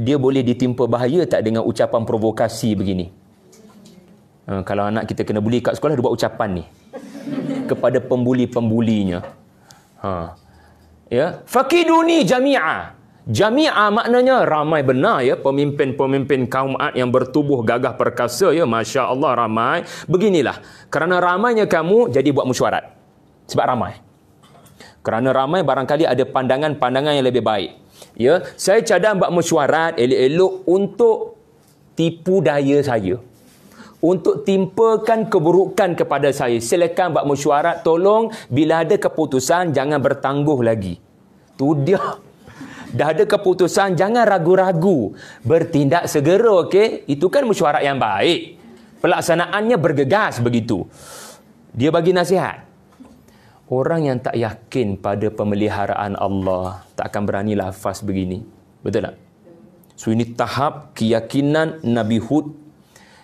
dia boleh ditimpa bahaya tak dengan ucapan provokasi begini hmm, kalau anak kita kena buli kat sekolah dia buat ucapan ni kepada pembuli-pembulinya ha ya fakiduni jami'a Jami'ah maknanya ramai benar ya pemimpin-pemimpin kaum Ad yang bertubuh gagah perkasa ya Masya Allah ramai. Beginilah kerana ramainya kamu jadi buat mesyuarat. Sebab ramai. Kerana ramai barangkali ada pandangan-pandangan yang lebih baik. Ya, saya cadang buat mesyuarat elok-elok untuk tipu daya saya. Untuk timpakan keburukan kepada saya. Silakan buat mesyuarat tolong bila ada keputusan jangan bertangguh lagi. Tu dia dah ada keputusan jangan ragu-ragu bertindak segera okey itu kan mesyuarat yang baik pelaksanaannya bergegas begitu dia bagi nasihat orang yang tak yakin pada pemeliharaan Allah tak akan berani lafaz begini betul tak so ini tahap keyakinan Nabi Hud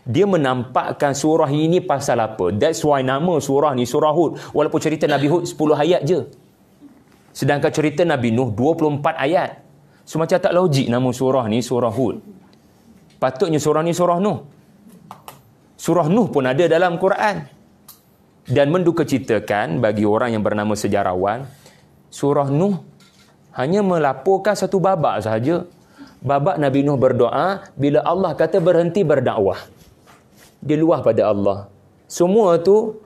dia menampakkan surah ini pasal apa that's why nama surah ni surah Hud walaupun cerita Nabi Hud 10 ayat je Sedangkan cerita Nabi Nuh 24 ayat. So macam tak logik nama surah ni surah Hud. Patutnya surah ni surah Nuh. Surah Nuh pun ada dalam Quran. Dan mendukacitakan bagi orang yang bernama sejarawan, surah Nuh hanya melaporkan satu babak sahaja. Babak Nabi Nuh berdoa bila Allah kata berhenti berdakwah. Dia luah pada Allah. Semua tu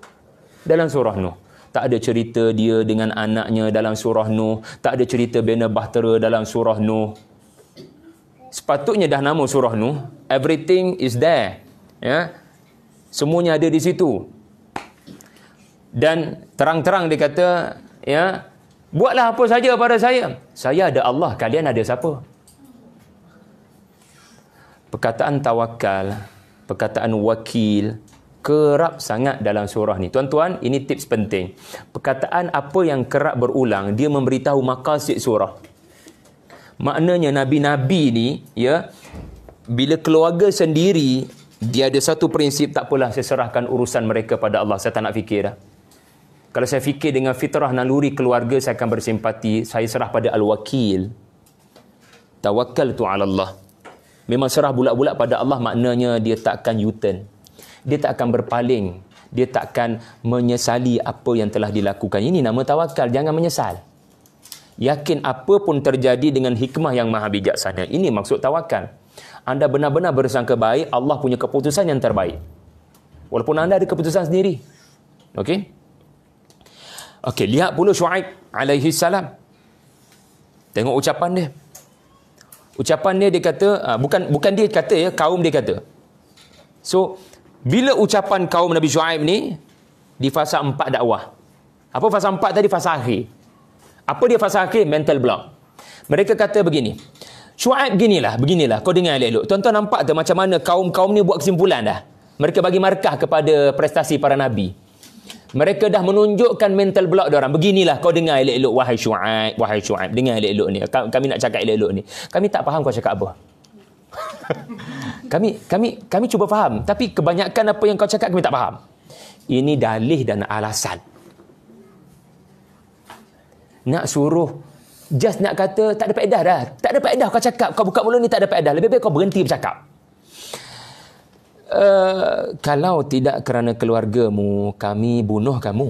dalam surah Nuh tak ada cerita dia dengan anaknya dalam surah Nuh, tak ada cerita Bena Bahtera dalam surah Nuh. Sepatutnya dah nama surah Nuh, everything is there. Ya. Semuanya ada di situ. Dan terang-terang dia kata, ya, buatlah apa saja pada saya. Saya ada Allah, kalian ada siapa? Perkataan tawakal, perkataan wakil, kerap sangat dalam surah ni. Tuan-tuan, ini tips penting. Perkataan apa yang kerap berulang, dia memberitahu makasih surah. Maknanya nabi-nabi ni, ya, bila keluarga sendiri, dia ada satu prinsip, tak apalah saya serahkan urusan mereka pada Allah. Saya tak nak fikir dah. Kalau saya fikir dengan fitrah naluri keluarga, saya akan bersimpati. Saya serah pada al-wakil. Tawakkal tu Allah. Memang serah bulat-bulat pada Allah, maknanya dia takkan U-turn dia tak akan berpaling dia tak akan menyesali apa yang telah dilakukan ini nama tawakal jangan menyesal yakin apa pun terjadi dengan hikmah yang maha bijaksana ini maksud tawakal anda benar-benar bersangka baik Allah punya keputusan yang terbaik walaupun anda ada keputusan sendiri okey okey lihat pula Shu'aib alaihi salam tengok ucapan dia ucapan dia dia kata ah, bukan bukan dia kata ya kaum dia kata so bila ucapan kaum Nabi Shu'aib ni di fasa empat dakwah. Apa fasa empat tadi? Fasa akhir. Apa dia fasa akhir? Mental block. Mereka kata begini. Shu'aib beginilah, beginilah. Kau dengar elok-elok. Tuan-tuan nampak tak macam mana kaum-kaum ni buat kesimpulan dah? Mereka bagi markah kepada prestasi para Nabi. Mereka dah menunjukkan mental block dia orang. Beginilah kau dengar elok-elok. Wahai Shu'aib, wahai Shu'aib. Dengar elok-elok ni. Kami nak cakap elok-elok ni. Kami tak faham kau cakap apa. kami kami kami cuba faham tapi kebanyakan apa yang kau cakap kami tak faham ini dalih dan alasan nak suruh just nak kata tak ada faedah dah tak ada faedah kau cakap kau buka mulut ni tak ada faedah lebih baik kau berhenti bercakap uh, kalau tidak kerana keluargamu kami bunuh kamu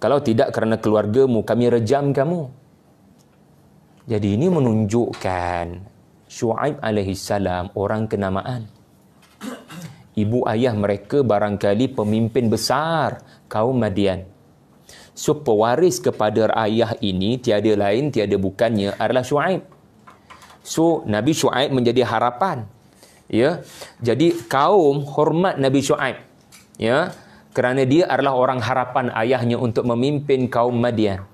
kalau tidak kerana keluargamu kami rejam kamu jadi ini menunjukkan Shu'aib alaihi orang kenamaan. Ibu ayah mereka barangkali pemimpin besar kaum Madian. So pewaris kepada ayah ini tiada lain tiada bukannya adalah Shu'aib. So Nabi Shu'aib menjadi harapan. Ya. Jadi kaum hormat Nabi Shu'aib. Ya. Kerana dia adalah orang harapan ayahnya untuk memimpin kaum Madian.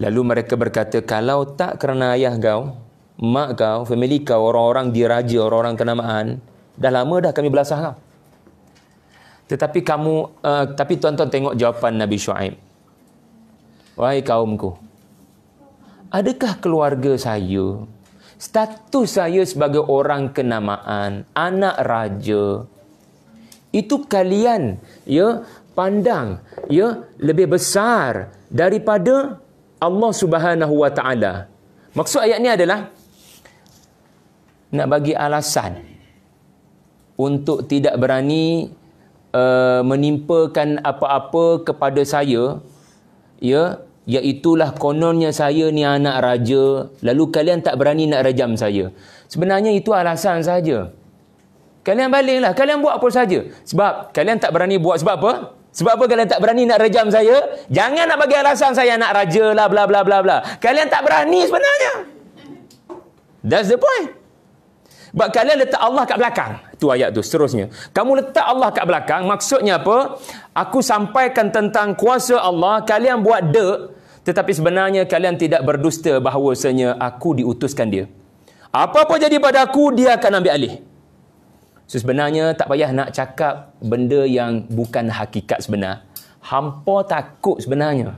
Lalu mereka berkata, kalau tak kerana ayah kau, mak kau, family kau, orang-orang diraja, orang-orang kenamaan, dah lama dah kami belasah kau. Tetapi kamu, uh, tapi tuan-tuan tengok jawapan Nabi Shu'aib. Wahai kaumku, adakah keluarga saya, status saya sebagai orang kenamaan, anak raja, itu kalian ya pandang ya lebih besar daripada Allah Subhanahu Wa Taala. Maksud ayat ni adalah nak bagi alasan untuk tidak berani uh, menimpakan apa-apa kepada saya ya iaitulah kononnya saya ni anak raja lalu kalian tak berani nak rajam saya sebenarnya itu alasan saja kalian baliklah kalian buat apa saja sebab kalian tak berani buat sebab apa sebab apa kalian tak berani nak rejam saya? Jangan nak bagi alasan saya nak raja lah, bla bla bla bla. Kalian tak berani sebenarnya. That's the point. Sebab kalian letak Allah kat belakang. Itu ayat tu seterusnya. Kamu letak Allah kat belakang, maksudnya apa? Aku sampaikan tentang kuasa Allah, kalian buat dek, tetapi sebenarnya kalian tidak berdusta bahawasanya aku diutuskan dia. Apa-apa jadi pada aku, dia akan ambil alih. So sebenarnya tak payah nak cakap benda yang bukan hakikat sebenar. Hampa takut sebenarnya.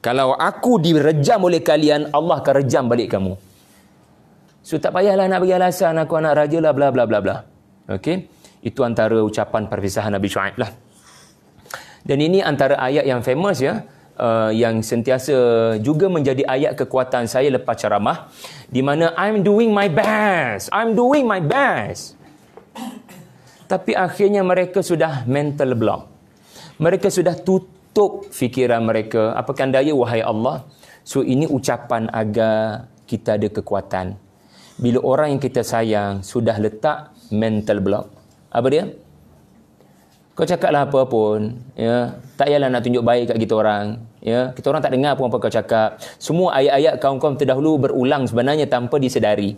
Kalau aku direjam oleh kalian, Allah akan rejam balik kamu. So tak payahlah nak bagi alasan aku anak raja lah, bla bla bla bla. Okey. Itu antara ucapan perpisahan Nabi Shu'aib lah. Dan ini antara ayat yang famous ya. Uh, yang sentiasa juga menjadi ayat kekuatan saya lepas ceramah di mana I'm doing my best I'm doing my best tapi akhirnya mereka sudah mental block. Mereka sudah tutup fikiran mereka. Apakah daya wahai Allah? So ini ucapan agar kita ada kekuatan. Bila orang yang kita sayang sudah letak mental block. Apa dia? Kau cakaplah apa pun, ya. Tak yalah nak tunjuk baik kat kita orang, ya. Kita orang tak dengar pun apa kau cakap. Semua ayat-ayat kaum-kaum terdahulu berulang sebenarnya tanpa disedari.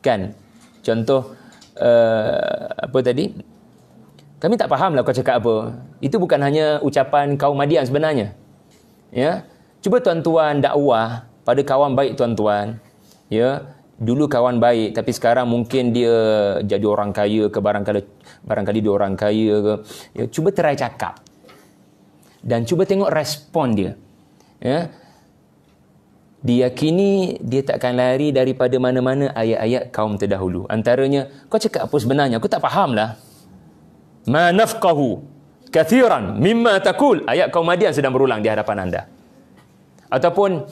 Kan? Contoh uh, apa tadi kami tak faham lah kau cakap apa itu bukan hanya ucapan kaum Madian sebenarnya ya cuba tuan-tuan dakwah pada kawan baik tuan-tuan ya dulu kawan baik tapi sekarang mungkin dia jadi orang kaya ke barangkali barangkali dia orang kaya ke ya, cuba try cakap dan cuba tengok respon dia ya diyakini dia takkan lari daripada mana-mana ayat-ayat kaum terdahulu. Antaranya, kau cakap apa sebenarnya? Aku tak faham lah. Ma nafqahu kathiran mimma takul. Ayat kaum Madian sedang berulang di hadapan anda. Ataupun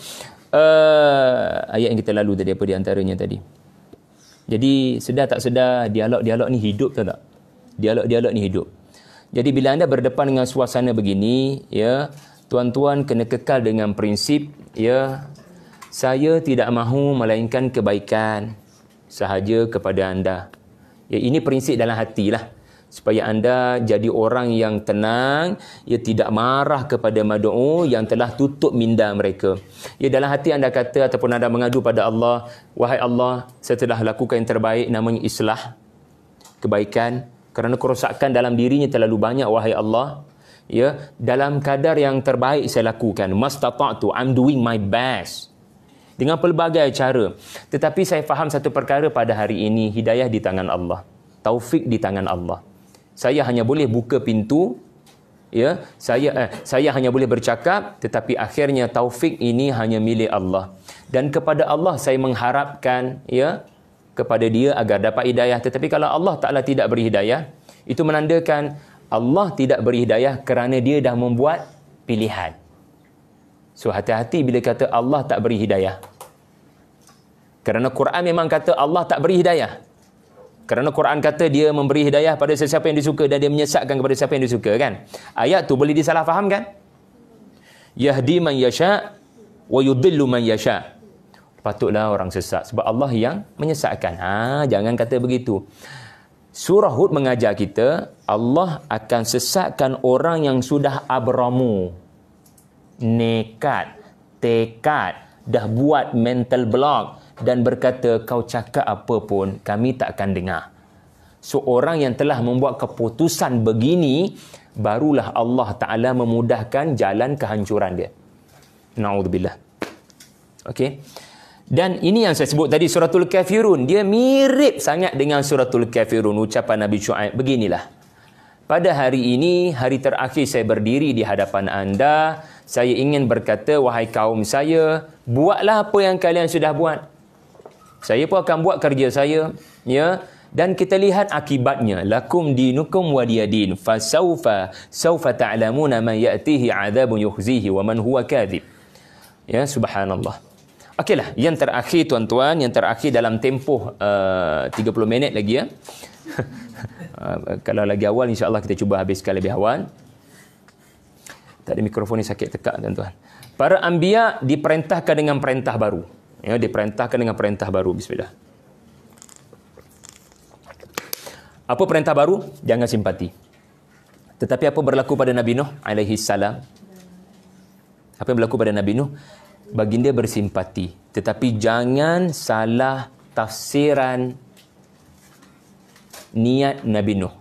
uh, ayat yang kita lalu tadi, apa di antaranya tadi. Jadi sedar tak sedar dialog-dialog ni hidup tak tak? Dialog-dialog ni hidup. Jadi bila anda berdepan dengan suasana begini, ya, tuan-tuan kena kekal dengan prinsip ya saya tidak mahu melainkan kebaikan sahaja kepada anda. Ya, ini prinsip dalam hatilah. Supaya anda jadi orang yang tenang, ia tidak marah kepada madu'u yang telah tutup minda mereka. Ya, dalam hati anda kata ataupun anda mengadu pada Allah, Wahai Allah, saya telah lakukan yang terbaik namanya islah, kebaikan. Kerana kerosakan dalam dirinya terlalu banyak, Wahai Allah. Ya, dalam kadar yang terbaik saya lakukan. Mastata'tu, I'm doing my best dengan pelbagai cara. Tetapi saya faham satu perkara pada hari ini, hidayah di tangan Allah. Taufik di tangan Allah. Saya hanya boleh buka pintu, ya. Saya eh, saya hanya boleh bercakap tetapi akhirnya taufik ini hanya milik Allah. Dan kepada Allah saya mengharapkan, ya, kepada dia agar dapat hidayah. Tetapi kalau Allah Taala tidak beri hidayah, itu menandakan Allah tidak beri hidayah kerana dia dah membuat pilihan. So hati-hati bila kata Allah tak beri hidayah. Kerana Quran memang kata Allah tak beri hidayah. Kerana Quran kata dia memberi hidayah pada sesiapa yang disuka dan dia menyesatkan kepada sesiapa yang disuka kan. Ayat tu boleh disalahfaham kan? Yahdi man yasha wa yudillu man yasha. Patutlah orang sesat sebab Allah yang menyesatkan. Ha jangan kata begitu. Surah Hud mengajar kita Allah akan sesatkan orang yang sudah abramu nekat, tekad, dah buat mental block dan berkata kau cakap apa pun kami tak akan dengar. So orang yang telah membuat keputusan begini barulah Allah Taala memudahkan jalan kehancuran dia. Nauzubillah. Okey. Dan ini yang saya sebut tadi suratul kafirun dia mirip sangat dengan suratul kafirun ucapan Nabi Shu'aib beginilah. Pada hari ini hari terakhir saya berdiri di hadapan anda saya ingin berkata wahai kaum saya buatlah apa yang kalian sudah buat saya pun akan buat kerja saya ya dan kita lihat akibatnya lakum dinukum waliyadin fasaufa saufa ta'alamuna man ya'tihi adzabun yukhzihi wa man huwa kadhib ya subhanallah okeylah yang terakhir tuan-tuan yang terakhir dalam tempoh uh, 30 minit lagi ya uh, kalau lagi awal insyaallah kita cuba habiskan lebih awal tak ada mikrofon ni sakit tekak tuan-tuan. Para anbiya diperintahkan dengan perintah baru. Ya, diperintahkan dengan perintah baru. Bismillah. Apa perintah baru? Jangan simpati. Tetapi apa berlaku pada Nabi Nuh alaihi salam? Apa yang berlaku pada Nabi Nuh? Baginda bersimpati. Tetapi jangan salah tafsiran niat Nabi Nuh.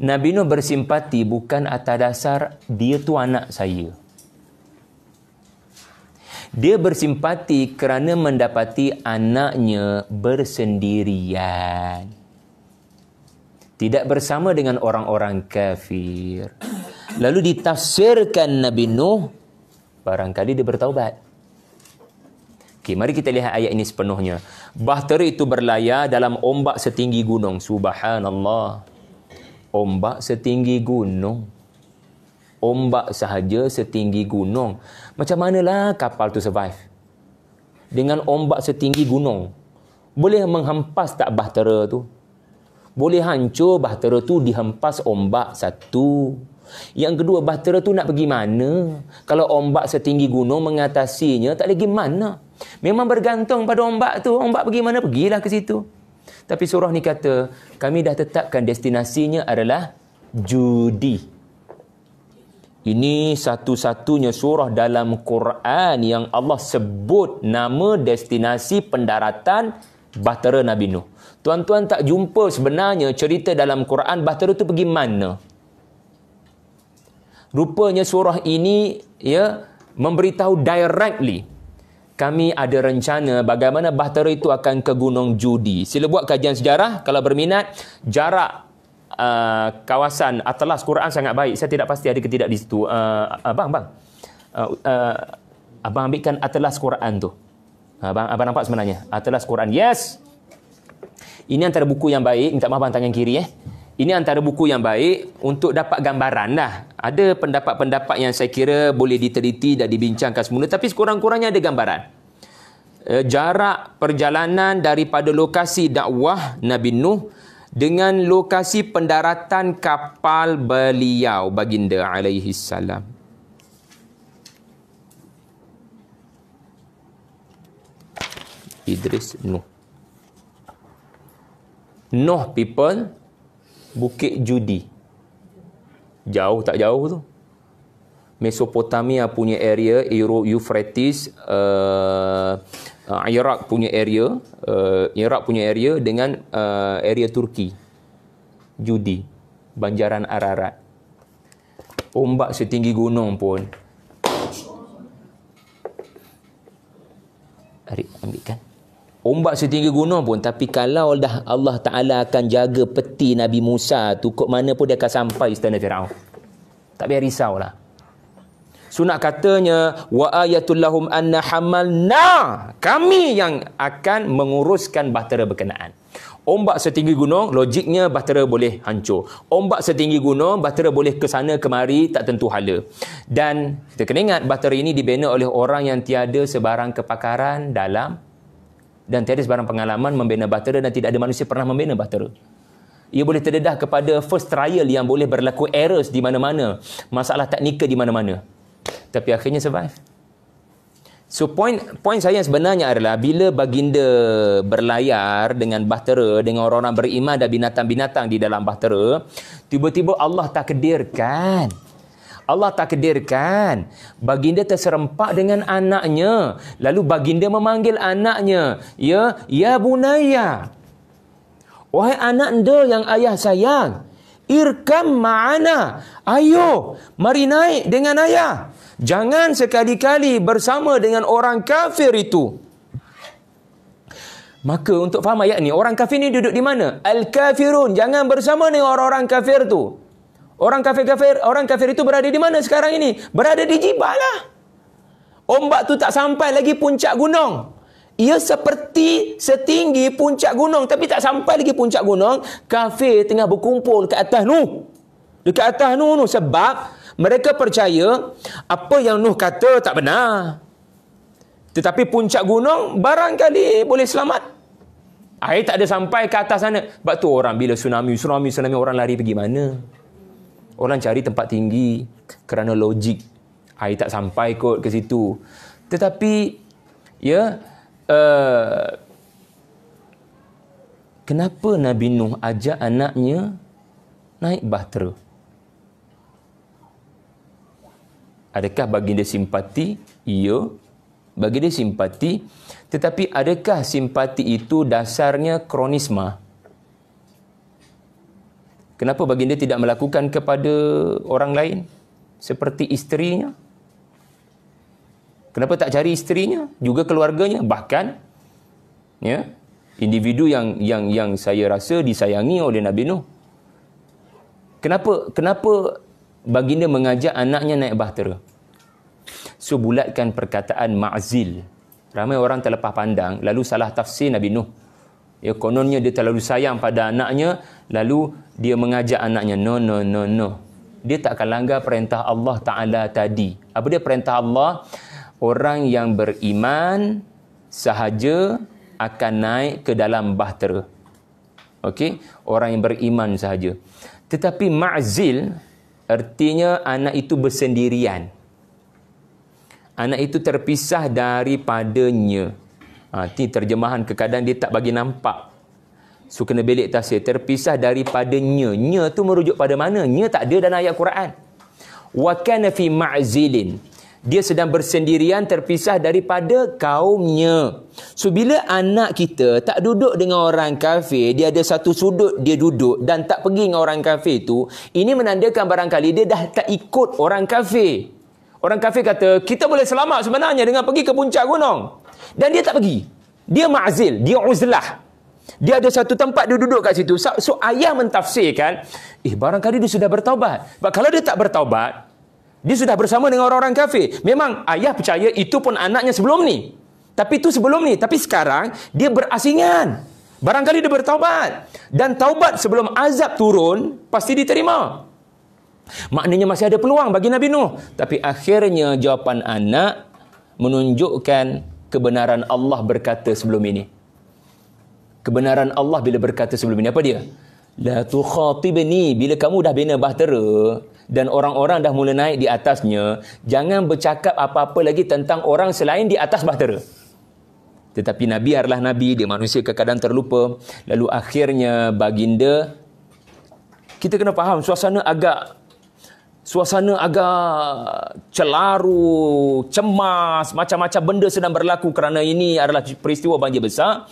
Nabi Nuh bersimpati bukan atas dasar dia tu anak saya. Dia bersimpati kerana mendapati anaknya bersendirian. Tidak bersama dengan orang-orang kafir. Lalu ditafsirkan Nabi Nuh, barangkali dia bertaubat. Okay, mari kita lihat ayat ini sepenuhnya. Bahtera itu berlayar dalam ombak setinggi gunung. Subhanallah ombak setinggi gunung. Ombak sahaja setinggi gunung. Macam manalah kapal tu survive? Dengan ombak setinggi gunung. Boleh menghempas tak bahtera tu? Boleh hancur bahtera tu dihempas ombak satu. Yang kedua bahtera tu nak pergi mana? Kalau ombak setinggi gunung mengatasinya tak lagi mana? Memang bergantung pada ombak tu. Ombak pergi mana? Pergilah ke situ. Tapi surah ni kata, kami dah tetapkan destinasinya adalah judi. Ini satu-satunya surah dalam Quran yang Allah sebut nama destinasi pendaratan Bahtera Nabi Nuh. Tuan-tuan tak jumpa sebenarnya cerita dalam Quran Bahtera tu pergi mana? Rupanya surah ini ya memberitahu directly kami ada rencana bagaimana bahtera itu akan ke Gunung Judi. Sila buat kajian sejarah. Kalau berminat, jarak uh, kawasan Atlas Quran sangat baik. Saya tidak pasti ada ketidak di situ. Uh, abang, abang. Uh, uh, abang ambilkan Atlas Quran tu. Abang, abang nampak sebenarnya? Atlas Quran. Yes! Ini antara buku yang baik. Minta maaf abang tangan kiri. Eh. Ini antara buku yang baik untuk dapat gambaran lah. Ada pendapat-pendapat yang saya kira boleh diteliti dan dibincangkan semula. Tapi sekurang-kurangnya ada gambaran. Eh, jarak perjalanan daripada lokasi dakwah Nabi Nuh dengan lokasi pendaratan kapal beliau baginda alaihi salam. Idris Nuh. Nuh people Bukit Judi. Jauh tak jauh tu. Mesopotamia punya area, Euro Euphrates, uh, Iraq punya area, uh, Iraq punya area dengan uh, area Turki. Judi. Banjaran Ararat. Ombak setinggi gunung pun. Ari, ambilkan ombak setinggi gunung pun tapi kalau dah Allah Taala akan jaga peti Nabi Musa tu kok mana pun dia akan sampai istana Firaun. Tak payah risaulah. Sunnah katanya wa ayatul lahum anna hamalna kami yang akan menguruskan bahtera berkenaan. Ombak setinggi gunung, logiknya bahtera boleh hancur. Ombak setinggi gunung, bahtera boleh ke sana kemari, tak tentu hala. Dan kita kena ingat, bahtera ini dibina oleh orang yang tiada sebarang kepakaran dalam dan tiada sebarang pengalaman membina bahtera dan tidak ada manusia pernah membina bahtera. Ia boleh terdedah kepada first trial yang boleh berlaku errors di mana-mana. Masalah teknikal di mana-mana. Tapi akhirnya survive. So point point saya sebenarnya adalah bila baginda berlayar dengan bahtera dengan orang-orang beriman dan binatang-binatang di dalam bahtera, tiba-tiba Allah takdirkan. Allah takdirkan baginda terserempak dengan anaknya lalu baginda memanggil anaknya ya ya Bunaya, wahai anak anda yang ayah sayang irkam ma'ana ayo mari naik dengan ayah jangan sekali-kali bersama dengan orang kafir itu Maka untuk faham ayat ni, orang kafir ni duduk di mana? Al-kafirun. Jangan bersama dengan orang-orang kafir tu. Orang kafir-kafir, orang kafir itu berada di mana sekarang ini? Berada di jibah lah. Ombak tu tak sampai lagi puncak gunung. Ia seperti setinggi puncak gunung. Tapi tak sampai lagi puncak gunung. Kafir tengah berkumpul ke atas Nuh. Dekat atas Nuh. Nuh. Sebab mereka percaya apa yang Nuh kata tak benar. Tetapi puncak gunung barangkali boleh selamat. Air tak ada sampai ke atas sana. Sebab tu orang bila tsunami, tsunami, tsunami orang lari pergi mana? Orang cari tempat tinggi kerana logik. Air tak sampai kot ke situ. Tetapi, ya, uh, kenapa Nabi Nuh ajak anaknya naik bahtera? Adakah baginda simpati? Ya, baginda simpati. Tetapi adakah simpati itu dasarnya kronisma? Kenapa baginda tidak melakukan kepada orang lain seperti isterinya? Kenapa tak cari isterinya juga keluarganya bahkan ya individu yang yang yang saya rasa disayangi oleh Nabi Nuh. Kenapa kenapa baginda mengajak anaknya naik bahtera? So perkataan ma'zil. Ramai orang terlepas pandang lalu salah tafsir Nabi Nuh. Ya, kononnya dia terlalu sayang pada anaknya, lalu dia mengajak anaknya, no, no, no, no. Dia tak akan langgar perintah Allah Ta'ala tadi. Apa dia perintah Allah? Orang yang beriman sahaja akan naik ke dalam bahtera. Okey? Orang yang beriman sahaja. Tetapi ma'zil, artinya anak itu bersendirian. Anak itu terpisah daripadanya. Ha, ti terjemahan kadang dia tak bagi nampak. So kena belik tafsir terpisah daripada nya. Nya tu merujuk pada mana? Nya tak ada dalam ayat Quran. Wa kana fi ma'zilin. Dia sedang bersendirian terpisah daripada kaumnya. So bila anak kita tak duduk dengan orang kafir, dia ada satu sudut dia duduk dan tak pergi dengan orang kafir tu, ini menandakan barangkali dia dah tak ikut orang kafir. Orang kafir kata, kita boleh selamat sebenarnya dengan pergi ke puncak gunung. Dan dia tak pergi. Dia ma'zil. Dia uzlah. Dia ada satu tempat dia duduk kat situ. So, so ayah mentafsirkan. Eh, barangkali dia sudah bertaubat. Sebab kalau dia tak bertaubat, dia sudah bersama dengan orang-orang kafir. Memang ayah percaya itu pun anaknya sebelum ni. Tapi itu sebelum ni. Tapi sekarang, dia berasingan. Barangkali dia bertaubat. Dan taubat sebelum azab turun, pasti diterima. Maknanya masih ada peluang bagi Nabi Nuh. Tapi akhirnya jawapan anak menunjukkan kebenaran Allah berkata sebelum ini. Kebenaran Allah bila berkata sebelum ini apa dia? La tukhatibni bila kamu dah bina bahtera dan orang-orang dah mula naik di atasnya, jangan bercakap apa-apa lagi tentang orang selain di atas bahtera. Tetapi Nabi adalah Nabi, dia manusia kadang-kadang terlupa. Lalu akhirnya baginda, kita kena faham suasana agak suasana agak celaru, cemas, macam-macam benda sedang berlaku kerana ini adalah peristiwa banjir besar.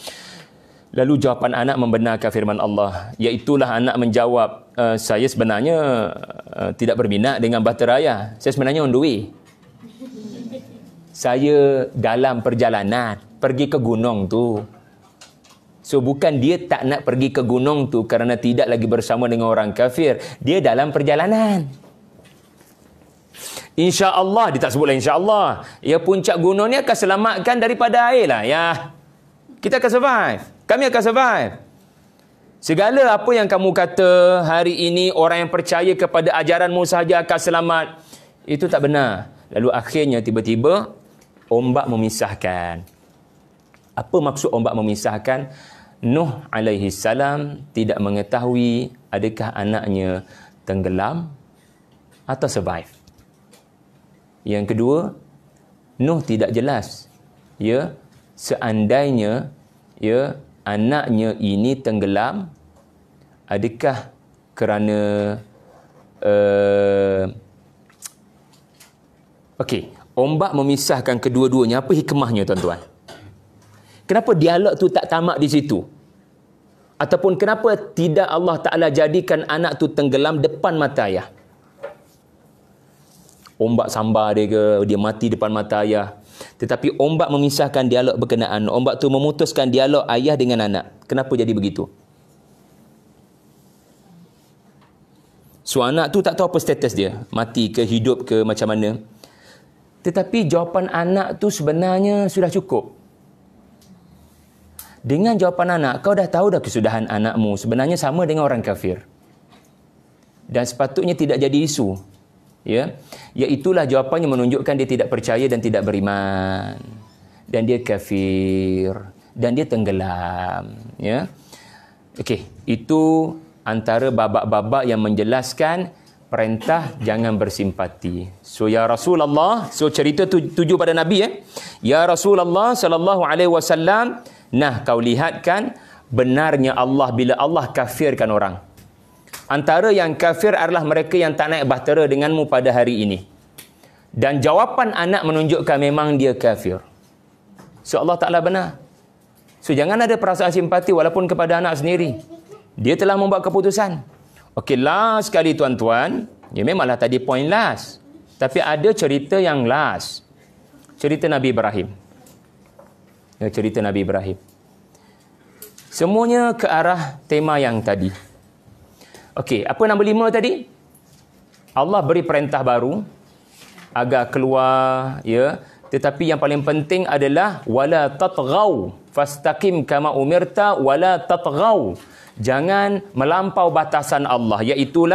Lalu jawapan anak membenarkan firman Allah. Iaitulah anak menjawab, eh, saya sebenarnya eh, tidak berminat dengan bateraya. Saya sebenarnya on the way. saya dalam perjalanan pergi ke gunung tu. So bukan dia tak nak pergi ke gunung tu kerana tidak lagi bersama dengan orang kafir. Dia dalam perjalanan. InsyaAllah. Dia tak sebutlah insyaAllah. Ya puncak gunung ni akan selamatkan daripada air lah. Ya. Kita akan survive. Kami akan survive. Segala apa yang kamu kata hari ini orang yang percaya kepada ajaranmu sahaja akan selamat. Itu tak benar. Lalu akhirnya tiba-tiba ombak memisahkan. Apa maksud ombak memisahkan? Nuh alaihi salam tidak mengetahui adakah anaknya tenggelam atau survive. Yang kedua, Nuh tidak jelas. Ya, seandainya ya anaknya ini tenggelam, adakah kerana uh, okey, ombak memisahkan kedua-duanya apa hikmahnya tuan-tuan? Kenapa dialog tu tak tamak di situ? Ataupun kenapa tidak Allah Taala jadikan anak tu tenggelam depan mata ayah? ombak sambar dia ke, dia mati depan mata ayah. Tetapi ombak memisahkan dialog berkenaan. Ombak tu memutuskan dialog ayah dengan anak. Kenapa jadi begitu? So anak tu tak tahu apa status dia. Mati ke hidup ke macam mana. Tetapi jawapan anak tu sebenarnya sudah cukup. Dengan jawapan anak, kau dah tahu dah kesudahan anakmu. Sebenarnya sama dengan orang kafir. Dan sepatutnya tidak jadi isu ya iaitulah jawapannya menunjukkan dia tidak percaya dan tidak beriman dan dia kafir dan dia tenggelam ya okey itu antara babak-babak yang menjelaskan perintah jangan bersimpati. So ya Rasulullah, so cerita tu, tuju pada Nabi ya. Eh? Ya Rasulullah sallallahu alaihi wasallam, nah kau lihatkan benarnya Allah bila Allah kafirkan orang. Antara yang kafir adalah mereka yang tak naik bahtera denganmu pada hari ini. Dan jawapan anak menunjukkan memang dia kafir. So Allah Ta'ala benar. So jangan ada perasaan simpati walaupun kepada anak sendiri. Dia telah membuat keputusan. Okey, last sekali tuan-tuan. Ya memanglah tadi point last. Tapi ada cerita yang last. Cerita Nabi Ibrahim. Ya, cerita Nabi Ibrahim. Semuanya ke arah tema yang tadi. Tadi. Okey, apa nombor lima tadi? Allah beri perintah baru agar keluar ya. Tetapi yang paling penting adalah wala tatghaw fastaqim kama umirta wala tatghaw. Jangan melampau batasan Allah iaitu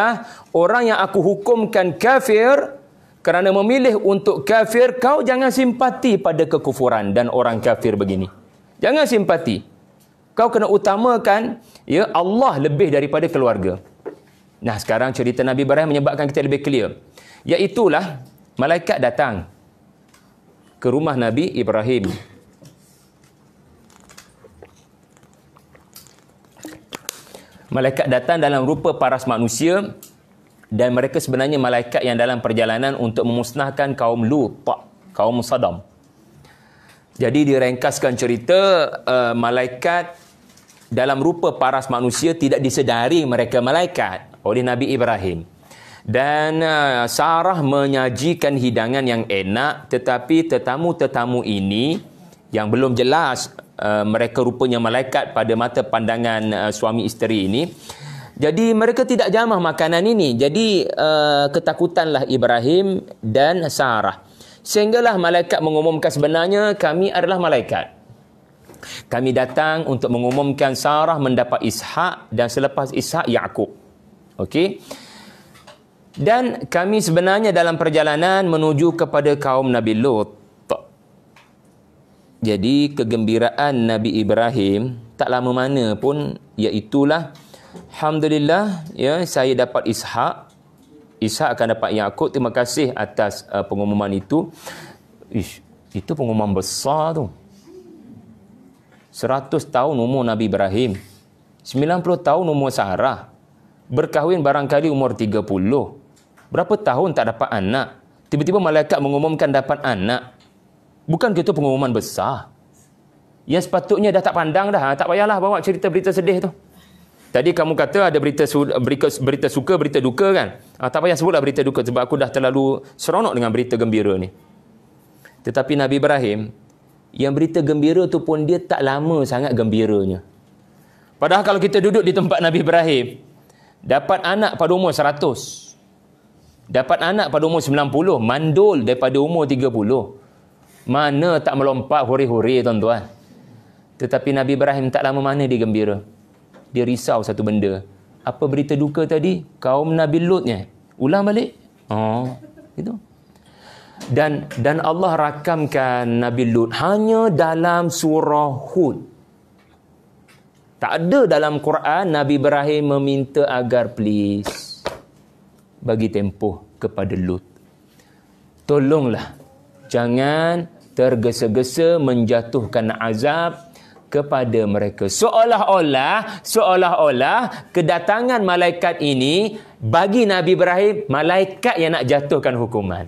orang yang aku hukumkan kafir kerana memilih untuk kafir kau jangan simpati pada kekufuran dan orang kafir begini. Jangan simpati. Kau kena utamakan ya Allah lebih daripada keluarga. Nah, sekarang cerita Nabi Ibrahim menyebabkan kita lebih clear. Iaitulah, malaikat datang ke rumah Nabi Ibrahim. Malaikat datang dalam rupa paras manusia dan mereka sebenarnya malaikat yang dalam perjalanan untuk memusnahkan kaum Lut, kaum Sodom. Jadi direngkaskan cerita uh, malaikat dalam rupa paras manusia tidak disedari mereka malaikat oleh Nabi Ibrahim. Dan uh, Sarah menyajikan hidangan yang enak tetapi tetamu-tetamu ini yang belum jelas uh, mereka rupanya malaikat pada mata pandangan uh, suami isteri ini. Jadi mereka tidak jamah makanan ini. Jadi ketakutanlah Ibrahim dan Sarah. Sehinggalah malaikat mengumumkan sebenarnya kami adalah malaikat. Kami datang untuk mengumumkan Sarah mendapat Ishak dan selepas Ishak Yakub Okey. Dan kami sebenarnya dalam perjalanan menuju kepada kaum Nabi Lot. Jadi kegembiraan Nabi Ibrahim tak lama mana pun iaitu lah alhamdulillah ya saya dapat Ishak. Ishak akan dapat Yakub. Terima kasih atas uh, pengumuman itu. Ish, itu pengumuman besar tu. 100 tahun umur Nabi Ibrahim. 90 tahun umur Sarah berkahwin barangkali umur 30. Berapa tahun tak dapat anak. Tiba-tiba malaikat mengumumkan dapat anak. Bukan itu pengumuman besar. Yang sepatutnya dah tak pandang dah. Tak payahlah bawa cerita-berita sedih tu. Tadi kamu kata ada berita berita suka, berita duka kan? Ah, tak payah sebutlah berita duka sebab aku dah terlalu seronok dengan berita gembira ni. Tetapi Nabi Ibrahim, yang berita gembira tu pun dia tak lama sangat gembiranya. Padahal kalau kita duduk di tempat Nabi Ibrahim, dapat anak pada umur 100 dapat anak pada umur 90 mandul daripada umur 30 mana tak melompat huri-huri tuan-tuan tetapi Nabi Ibrahim tak lama mana dia gembira dia risau satu benda apa berita duka tadi kaum Nabi Lutnya ulang balik oh gitu dan dan Allah rakamkan Nabi Lut hanya dalam surah Hud tak ada dalam Quran Nabi Ibrahim meminta agar please bagi tempoh kepada Lut. Tolonglah jangan tergesa-gesa menjatuhkan azab kepada mereka. Seolah-olah, seolah-olah kedatangan malaikat ini bagi Nabi Ibrahim malaikat yang nak jatuhkan hukuman.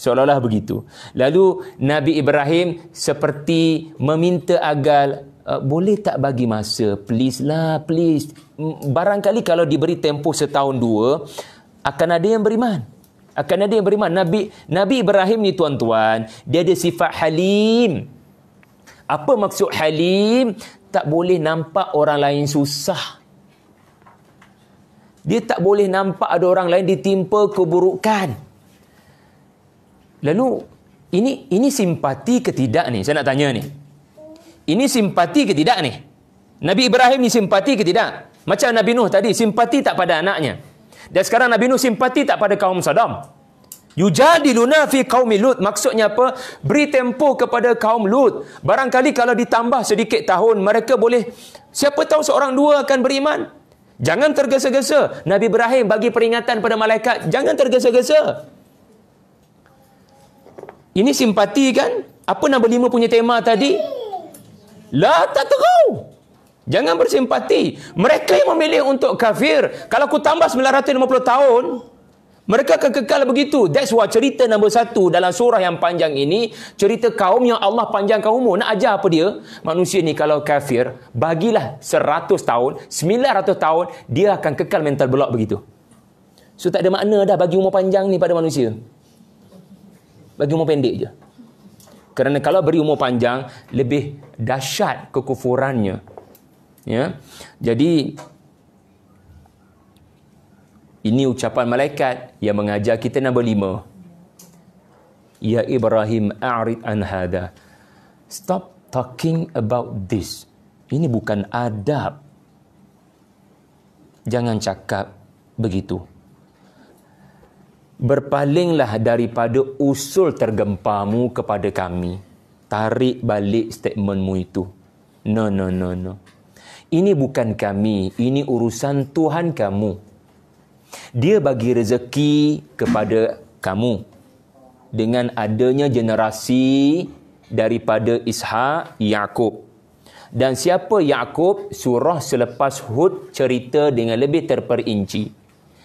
Seolah-olah begitu. Lalu Nabi Ibrahim seperti meminta agar Uh, boleh tak bagi masa? Please lah, please. Mm, barangkali kalau diberi tempoh setahun dua, akan ada yang beriman. Akan ada yang beriman. Nabi Nabi Ibrahim ni tuan-tuan, dia ada sifat halim. Apa maksud halim? Tak boleh nampak orang lain susah. Dia tak boleh nampak ada orang lain ditimpa keburukan. Lalu, ini ini simpati ketidak tidak ni? Saya nak tanya ni ini simpati ke tidak ni? Nabi Ibrahim ni simpati ke tidak? Macam Nabi Nuh tadi, simpati tak pada anaknya. Dan sekarang Nabi Nuh simpati tak pada kaum Saddam. Yujadiluna fi qaumi Lut. Maksudnya apa? Beri tempo kepada kaum Lut. Barangkali kalau ditambah sedikit tahun, mereka boleh... Siapa tahu seorang dua akan beriman? Jangan tergesa-gesa. Nabi Ibrahim bagi peringatan pada malaikat. Jangan tergesa-gesa. Ini simpati kan? Apa nombor lima punya tema Tadi. La tatagu. Jangan bersimpati. Mereka yang memilih untuk kafir. Kalau aku tambah 950 tahun, mereka akan kekal begitu. That's why cerita nombor satu dalam surah yang panjang ini, cerita kaum yang Allah panjangkan umur. Nak ajar apa dia? Manusia ni kalau kafir, bagilah 100 tahun, 900 tahun, dia akan kekal mental block begitu. So tak ada makna dah bagi umur panjang ni pada manusia. Bagi umur pendek je. Kerana kalau beri umur panjang, lebih dahsyat kekufurannya. Ya. Jadi ini ucapan malaikat yang mengajar kita nombor lima. Ya Ibrahim, a'rid an hada. Stop talking about this. Ini bukan adab. Jangan cakap begitu berpalinglah daripada usul tergempamu kepada kami. Tarik balik statementmu itu. No, no, no, no. Ini bukan kami, ini urusan Tuhan kamu. Dia bagi rezeki kepada kamu dengan adanya generasi daripada Ishak, Yakub. Dan siapa Yakub? Surah selepas Hud cerita dengan lebih terperinci.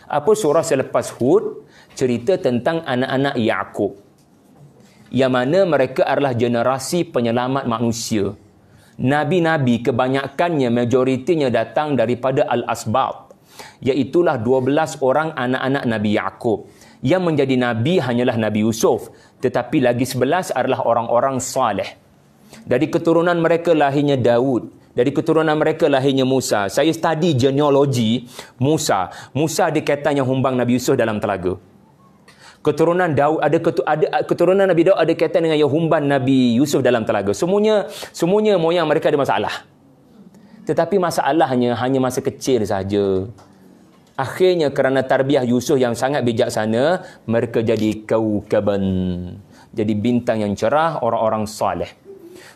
Apa surah selepas Hud? cerita tentang anak-anak Yakub yang mana mereka adalah generasi penyelamat manusia. Nabi-nabi kebanyakannya majoritinya datang daripada Al-Asbab iaitulah 12 orang anak-anak Nabi Yakub. Yang menjadi nabi hanyalah Nabi Yusuf tetapi lagi 11 adalah orang-orang saleh. Dari keturunan mereka lahirnya Dawud, dari keturunan mereka lahirnya Musa. Saya study genealogy Musa. Musa dikatakan yang humbang Nabi Yusuf dalam telaga keturunan Daud ada, keturunan Nabi Daud ada kaitan dengan Yahumban Nabi Yusuf dalam telaga. Semuanya semuanya moyang mereka ada masalah. Tetapi masalahnya hanya masa kecil saja. Akhirnya kerana tarbiyah Yusuf yang sangat bijaksana, mereka jadi kaukaban. Jadi bintang yang cerah, orang-orang soleh.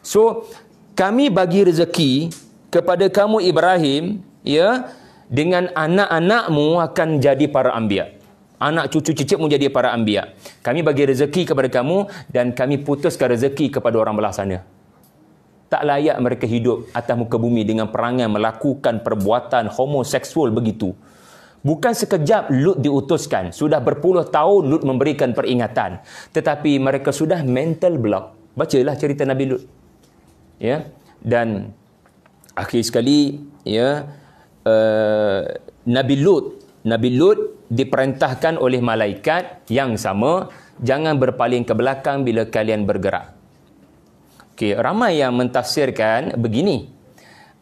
So, kami bagi rezeki kepada kamu Ibrahim, ya, dengan anak-anakmu akan jadi para ambiak anak cucu cicit pun jadi para ambiak. Kami bagi rezeki kepada kamu dan kami putuskan rezeki kepada orang belah sana. Tak layak mereka hidup atas muka bumi dengan perangai melakukan perbuatan homoseksual begitu. Bukan sekejap Lut diutuskan. Sudah berpuluh tahun Lut memberikan peringatan. Tetapi mereka sudah mental block. Bacalah cerita Nabi Lut. Ya. Dan akhir sekali, ya, uh, Nabi Lut, Nabi Lut diperintahkan oleh malaikat yang sama jangan berpaling ke belakang bila kalian bergerak. Okey, ramai yang mentafsirkan begini.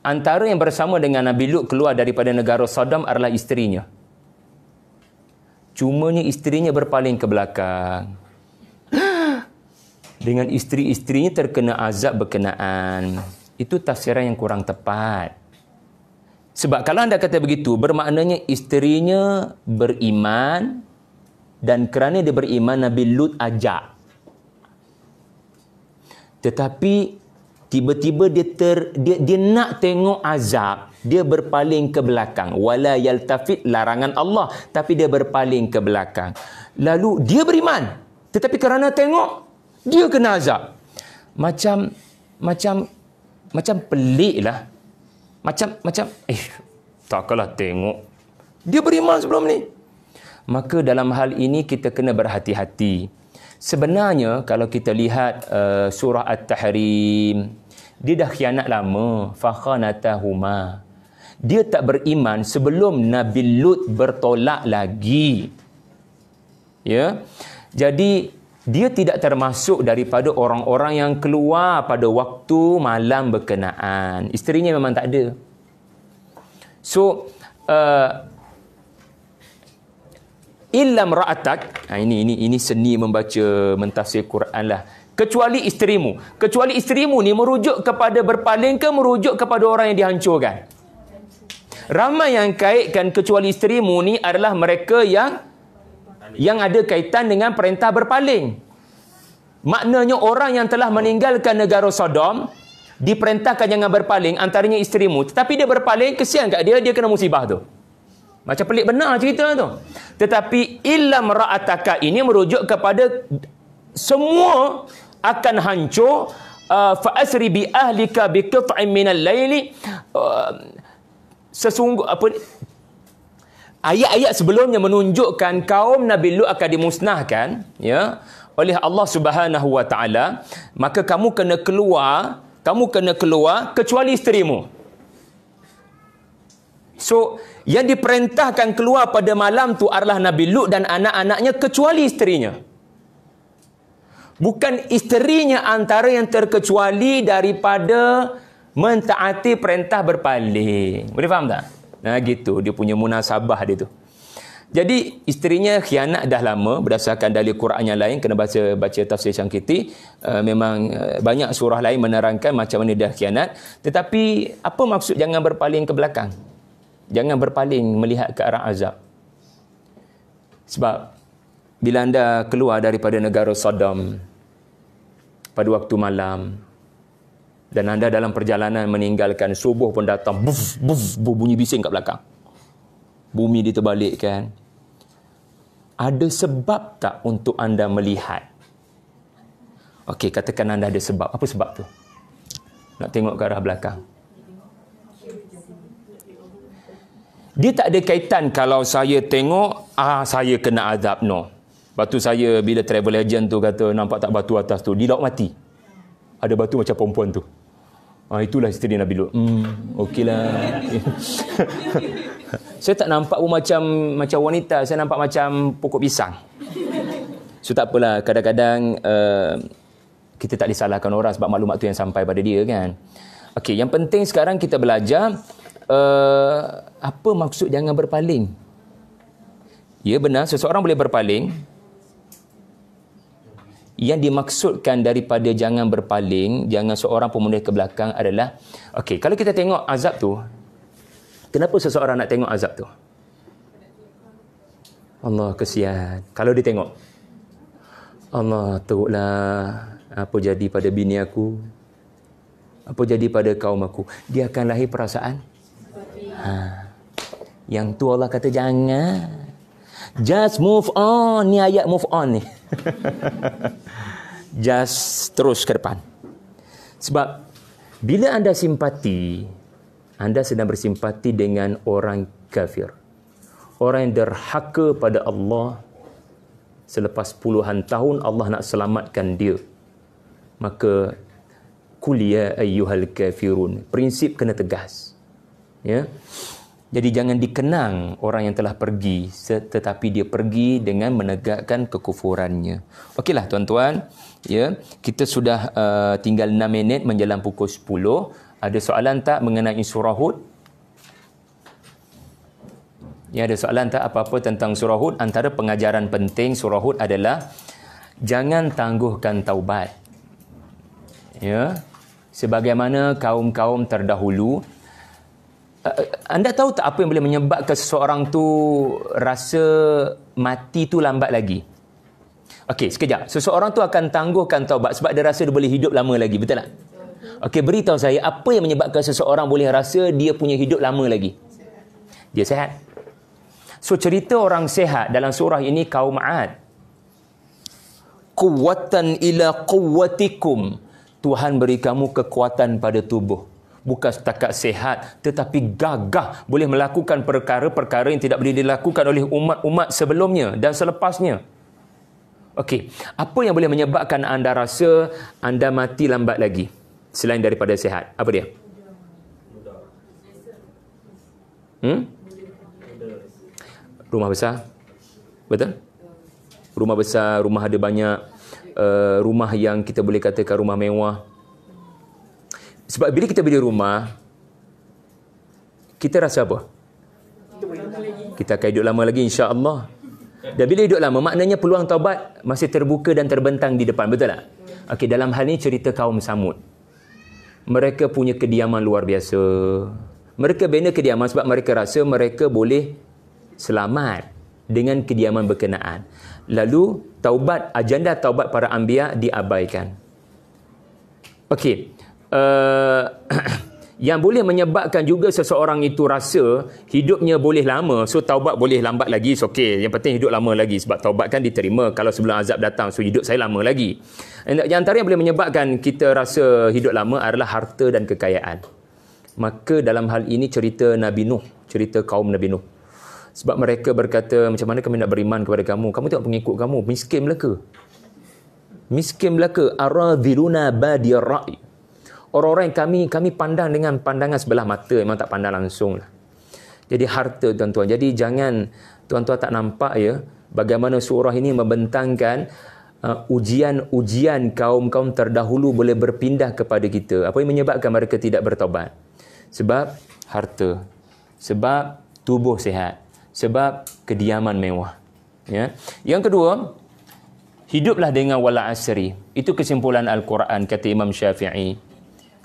Antara yang bersama dengan Nabi Lut keluar daripada negara Sodom adalah isterinya. Cumanya isterinya berpaling ke belakang. Dengan isteri-isterinya terkena azab berkenaan. Itu tafsiran yang kurang tepat. Sebab kalau anda kata begitu, bermaknanya isterinya beriman dan kerana dia beriman, Nabi Lut ajak. Tetapi tiba-tiba dia dia, dia nak tengok azab, dia berpaling ke belakang. Wala yaltafit larangan Allah, tapi dia berpaling ke belakang. Lalu dia beriman, tetapi kerana tengok dia kena azab. Macam macam macam pelik lah. Macam, macam, eh, takkanlah tengok. Dia beriman sebelum ni. Maka dalam hal ini kita kena berhati-hati. Sebenarnya kalau kita lihat uh, surah At-Tahrim, dia dah khianat lama. Fakhanatahuma. Dia tak beriman sebelum Nabi Lut bertolak lagi. Ya. Jadi dia tidak termasuk daripada orang-orang yang keluar pada waktu malam berkenaan. Isterinya memang tak ada. So, uh, illam ra'atak, ha, ini ini ini seni membaca mentafsir Quran lah. Kecuali isterimu. Kecuali isterimu ni merujuk kepada berpaling ke merujuk kepada orang yang dihancurkan? Ramai yang kaitkan kecuali isterimu ni adalah mereka yang yang ada kaitan dengan perintah berpaling. Maknanya orang yang telah meninggalkan negara Sodom diperintahkan jangan berpaling antaranya isterimu tetapi dia berpaling kesian kat dia dia kena musibah tu. Macam pelik benar cerita tu. Tetapi illam ra'ataka ini merujuk kepada semua akan hancur uh, fa asri bi ahlika bi qit'in min al-laili uh, sesungguh apa ayat-ayat sebelumnya menunjukkan kaum Nabi Lut akan dimusnahkan ya oleh Allah Subhanahu wa taala maka kamu kena keluar kamu kena keluar kecuali isterimu so yang diperintahkan keluar pada malam tu adalah Nabi Lut dan anak-anaknya kecuali isterinya bukan isterinya antara yang terkecuali daripada mentaati perintah berpaling boleh faham tak Nah ha, gitu dia punya munasabah dia tu. Jadi isterinya khianat dah lama berdasarkan dalil Quran yang lain kena baca baca tafsir Syangkiti uh, ha, memang uh, banyak surah lain menerangkan macam mana dia khianat tetapi apa maksud jangan berpaling ke belakang? Jangan berpaling melihat ke arah azab. Sebab bila anda keluar daripada negara Sodom pada waktu malam, dan anda dalam perjalanan meninggalkan subuh pun datang. Buf, buf, buf, bunyi bising kat belakang. Bumi diterbalikkan. Ada sebab tak untuk anda melihat? Okey, katakan anda ada sebab. Apa sebab tu? Nak tengok ke arah belakang. Dia tak ada kaitan kalau saya tengok, ah saya kena azab. No. Batu saya bila travel agent tu kata nampak tak batu atas tu, dia mati. Ada batu macam perempuan tu. Ah itulah isteri Nabi Lut. Hmm okeylah. saya tak nampak pun macam macam wanita, saya nampak macam pokok pisang. So tak apalah kadang-kadang uh, kita tak disalahkan orang sebab maklumat tu yang sampai pada dia kan. Okey, yang penting sekarang kita belajar uh, apa maksud jangan berpaling. Ya benar, seseorang boleh berpaling yang dimaksudkan daripada jangan berpaling, jangan seorang pun menoleh ke belakang adalah okey, kalau kita tengok azab tu kenapa seseorang nak tengok azab tu? Allah kasihan. Kalau dia tengok Allah teruklah apa jadi pada bini aku? Apa jadi pada kaum aku? Dia akan lahir perasaan. Ha. Yang tu Allah kata jangan. Just move on. Ni ayat move on ni. Just terus ke depan. Sebab bila anda simpati, anda sedang bersimpati dengan orang kafir. Orang yang derhaka pada Allah selepas puluhan tahun Allah nak selamatkan dia. Maka kuliah ya ayyuhal kafirun. Prinsip kena tegas. Ya. Yeah? Jadi jangan dikenang orang yang telah pergi tetapi dia pergi dengan menegakkan kekufurannya. Okeylah tuan-tuan, ya. Kita sudah uh, tinggal 6 minit menjelang pukul 10. Ada soalan tak mengenai surah Hud? Ya, ada soalan tak apa-apa tentang surah Hud? Antara pengajaran penting surah Hud adalah jangan tangguhkan taubat. Ya. Sebagaimana kaum-kaum terdahulu Eh, anda tahu tak apa yang boleh menyebabkan seseorang tu rasa mati tu lambat lagi? Okey, sekejap. Seseorang tu akan tangguhkan taubat sebab dia rasa dia boleh hidup lama lagi, betul tak? Okey, beritahu saya apa yang menyebabkan seseorang boleh rasa dia punya hidup lama lagi? Dia sehat. So cerita orang sehat dalam surah ini kaum Ad. Kuwatan ila quwwatikum. Tuhan beri kamu kekuatan pada tubuh bukan setakat sehat tetapi gagah boleh melakukan perkara-perkara yang tidak boleh dilakukan oleh umat-umat sebelumnya dan selepasnya. Okey, apa yang boleh menyebabkan anda rasa anda mati lambat lagi selain daripada sehat? Apa dia? Hmm? Rumah besar. Betul? Rumah besar, rumah ada banyak, uh, rumah yang kita boleh katakan rumah mewah. Sebab bila kita beli rumah, kita rasa apa? Kita akan hidup lama lagi insya Allah. Dan bila hidup lama, maknanya peluang taubat masih terbuka dan terbentang di depan. Betul tak? Okay dalam hal ini cerita kaum samud. Mereka punya kediaman luar biasa. Mereka bina kediaman sebab mereka rasa mereka boleh selamat dengan kediaman berkenaan. Lalu, taubat, agenda taubat para ambiya diabaikan. Okey. Eh, yang boleh menyebabkan juga seseorang itu rasa hidupnya boleh lama so taubat boleh lambat lagi so okey yang penting hidup lama lagi sebab taubat kan diterima kalau sebelum azab datang so hidup saya lama lagi And, yang antara yang boleh menyebabkan kita rasa hidup lama adalah harta dan kekayaan maka dalam hal ini cerita Nabi Nuh cerita kaum Nabi Nuh sebab mereka berkata macam mana kami nak beriman kepada kamu kamu tengok pengikut kamu miskin belaka miskin belaka aradhiluna badir ra'i orang-orang yang kami kami pandang dengan pandangan sebelah mata memang tak pandang langsung lah. Jadi harta tuan-tuan. Jadi jangan tuan-tuan tak nampak ya bagaimana surah ini membentangkan uh, ujian-ujian kaum-kaum terdahulu boleh berpindah kepada kita. Apa yang menyebabkan mereka tidak bertobat? Sebab harta. Sebab tubuh sehat. Sebab kediaman mewah. Ya. Yang kedua, hiduplah dengan wala asri. Itu kesimpulan Al-Quran kata Imam Syafi'i.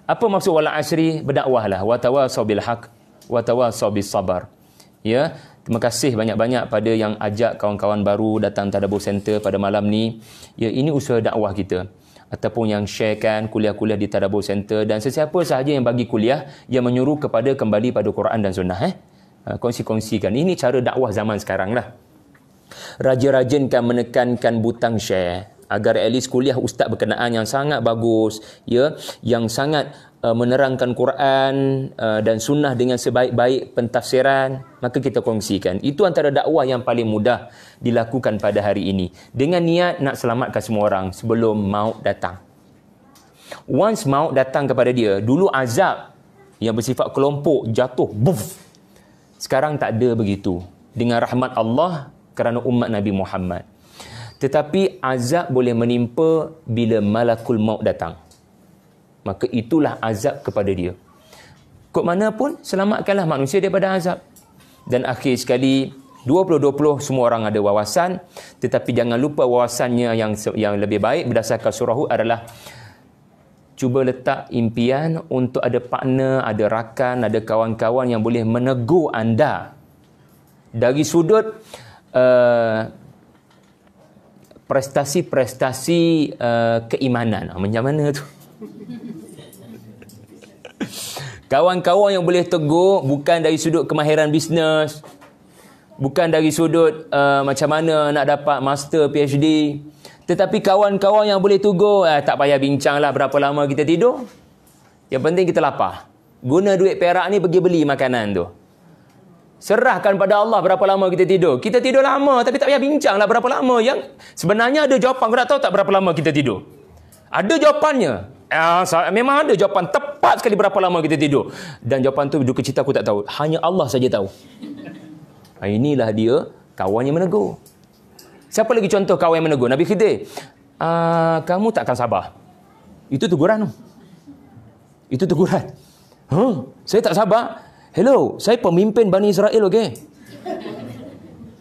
Apa maksud wala asri berdakwahlah wa tawasau bil haq wa tawasau bis sabar. Ya, terima kasih banyak-banyak pada yang ajak kawan-kawan baru datang tadabbur center pada malam ni. Ya, ini usaha dakwah kita ataupun yang sharekan kuliah-kuliah di Tadabur Center dan sesiapa sahaja yang bagi kuliah yang menyuruh kepada kembali pada Quran dan Sunnah eh ha, kongsi-kongsikan ini cara dakwah zaman sekarang lah Raja-raja rajinkan menekankan butang share agar at least kuliah ustaz berkenaan yang sangat bagus ya yang sangat uh, menerangkan Quran uh, dan sunnah dengan sebaik-baik pentafsiran maka kita kongsikan itu antara dakwah yang paling mudah dilakukan pada hari ini dengan niat nak selamatkan semua orang sebelum maut datang once maut datang kepada dia dulu azab yang bersifat kelompok jatuh buf sekarang tak ada begitu dengan rahmat Allah kerana umat Nabi Muhammad tetapi azab boleh menimpa bila malakul maut datang. Maka itulah azab kepada dia. Kok mana pun selamatkanlah manusia daripada azab. Dan akhir sekali 2020 semua orang ada wawasan tetapi jangan lupa wawasannya yang yang lebih baik berdasarkan surah Hud adalah cuba letak impian untuk ada partner, ada rakan, ada kawan-kawan yang boleh menegur anda dari sudut uh, prestasi-prestasi uh, keimanan. Ah, macam mana tu? Kawan-kawan yang boleh tegur bukan dari sudut kemahiran bisnes, bukan dari sudut uh, macam mana nak dapat master PhD, tetapi kawan-kawan yang boleh tegur, eh, tak payah bincang lah berapa lama kita tidur. Yang penting kita lapar. Guna duit perak ni pergi beli makanan tu. Serahkan pada Allah berapa lama kita tidur. Kita tidur lama tapi tak payah bincanglah berapa lama yang sebenarnya ada jawapan. Kau nak tahu tak berapa lama kita tidur? Ada jawapannya. Eh, memang ada jawapan tepat sekali berapa lama kita tidur. Dan jawapan tu duka cita aku tak tahu. Hanya Allah saja tahu. Ah, inilah dia kawan yang menegur. Siapa lagi contoh kawan yang menegur? Nabi Khidir. Uh, kamu akan sabar. Itu teguran. Itu teguran. Huh? Saya tak sabar. Hello, saya pemimpin Bani Israel, okey?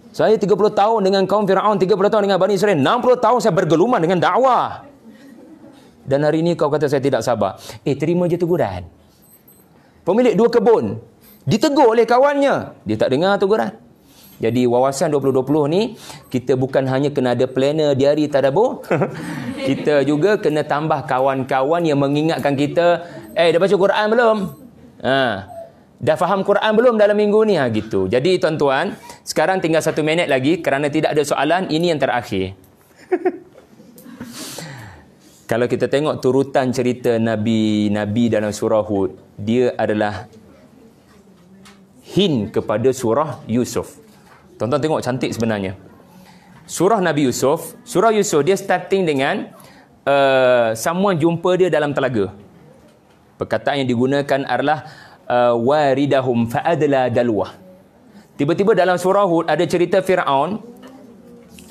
Saya 30 tahun dengan kaum Fir'aun, 30 tahun dengan Bani Israel, 60 tahun saya bergeluman dengan dakwah. Dan hari ini kau kata saya tidak sabar. Eh, terima je teguran. Pemilik dua kebun, ditegur oleh kawannya. Dia tak dengar teguran. Jadi wawasan 2020 ni kita bukan hanya kena ada planner diari tadabo. kita juga kena tambah kawan-kawan yang mengingatkan kita, "Eh, dah baca Quran belum?" Ha. Dah faham Quran belum dalam minggu ni? Ha, gitu. Jadi tuan-tuan, sekarang tinggal satu minit lagi kerana tidak ada soalan, ini yang terakhir. Kalau kita tengok turutan cerita Nabi-Nabi dalam surah Hud, dia adalah hin kepada surah Yusuf. Tuan-tuan tengok cantik sebenarnya. Surah Nabi Yusuf, surah Yusuf dia starting dengan uh, someone jumpa dia dalam telaga. Perkataan yang digunakan adalah Uh, waridahum fa adla dalwah. Tiba-tiba dalam surah Hud ada cerita Firaun.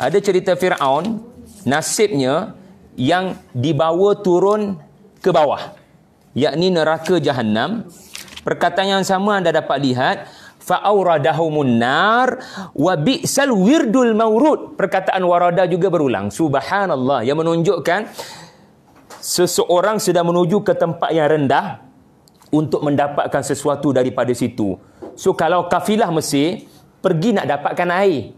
Ada cerita Firaun nasibnya yang dibawa turun ke bawah yakni neraka jahanam perkataan yang sama anda dapat lihat faauradahumun nar wa bi'sal wirdul ma'urud. perkataan warada juga berulang subhanallah yang menunjukkan seseorang sudah menuju ke tempat yang rendah untuk mendapatkan sesuatu daripada situ. So kalau kafilah Mesir pergi nak dapatkan air.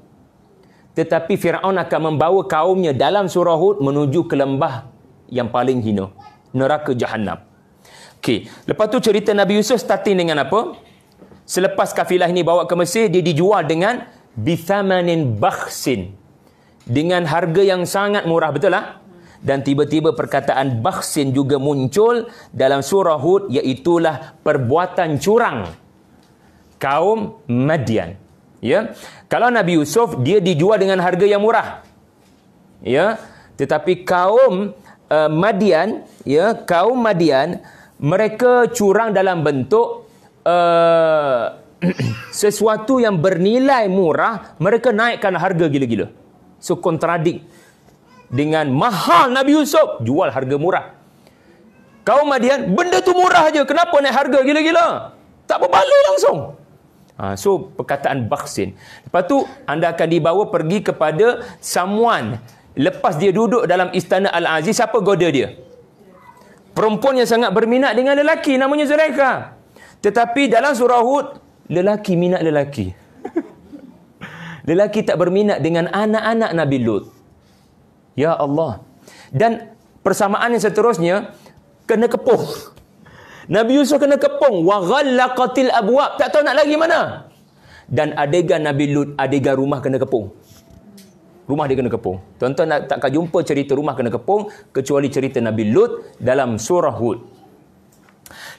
Tetapi Firaun akan membawa kaumnya dalam surah Hud menuju ke lembah yang paling hina, neraka Jahannam. Okey, lepas tu cerita Nabi Yusuf starting dengan apa? Selepas kafilah ini bawa ke Mesir, dia dijual dengan bithamanin bakhsin. Dengan harga yang sangat murah, betul lah? dan tiba-tiba perkataan baksin juga muncul dalam surah Hud iaitulah perbuatan curang kaum Madian. Ya. Kalau Nabi Yusuf dia dijual dengan harga yang murah. Ya. Tetapi kaum uh, Madian, ya, kaum Madian mereka curang dalam bentuk uh, sesuatu yang bernilai murah mereka naikkan harga gila-gila. So contradict dengan mahal Nabi Yusuf jual harga murah. Kau Madian, benda tu murah aja. Kenapa naik harga gila-gila? Tak berbaloi langsung. Ha, so perkataan baksin. Lepas tu anda akan dibawa pergi kepada someone. Lepas dia duduk dalam istana Al-Aziz, siapa goda dia? Perempuan yang sangat berminat dengan lelaki namanya Zulaikha. Tetapi dalam surah Hud, lelaki minat lelaki. lelaki tak berminat dengan anak-anak Nabi Lut. Ya Allah. Dan persamaan yang seterusnya kena kepung. Nabi Yusuf kena kepung wa ghallaqatil abwab. Tak tahu nak lari mana. Dan adegan Nabi Lut, adegan rumah kena kepung. Rumah dia kena kepung. Tuan-tuan takkan jumpa cerita rumah kena kepung kecuali cerita Nabi Lut dalam surah Hud.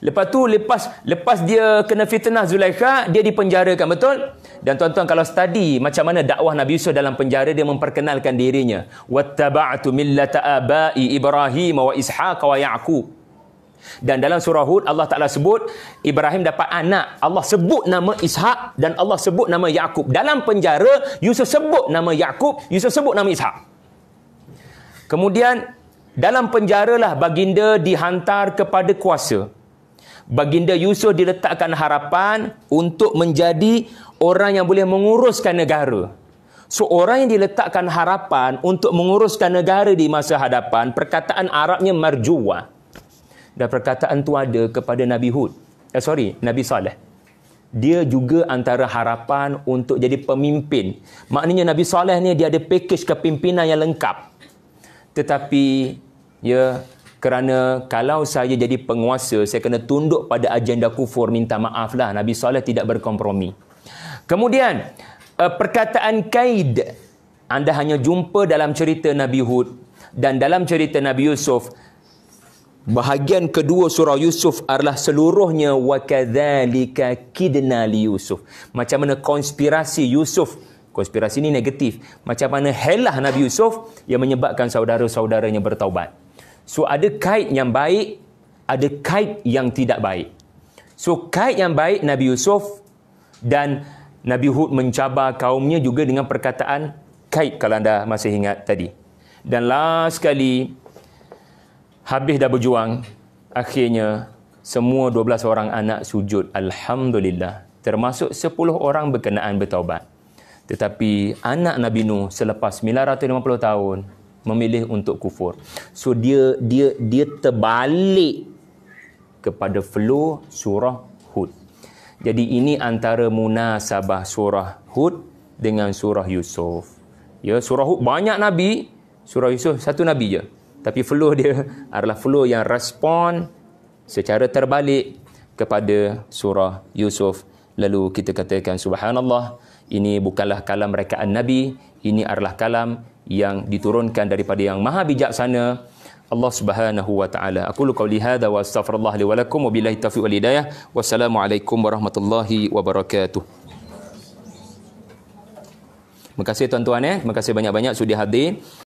Lepas tu lepas lepas dia kena fitnah Zulaikha, dia dipenjarakan, betul? Dan tuan-tuan kalau study macam mana dakwah Nabi Yusuf dalam penjara dia memperkenalkan dirinya. Wattaba'tu millata abai Ibrahim wa Ishaq wa Yaqub. Dan dalam surah Hud Allah Taala sebut Ibrahim dapat anak. Allah sebut nama Ishaq dan Allah sebut nama Yaqub. Dalam penjara Yusuf sebut nama Yaqub, Yusuf sebut nama Ishaq. Kemudian dalam penjara lah baginda dihantar kepada kuasa. Baginda Yusuf diletakkan harapan untuk menjadi orang yang boleh menguruskan negara. So orang yang diletakkan harapan untuk menguruskan negara di masa hadapan, perkataan Arabnya marjuwa. Dan perkataan tu ada kepada Nabi Hud. Eh, sorry, Nabi Saleh. Dia juga antara harapan untuk jadi pemimpin. Maknanya Nabi Saleh ni dia ada pakej kepimpinan yang lengkap. Tetapi, ya, kerana kalau saya jadi penguasa, saya kena tunduk pada agenda kufur, minta maaflah. Nabi Saleh tidak berkompromi. Kemudian uh, perkataan kaid anda hanya jumpa dalam cerita Nabi Hud dan dalam cerita Nabi Yusuf bahagian kedua surah Yusuf adalah seluruhnya wa kadzalika kidna li Yusuf. Macam mana konspirasi Yusuf Konspirasi ini negatif. Macam mana helah Nabi Yusuf yang menyebabkan saudara-saudaranya bertaubat. So, ada kait yang baik, ada kait yang tidak baik. So, kait yang baik Nabi Yusuf dan Nabi Hud mencabar kaumnya juga dengan perkataan kait kalau anda masih ingat tadi. Dan last sekali, habis dah berjuang, akhirnya semua 12 orang anak sujud. Alhamdulillah. Termasuk 10 orang berkenaan bertaubat. Tetapi anak Nabi Nuh selepas 950 tahun memilih untuk kufur. So dia dia dia terbalik kepada flow surah Hud. Jadi ini antara munasabah surah Hud dengan surah Yusuf. Ya, surah Hud banyak nabi, surah Yusuf satu nabi je. Tapi flow dia adalah flow yang respon secara terbalik kepada surah Yusuf. Lalu kita katakan subhanallah, ini bukanlah kalam rekaan nabi, ini adalah kalam yang diturunkan daripada yang maha bijaksana Allah Subhanahu wa taala. Aku lu qauli hadza wa astaghfirullah li wa lakum wa billahi taufiq wal hidayah. Wassalamualaikum warahmatullahi wabarakatuh. Terima kasih tuan-tuan eh. Terima kasih banyak-banyak sudah hadir.